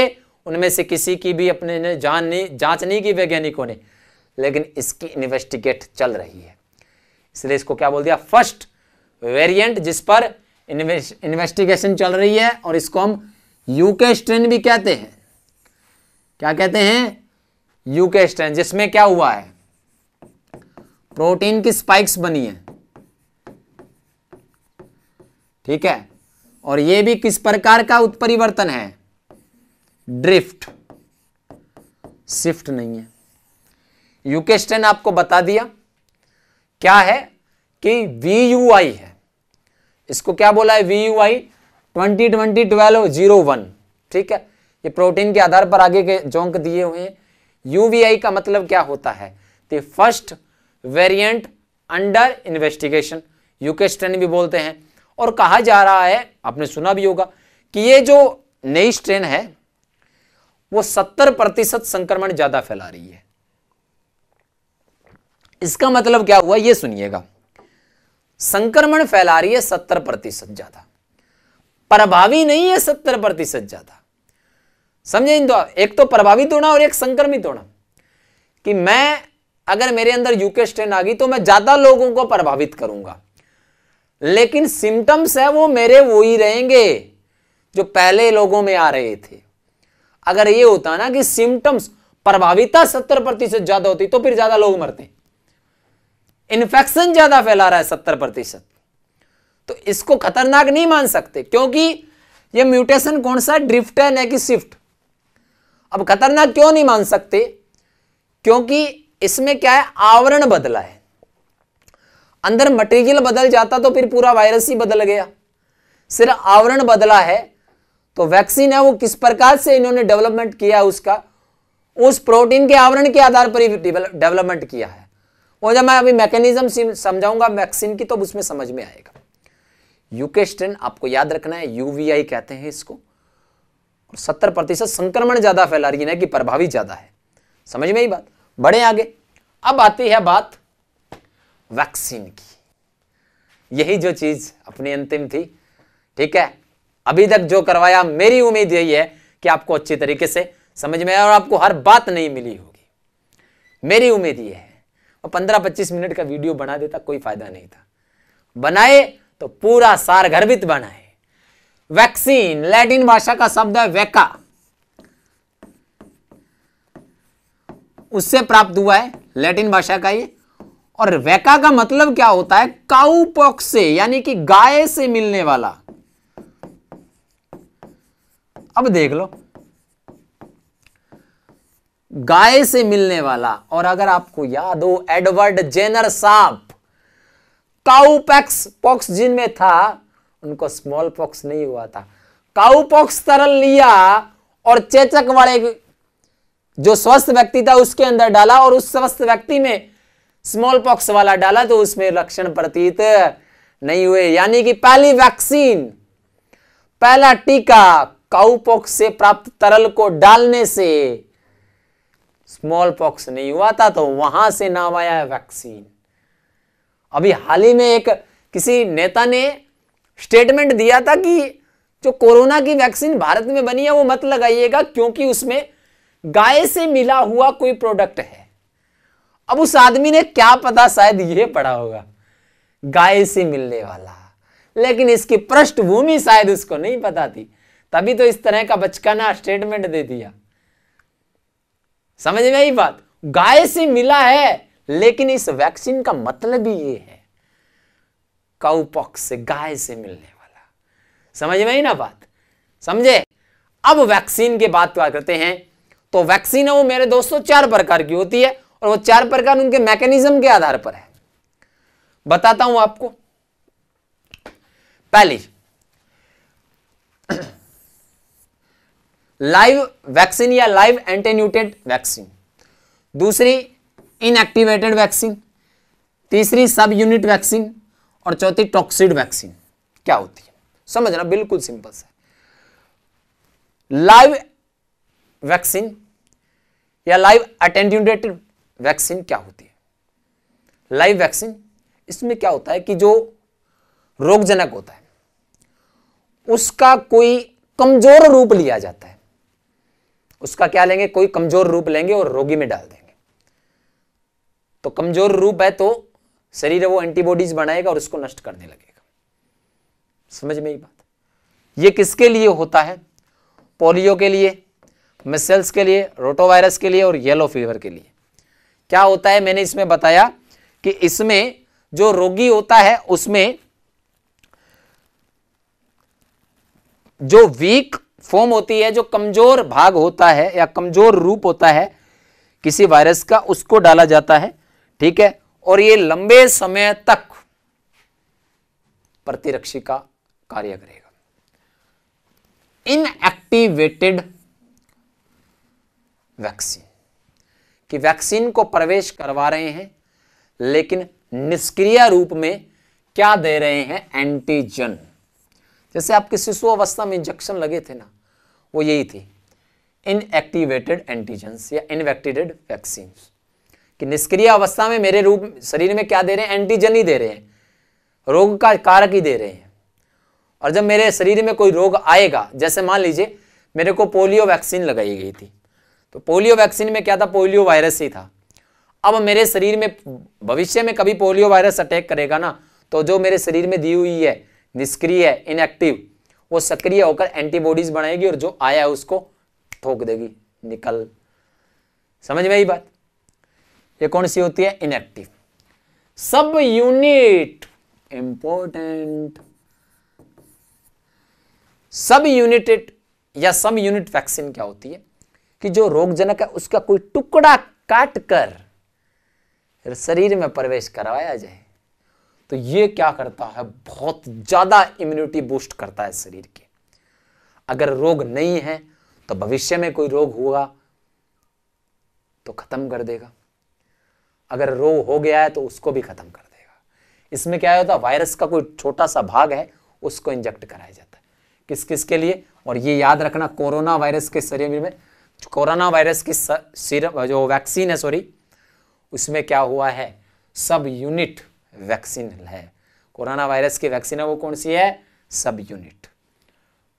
उनमें से किसी की भी अपने ने जान नहीं जांच नहीं की वैज्ञानिकों ने लेकिन इसकी इन्वेस्टिगेट चल रही है इसलिए इसको क्या बोल दिया फर्स्ट वेरिएंट जिस पर इन्वेस्टिगेशन चल रही है और इसको हम यूके स्ट्रेन भी कहते हैं क्या कहते हैं यूके स्ट्रेन जिसमें क्या हुआ है प्रोटीन की स्पाइक्स बनी है ठीक है और यह भी किस प्रकार का उत्परिवर्तन है ड्रिफ्ट शिफ्ट नहीं है यूके ने आपको बता दिया क्या है कि वी है इसको क्या बोला है V U I twenty twenty twelve zero one ठीक है ये प्रोटीन के आधार पर आगे के जोंक दिए हुए हैं यूवीआई का मतलब क्या होता है तो फर्स्ट वेरिएंट अंडर इन्वेस्टिगेशन यूकेस्ट भी बोलते हैं और कहा जा रहा है आपने सुना भी होगा कि ये जो नई स्ट्रेन है वो सत्तर प्रतिशत संक्रमण ज़्यादा फैला रही है इसका मतलब क्या हुआ यह सुनिएगा संक्रमण फैला रही है सत्तर प्रतिशत ज्यादा प्रभावी नहीं है सत्तर प्रतिशत ज्यादा समझे इन दो एक तो प्रभावित तो होना और एक संक्रमित होना कि मैं अगर मेरे अंदर यूके स्ट्रेन आ गई तो मैं ज्यादा लोगों को प्रभावित करूंगा लेकिन सिम्टम्स है वो मेरे वो ही रहेंगे जो पहले लोगों में आ रहे थे अगर ये होता ना कि सिम्टम्स प्रभाविता सत्तर प्रतिशत ज्यादा होती तो फिर ज्यादा लोग मरते हैं इन्फेक्शन ज्यादा फैला रहा है सत्तर प्रतिशत तो इसको खतरनाक नहीं मान सकते क्योंकि ये म्यूटेशन कौन सा ड्रिफ्ट है ना कि शिफ्ट अब खतरनाक क्यों नहीं मान सकते क्योंकि इसमें क्या है आवरण बदला है अंदर मटेरियल बदल जाता तो फिर पूरा वायरस ही बदल गया सिर्फ आवरण बदला है तो वैक्सीन है वो किस प्रकार से इन्होंने डेवलपमेंट किया उसका उस प्रोटीन के आवरण के आधार पर डेवलपमेंट किया है वो जब मैं अभी मैकेनिज्म समझाऊंगा वैक्सीन की तो उसमें समझ में आएगा यूके स्ट्रेन आपको याद रखना है यूवीआई कहते हैं इसको और सत्तर प्रतिशत संक्रमण ज़्यादा फैला रही है ना कि प्रभावी ज़्यादा है समझ में ही बात बढ़े आगे अब आती है बात वैक्सीन की यही जो चीज़ अपनी अंतिम थी ठीक है अभी तक जो करवाया मेरी उम्मीद यही है कि आपको अच्छी तरीके से समझ में आया और आपको हर बात नहीं मिली होगी मेरी उम्मीद ये है और पंद्रह पच्चीस मिनट का वीडियो बना देता कोई फायदा नहीं था बनाए तो पूरा सार गर्भित तो बनाए वैक्सीन लैटिन भाषा का शब्द है वैका उससे प्राप्त हुआ है लैटिन भाषा का ये और वैका का मतलब क्या होता है काउपॉक्स से यानी कि गाय से मिलने वाला अब देख लो गाय से मिलने वाला और अगर आपको याद हो एडवर्ड जेनर साहब काउपैक्स पॉक्स जिनमें था उनको स्मॉल पॉक्स नहीं हुआ था काउपॉक्स तरल लिया और चेचक वाले जो स्वस्थ व्यक्ति था उसके अंदर डाला और उस स्वस्थ व्यक्ति में स्मॉल पॉक्स वाला डाला तो उसमें लक्षण प्रतीत नहीं हुए यानी कि पहली वैक्सीन पहला टीका काउपॉक्स से प्राप्त तरल को डालने से स्मॉल पॉक्स नहीं हुआ था तो वहां से नाम आया है वैक्सीन अभी हाल ही में एक किसी नेता ने स्टेटमेंट दिया था कि जो कोरोना की वैक्सीन भारत में बनी है वो मत लगाइएगा क्योंकि उसमें गाय से मिला हुआ कोई प्रोडक्ट है अब उस आदमी ने क्या पता शायद यह पढ़ा होगा गाय से मिलने वाला लेकिन इसकी पृष्ठभूमि शायद उसको नहीं पता थी तभी तो इस तरह का बचकाना स्टेटमेंट दे दिया समझ में आई बात गाय से मिला है लेकिन इस वैक्सीन का मतलब ही ये है काउपॉक्स से गाय से मिलने वाला समझ में आई ना बात समझे अब वैक्सीन के बात करते हैं तो वैक्सीन है वो मेरे दोस्तों चार प्रकार की होती है और वो चार प्रकार उनके मैकेनिज्म के आधार पर है बताता हूं आपको पहली लाइव वैक्सीन या लाइव एंटेन्यूटेड वैक्सीन दूसरी इनएक्टिवेटेड वैक्सीन तीसरी सब यूनिट वैक्सीन और चौथी टॉक्सिड वैक्सीन क्या होती है समझना बिल्कुल सिंपल से लाइव वैक्सीन या लाइव अटेंड्यूटेड वैक्सीन क्या होती है लाइव वैक्सीन इसमें क्या होता है कि जो रोगजनक होता है उसका कोई कमजोर रूप लिया जाता है उसका क्या लेंगे कोई कमजोर रूप लेंगे और रोगी में डाल देंगे तो कमजोर रूप है तो शरीर वो एंटीबॉडीज बनाएगा और उसको नष्ट करने लगेगा समझ में ही बात ये किसके लिए होता है पोलियो के लिए मिसल्स के लिए रोटोवायरस के लिए और येलो फीवर के लिए क्या होता है मैंने इसमें बताया कि इसमें जो रोगी होता है उसमें जो वीक फॉर्म होती है जो कमजोर भाग होता है या कमजोर रूप होता है किसी वायरस का उसको डाला जाता है ठीक है और ये लंबे समय तक प्रतिरक्षी का कार्य करेगा इनएक्टिवेटेड वैक्सीन कि वैक्सीन को प्रवेश करवा रहे हैं लेकिन निष्क्रिय रूप में क्या दे रहे हैं एंटीजन जैसे आपकी शिशु अवस्था में इंजेक्शन लगे थे ना वो यही थी इनएक्टिवेटेड एंटीजेंस या इनवेक्टिवेटेड वैक्सीन कि निष्क्रिय अवस्था में मेरे रूप शरीर में क्या दे रहे हैं एंटीजन ही दे रहे हैं रोग का कारक ही दे रहे हैं और जब मेरे शरीर में कोई रोग आएगा जैसे मान लीजिए मेरे को पोलियो वैक्सीन लगाई गई थी तो पोलियो वैक्सीन में क्या था पोलियो वायरस ही था अब मेरे शरीर में भविष्य में कभी पोलियो वायरस अटैक करेगा ना तो जो मेरे शरीर में दी हुई है निष्क्रिय है इनएक्टिव वो सक्रिय होकर एंटीबॉडीज बनाएगी और जो आया है उसको ठोक देगी निकल समझ में आई बात ये कौन सी होती है इनएक्टिव सब यूनिट इंपॉर्टेंट सब यूनिटेड या सब यूनिट वैक्सीन क्या होती है कि जो रोगजनक है उसका कोई टुकड़ा काटकर शरीर में प्रवेश करवाया जाए तो ये क्या करता है बहुत ज़्यादा इम्यूनिटी बूस्ट करता है शरीर की अगर रोग नहीं है तो भविष्य में कोई रोग हुआ तो ख़त्म कर देगा अगर रोग हो गया है तो उसको भी ख़त्म कर देगा इसमें क्या होता है वायरस का कोई छोटा सा भाग है उसको इंजेक्ट कराया जाता है किस किस के लिए और ये याद रखना कोरोना वायरस के शरीर में कोरोना वायरस की सीरम जो वैक्सीन है सॉरी उसमें क्या हुआ है सब यूनिट वैक्सीन है कोरोना वायरस की वैक्सीन है वो कौन सी है सब यूनिट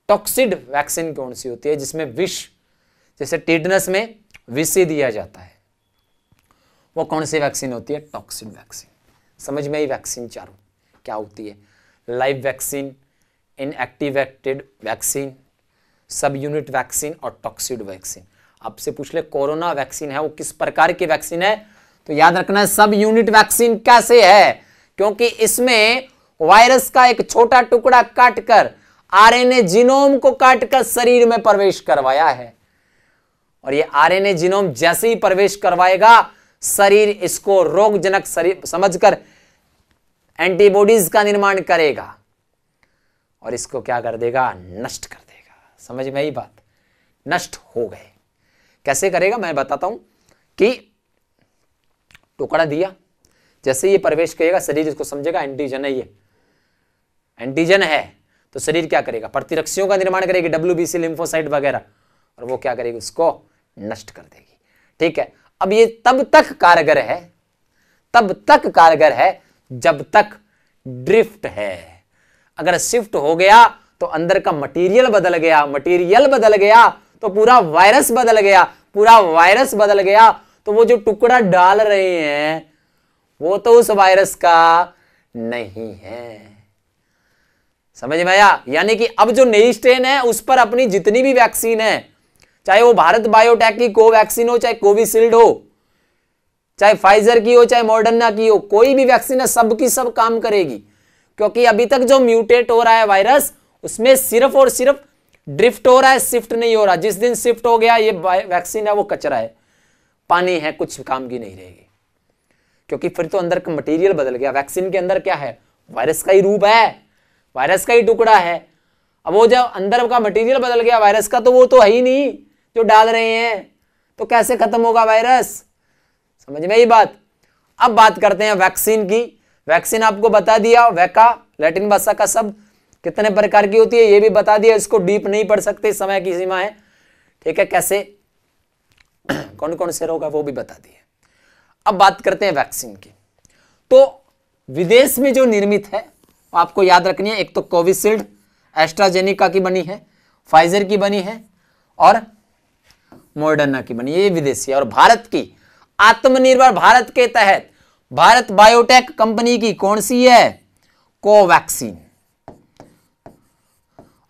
टॉक्सिड वैक्सीन कौन सी होती है जिसमें विष जैसे टेडनस में विष दिया जाता है वो कौन सी वैक्सीन होती है टॉक्सिड वैक्सीन समझ में ही वैक्सीन चारों क्या होती है live vaccine inactivated vaccine sub unit vaccine और टॉक्सिड वैक्सीन आपसे पूछ ले कोरोना वैक्सीन है वो किस प्रकार की वैक्सीन है तो याद रखना सब यूनिट वैक्सीन कैसे है क्योंकि इसमें वायरस का एक छोटा टुकड़ा काटकर आरएनए जीनोम को काटकर शरीर में प्रवेश करवाया है और ये आरएनए जीनोम जैसे ही प्रवेश करवाएगा शरीर इसको रोगजनक शरीर समझकर एंटीबॉडीज का निर्माण करेगा और इसको क्या कर देगा नष्ट कर देगा समझ में ही बात नष्ट हो गए कैसे करेगा मैं बताता हूं कि टुकड़ा दिया जैसे ये प्रवेश करेगा शरीर इसको समझेगा एंटीजन है ये एंटीजन है तो शरीर क्या करेगा प्रतिरक्षियों का निर्माण करेगी डब्ल्यू बी सी लिम्फोसाइट वगैरह और वो क्या करेगी उसको नष्ट कर देगी ठीक है अब ये तब तक कारगर है तब तक कारगर है जब तक ड्रिफ्ट है अगर शिफ्ट हो गया तो अंदर का मटेरियल बदल गया मटेरियल बदल गया तो पूरा वायरस बदल गया पूरा वायरस बदल गया तो वो जो टुकड़ा डाल रहे हैं वो तो उस वायरस का नहीं है समझ में आया यानी कि अब जो नई स्ट्रेन है उस पर अपनी जितनी भी वैक्सीन है चाहे वो भारत बायोटेक की कोवैक्सीन हो चाहे कोविशील्ड हो चाहे फाइजर की हो चाहे मॉडर्ना की हो कोई भी वैक्सीन है सबकी सब काम करेगी क्योंकि अभी तक जो म्यूटेट हो रहा है वायरस उसमें सिर्फ और सिर्फ ड्रिफ्ट हो रहा है शिफ्ट नहीं हो रहा जिस दिन शिफ्ट हो गया ये वैक्सीन है वो कचरा है पानी है कुछ काम की नहीं रहेगी क्योंकि फिर तो अंदर का मटेरियल बदल गया वैक्सीन के अंदर क्या है वायरस का ही रूप है वायरस का ही टुकड़ा है अब वो जब अंदर का मटेरियल बदल गया वायरस का तो वो तो है ही नहीं जो डाल रहे हैं तो कैसे खत्म होगा वायरस समझ में ये बात अब बात करते हैं वैक्सीन की वैक्सीन आपको बता दिया वैका लैटिन भाषा का सब कितने प्रकार की होती है ये भी बता दिया इसको डीप नहीं पढ़ सकते समय की सीमा है ठीक है कैसे कौन कौन से रोग है वो भी बता दिए अब बात करते हैं वैक्सीन की तो विदेश में जो निर्मित है आपको याद रखनी है एक तो कोविशील्ड एस्ट्राजेनिका की बनी है फाइजर की बनी है और मोडर्ना की बनी है ये विदेशी है और भारत की आत्मनिर्भर भारत के तहत भारत बायोटेक कंपनी की कौन सी है कोवैक्सीन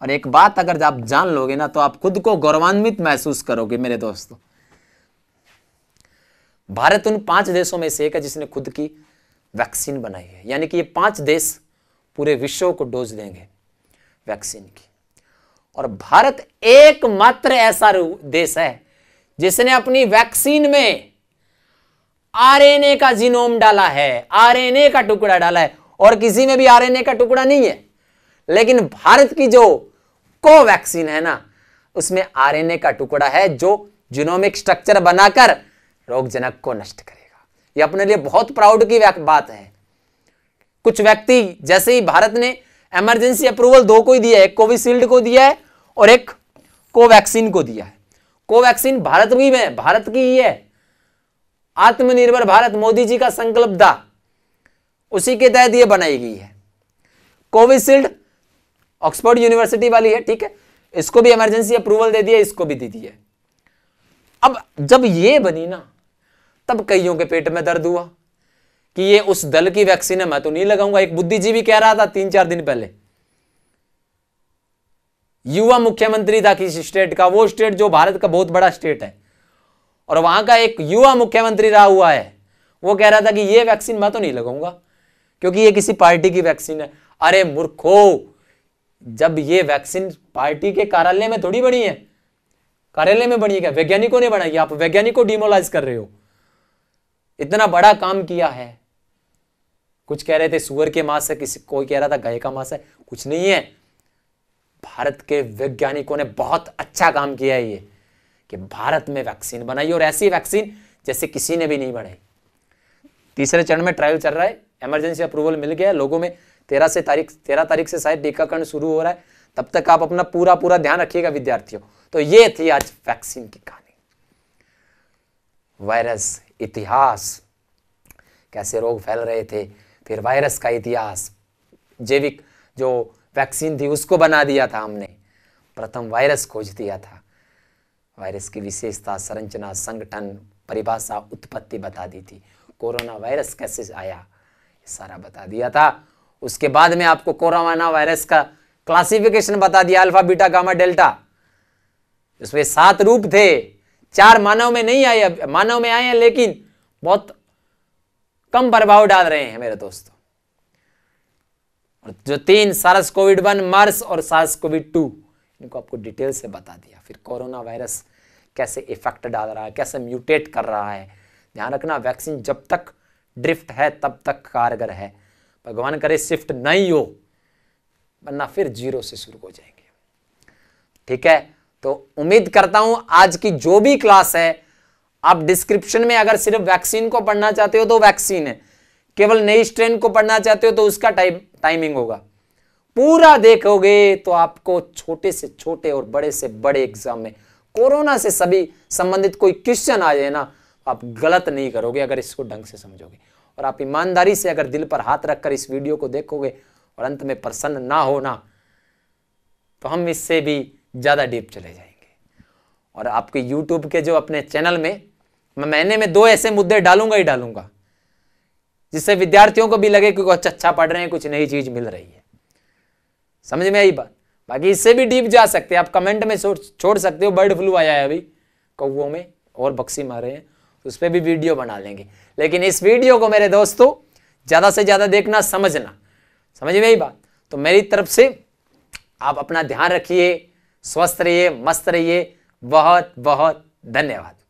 और एक बात अगर आप जान लोगे ना तो आप खुद को गौरवान्वित महसूस करोगे मेरे दोस्तों भारत उन पांच देशों में से एक है जिसने खुद की वैक्सीन बनाई है यानी कि ये पांच देश पूरे विश्व को डोज देंगे वैक्सीन की और भारत एकमात्र ऐसा देश है जिसने अपनी वैक्सीन में आरएनए का जीनोम डाला है आरएनए का टुकड़ा डाला है और किसी में भी आरएनए का टुकड़ा नहीं है लेकिन भारत की जो कोवैक्सीन है ना उसमें आरएनए का टुकड़ा है जो जीनोमिक स्ट्रक्चर बनाकर रोगजनक को नष्ट करेगा ये अपने लिए बहुत प्राउड की बात है कुछ व्यक्ति जैसे ही भारत ने एमरजेंसी अप्रूवल दो को ही दिया है एक कोविशील्ड को दिया है और एक कोवैक्सीन को दिया है कोवैक्सीन भारत की में भारत की ही है आत्मनिर्भर भारत मोदी जी का संकल्प था उसी के तहत ये बनाई गई है कोविशील्ड ऑक्सफोर्ड यूनिवर्सिटी वाली है ठीक है इसको भी इमरजेंसी अप्रूवल दे दिया इसको भी दे दिया अब जब ये बनी ना तब कईयों के पेट में दर्द हुआ कि ये उस दल की वैक्सीन है मैं तो नहीं लगाऊंगा एक बुद्धिजीवी कह रहा था तीन चार दिन पहले युवा मुख्यमंत्री था किसी स्टेट का वो स्टेट जो भारत का बहुत बड़ा स्टेट है और वहां का एक युवा मुख्यमंत्री रहा हुआ है वो कह रहा था कि ये वैक्सीन मैं तो नहीं लगाऊंगा क्योंकि ये किसी पार्टी की वैक्सीन है अरे मूर्खो जब ये वैक्सीन पार्टी के कार्यालय में थोड़ी बनी है कार्यालय में बनी है क्या वैज्ञानिकों ने बनाई आप वैज्ञानिक को डिमोलाइज कर रहे हो इतना बड़ा काम किया है कुछ कह रहे थे सुअर के मांस है किसी कोई कह रहा था गाय का मांस है कुछ नहीं है भारत के वैज्ञानिकों ने बहुत अच्छा काम किया है ये कि भारत में वैक्सीन बनाई और ऐसी वैक्सीन जैसे किसी ने भी नहीं बनाई तीसरे चरण में ट्रायल चल रहा है इमरजेंसी अप्रूवल मिल गया है लोगों में तेरह से तारीख तेरह तारीख से शायद टीकाकरण शुरू हो रहा है तब तक आप अपना पूरा पूरा ध्यान रखिएगा विद्यार्थियों तो ये थी आज वैक्सीन की कहानी वायरस इतिहास कैसे रोग फैल रहे थे फिर वायरस का इतिहास जैविक जो वैक्सीन थी उसको बना दिया था हमने प्रथम वायरस खोज दिया था वायरस की विशेषता संरचना संगठन परिभाषा उत्पत्ति बता दी थी कोरोना वायरस कैसे आया सारा बता दिया था उसके बाद में आपको कोरोना वायरस का क्लासिफिकेशन बता दिया अल्फा बीटा गामा डेल्टा इसमें सात रूप थे चार मानव में नहीं आए अब मानव में आए हैं लेकिन बहुत कम प्रभाव डाल रहे हैं मेरे दोस्तों और जो तीन सारस कोविड वन मार्स और सारस कोविड टू इनको आपको डिटेल से बता दिया फिर कोरोना वायरस कैसे इफेक्ट डाल रहा है कैसे म्यूटेट कर रहा है ध्यान रखना वैक्सीन जब तक ड्रिफ्ट है तब तक कारगर है भगवान करे शिफ्ट नहीं हो वरना फिर जीरो से शुरू हो जाएंगे ठीक है तो उम्मीद करता हूं आज की जो भी क्लास है आप डिस्क्रिप्शन में अगर सिर्फ वैक्सीन को पढ़ना चाहते हो तो वैक्सीन है केवल नई स्ट्रेन को पढ़ना चाहते हो तो उसका टाइम टाइमिंग होगा पूरा देखोगे तो आपको छोटे से छोटे और बड़े से बड़े एग्जाम में कोरोना से सभी संबंधित कोई क्वेश्चन आ जाए ना आप गलत नहीं करोगे अगर इसको ढंग से समझोगे और आप ईमानदारी से अगर दिल पर हाथ रखकर इस वीडियो को देखोगे और अंत में प्रसन्न ना होना तो हम इससे भी ज़्यादा डीप चले जाएंगे और आपके यूट्यूब के जो अपने चैनल में मैं महीने में दो ऐसे मुद्दे डालूंगा ही डालूंगा जिससे विद्यार्थियों को भी लगे कि कुछ अच्छा पढ़ रहे हैं कुछ नई चीज़ मिल रही है समझ में आई बात बाकी इससे भी डीप जा सकते हैं आप कमेंट में छोड़ सकते हो बर्ड फ्लू आया है अभी कौओं में और बक्सी मारे हैं उस पर भी वीडियो बना लेंगे लेकिन इस वीडियो को मेरे दोस्तों ज़्यादा से ज़्यादा देखना समझना समझ में आई बात तो मेरी तरफ से आप अपना ध्यान रखिए स्वस्थ रहिए मस्त रहिए बहुत बहुत धन्यवाद